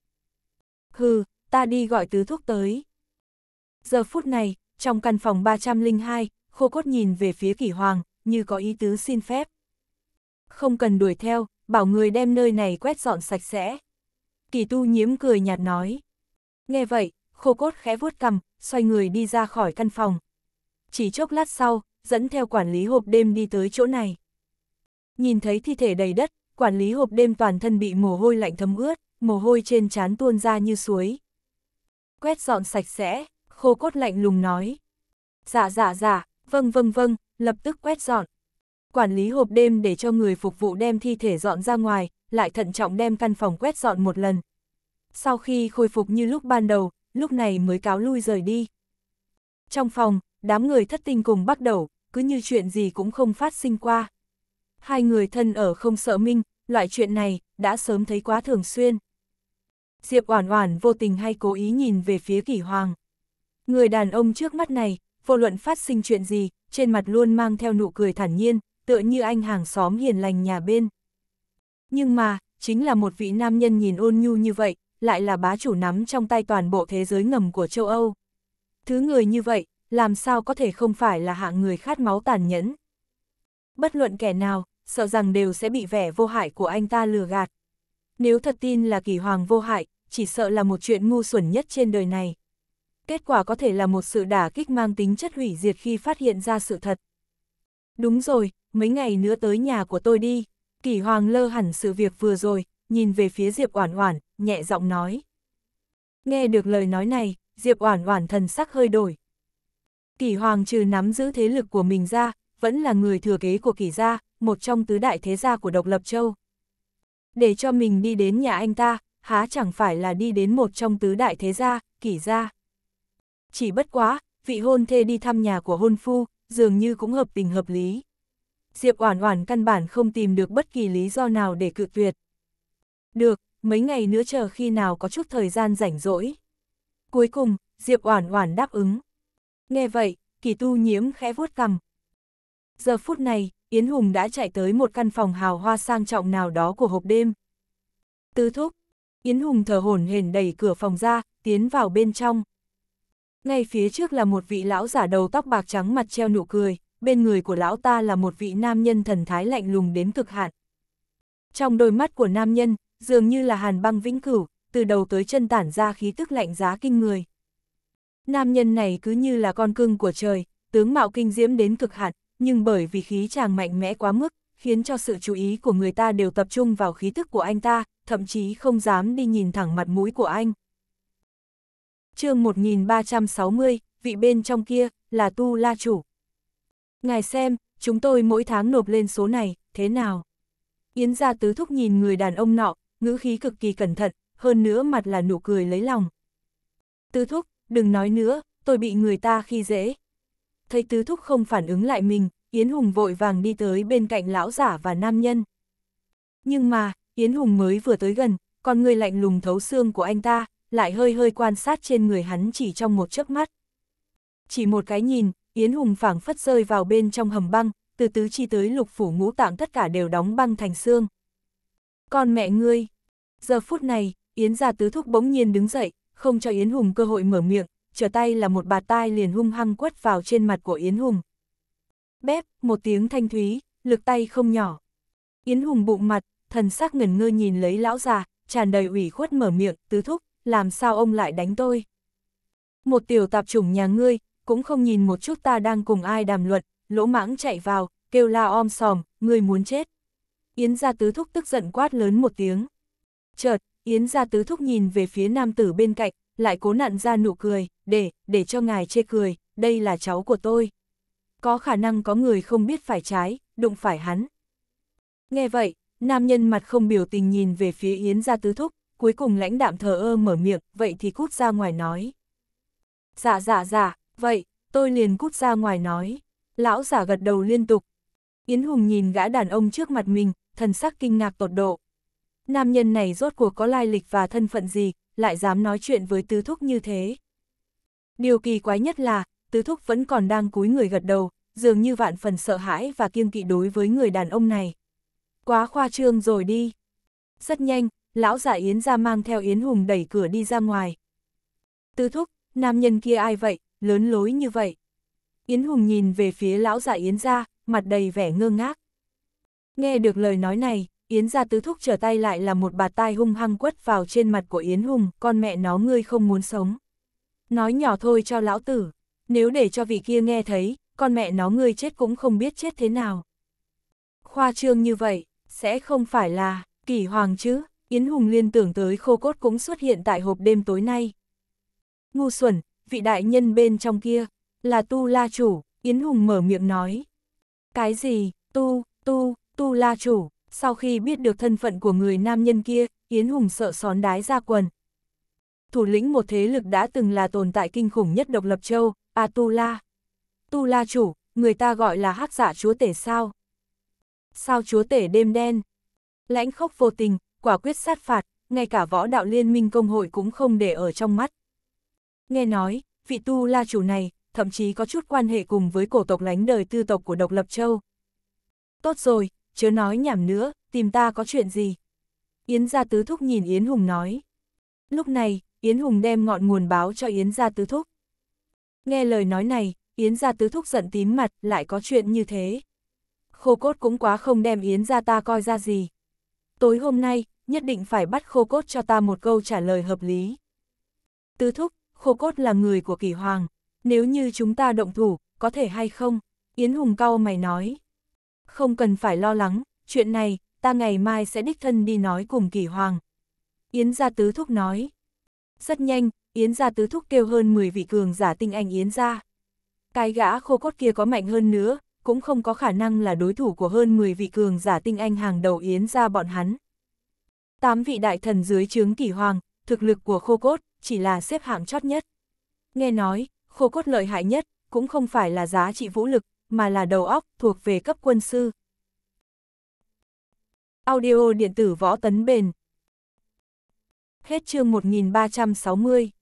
Hừ, ta đi gọi tứ thúc tới. Giờ phút này, trong căn phòng 302, khô cốt nhìn về phía kỷ hoàng, như có ý tứ xin phép. Không cần đuổi theo, bảo người đem nơi này quét dọn sạch sẽ. Kỳ tu nhiễm cười nhạt nói. Nghe vậy, khô cốt khẽ vuốt cằm, xoay người đi ra khỏi căn phòng. Chỉ chốc lát sau, dẫn theo quản lý hộp đêm đi tới chỗ này. Nhìn thấy thi thể đầy đất, quản lý hộp đêm toàn thân bị mồ hôi lạnh thấm ướt, mồ hôi trên trán tuôn ra như suối. Quét dọn sạch sẽ khô cốt lạnh lùng nói. Dạ dạ dạ, vâng vâng vâng, lập tức quét dọn. Quản lý hộp đêm để cho người phục vụ đem thi thể dọn ra ngoài, lại thận trọng đem căn phòng quét dọn một lần. Sau khi khôi phục như lúc ban đầu, lúc này mới cáo lui rời đi. Trong phòng, đám người thất tinh cùng bắt đầu, cứ như chuyện gì cũng không phát sinh qua. Hai người thân ở không sợ minh, loại chuyện này đã sớm thấy quá thường xuyên. Diệp Oản Oản vô tình hay cố ý nhìn về phía Kỷ Hoàng. Người đàn ông trước mắt này, vô luận phát sinh chuyện gì, trên mặt luôn mang theo nụ cười thản nhiên, tựa như anh hàng xóm hiền lành nhà bên. Nhưng mà, chính là một vị nam nhân nhìn ôn nhu như vậy, lại là bá chủ nắm trong tay toàn bộ thế giới ngầm của châu Âu. Thứ người như vậy, làm sao có thể không phải là hạng người khát máu tàn nhẫn. Bất luận kẻ nào, sợ rằng đều sẽ bị vẻ vô hại của anh ta lừa gạt. Nếu thật tin là kỳ hoàng vô hại, chỉ sợ là một chuyện ngu xuẩn nhất trên đời này kết quả có thể là một sự đả kích mang tính chất hủy diệt khi phát hiện ra sự thật. Đúng rồi, mấy ngày nữa tới nhà của tôi đi. Kỷ Hoàng lơ hẳn sự việc vừa rồi, nhìn về phía Diệp Oản Oản, nhẹ giọng nói. Nghe được lời nói này, Diệp Oản Oản thần sắc hơi đổi. Kỷ Hoàng trừ nắm giữ thế lực của mình ra, vẫn là người thừa kế của Kỷ gia, một trong tứ đại thế gia của Độc Lập Châu. Để cho mình đi đến nhà anh ta, há chẳng phải là đi đến một trong tứ đại thế gia, Kỷ gia chỉ bất quá, vị hôn thê đi thăm nhà của hôn phu, dường như cũng hợp tình hợp lý. Diệp Oản Oản căn bản không tìm được bất kỳ lý do nào để cự tuyệt. Được, mấy ngày nữa chờ khi nào có chút thời gian rảnh rỗi. Cuối cùng, Diệp Oản Oản đáp ứng. Nghe vậy, Kỳ Tu nhiễm khẽ vuốt cằm. Giờ phút này, Yến Hùng đã chạy tới một căn phòng hào hoa sang trọng nào đó của hộp đêm. tư thúc, Yến Hùng thở hổn hển đẩy cửa phòng ra, tiến vào bên trong. Ngay phía trước là một vị lão giả đầu tóc bạc trắng mặt treo nụ cười, bên người của lão ta là một vị nam nhân thần thái lạnh lùng đến cực hạn. Trong đôi mắt của nam nhân, dường như là hàn băng vĩnh cửu, từ đầu tới chân tản ra khí tức lạnh giá kinh người. Nam nhân này cứ như là con cưng của trời, tướng mạo kinh diễm đến cực hạn, nhưng bởi vì khí chàng mạnh mẽ quá mức, khiến cho sự chú ý của người ta đều tập trung vào khí tức của anh ta, thậm chí không dám đi nhìn thẳng mặt mũi của anh chương 1360, vị bên trong kia, là tu la chủ. Ngài xem, chúng tôi mỗi tháng nộp lên số này, thế nào? Yến gia tứ thúc nhìn người đàn ông nọ, ngữ khí cực kỳ cẩn thận, hơn nữa mặt là nụ cười lấy lòng. Tứ thúc, đừng nói nữa, tôi bị người ta khi dễ. Thấy tứ thúc không phản ứng lại mình, Yến Hùng vội vàng đi tới bên cạnh lão giả và nam nhân. Nhưng mà, Yến Hùng mới vừa tới gần, con người lạnh lùng thấu xương của anh ta, lại hơi hơi quan sát trên người hắn chỉ trong một chớp mắt. Chỉ một cái nhìn, Yến Hùng phảng phất rơi vào bên trong hầm băng, từ tứ chi tới lục phủ ngũ tạng tất cả đều đóng băng thành xương. Con mẹ ngươi! Giờ phút này, Yến gia tứ thúc bỗng nhiên đứng dậy, không cho Yến Hùng cơ hội mở miệng, trở tay là một bà tai liền hung hăng quất vào trên mặt của Yến Hùng. Bép, một tiếng thanh thúy, lực tay không nhỏ. Yến Hùng bụng mặt, thần sắc ngẩn ngơ nhìn lấy lão già, tràn đầy ủy khuất mở miệng, tứ thúc, làm sao ông lại đánh tôi? Một tiểu tạp chủng nhà ngươi, cũng không nhìn một chút ta đang cùng ai đàm luận, lỗ mãng chạy vào, kêu la om sòm, ngươi muốn chết. Yến gia tứ thúc tức giận quát lớn một tiếng. Chợt, Yến gia tứ thúc nhìn về phía nam tử bên cạnh, lại cố nặn ra nụ cười, để, để cho ngài chê cười, đây là cháu của tôi. Có khả năng có người không biết phải trái, đụng phải hắn. Nghe vậy, nam nhân mặt không biểu tình nhìn về phía Yến gia tứ thúc, cuối cùng lãnh đạm thờ ơ mở miệng, vậy thì cút ra ngoài nói. Dạ dạ dạ, vậy, tôi liền cút ra ngoài nói. Lão giả gật đầu liên tục. Yến Hùng nhìn gã đàn ông trước mặt mình, thần sắc kinh ngạc tột độ. Nam nhân này rốt cuộc có lai lịch và thân phận gì, lại dám nói chuyện với tứ thúc như thế. Điều kỳ quái nhất là, tứ thúc vẫn còn đang cúi người gật đầu, dường như vạn phần sợ hãi và kiêng kỵ đối với người đàn ông này. Quá khoa trương rồi đi. Rất nhanh, lão giả Yến ra mang theo Yến Hùng đẩy cửa đi ra ngoài. Tư thúc, nam nhân kia ai vậy, lớn lối như vậy. Yến Hùng nhìn về phía lão giả Yến ra, mặt đầy vẻ ngơ ngác. Nghe được lời nói này, Yến ra tứ thúc trở tay lại là một bà tai hung hăng quất vào trên mặt của Yến Hùng, con mẹ nó ngươi không muốn sống. Nói nhỏ thôi cho lão tử, nếu để cho vị kia nghe thấy, con mẹ nó ngươi chết cũng không biết chết thế nào. Khoa trương như vậy, sẽ không phải là, kỳ hoàng chứ. Yến Hùng liên tưởng tới khô cốt cũng xuất hiện tại hộp đêm tối nay. Ngu xuẩn, vị đại nhân bên trong kia, là tu la chủ, Yến Hùng mở miệng nói. Cái gì, tu, tu, tu la chủ, sau khi biết được thân phận của người nam nhân kia, Yến Hùng sợ xón đái ra quần. Thủ lĩnh một thế lực đã từng là tồn tại kinh khủng nhất độc lập châu, Atula. À tu La chủ, người ta gọi là hắc giả dạ chúa tể sao? Sao chúa tể đêm đen? Lãnh khốc vô tình, quả quyết sát phạt, ngay cả võ đạo liên minh công hội cũng không để ở trong mắt. Nghe nói, vị tu la chủ này, thậm chí có chút quan hệ cùng với cổ tộc lánh đời tư tộc của độc lập châu. Tốt rồi, chớ nói nhảm nữa, tìm ta có chuyện gì? Yến gia tứ thúc nhìn Yến Hùng nói. Lúc này, Yến Hùng đem ngọn nguồn báo cho Yến gia tứ thúc. Nghe lời nói này, Yến gia tứ thúc giận tím mặt, lại có chuyện như thế. Khô cốt cũng quá không đem Yến gia ta coi ra gì tối hôm nay, nhất định phải bắt khô cốt cho ta một câu trả lời hợp lý. Tứ thúc, khô cốt là người của kỳ hoàng, nếu như chúng ta động thủ, có thể hay không? Yến Hùng cau mày nói. Không cần phải lo lắng, chuyện này, ta ngày mai sẽ đích thân đi nói cùng kỳ hoàng. Yến gia tứ thúc nói. Rất nhanh, Yến gia tứ thúc kêu hơn 10 vị cường giả tinh anh Yến gia. Cái gã khô cốt kia có mạnh hơn nữa, cũng không có khả năng là đối thủ của hơn 10 vị cường giả tinh anh hàng đầu yến ra bọn hắn. Tám vị đại thần dưới chướng kỳ hoàng, thực lực của khô cốt, chỉ là xếp hạng chót nhất. Nghe nói, khô cốt lợi hại nhất, cũng không phải là giá trị vũ lực, mà là đầu óc thuộc về cấp quân sư. Audio điện tử võ tấn bền Hết chương 1360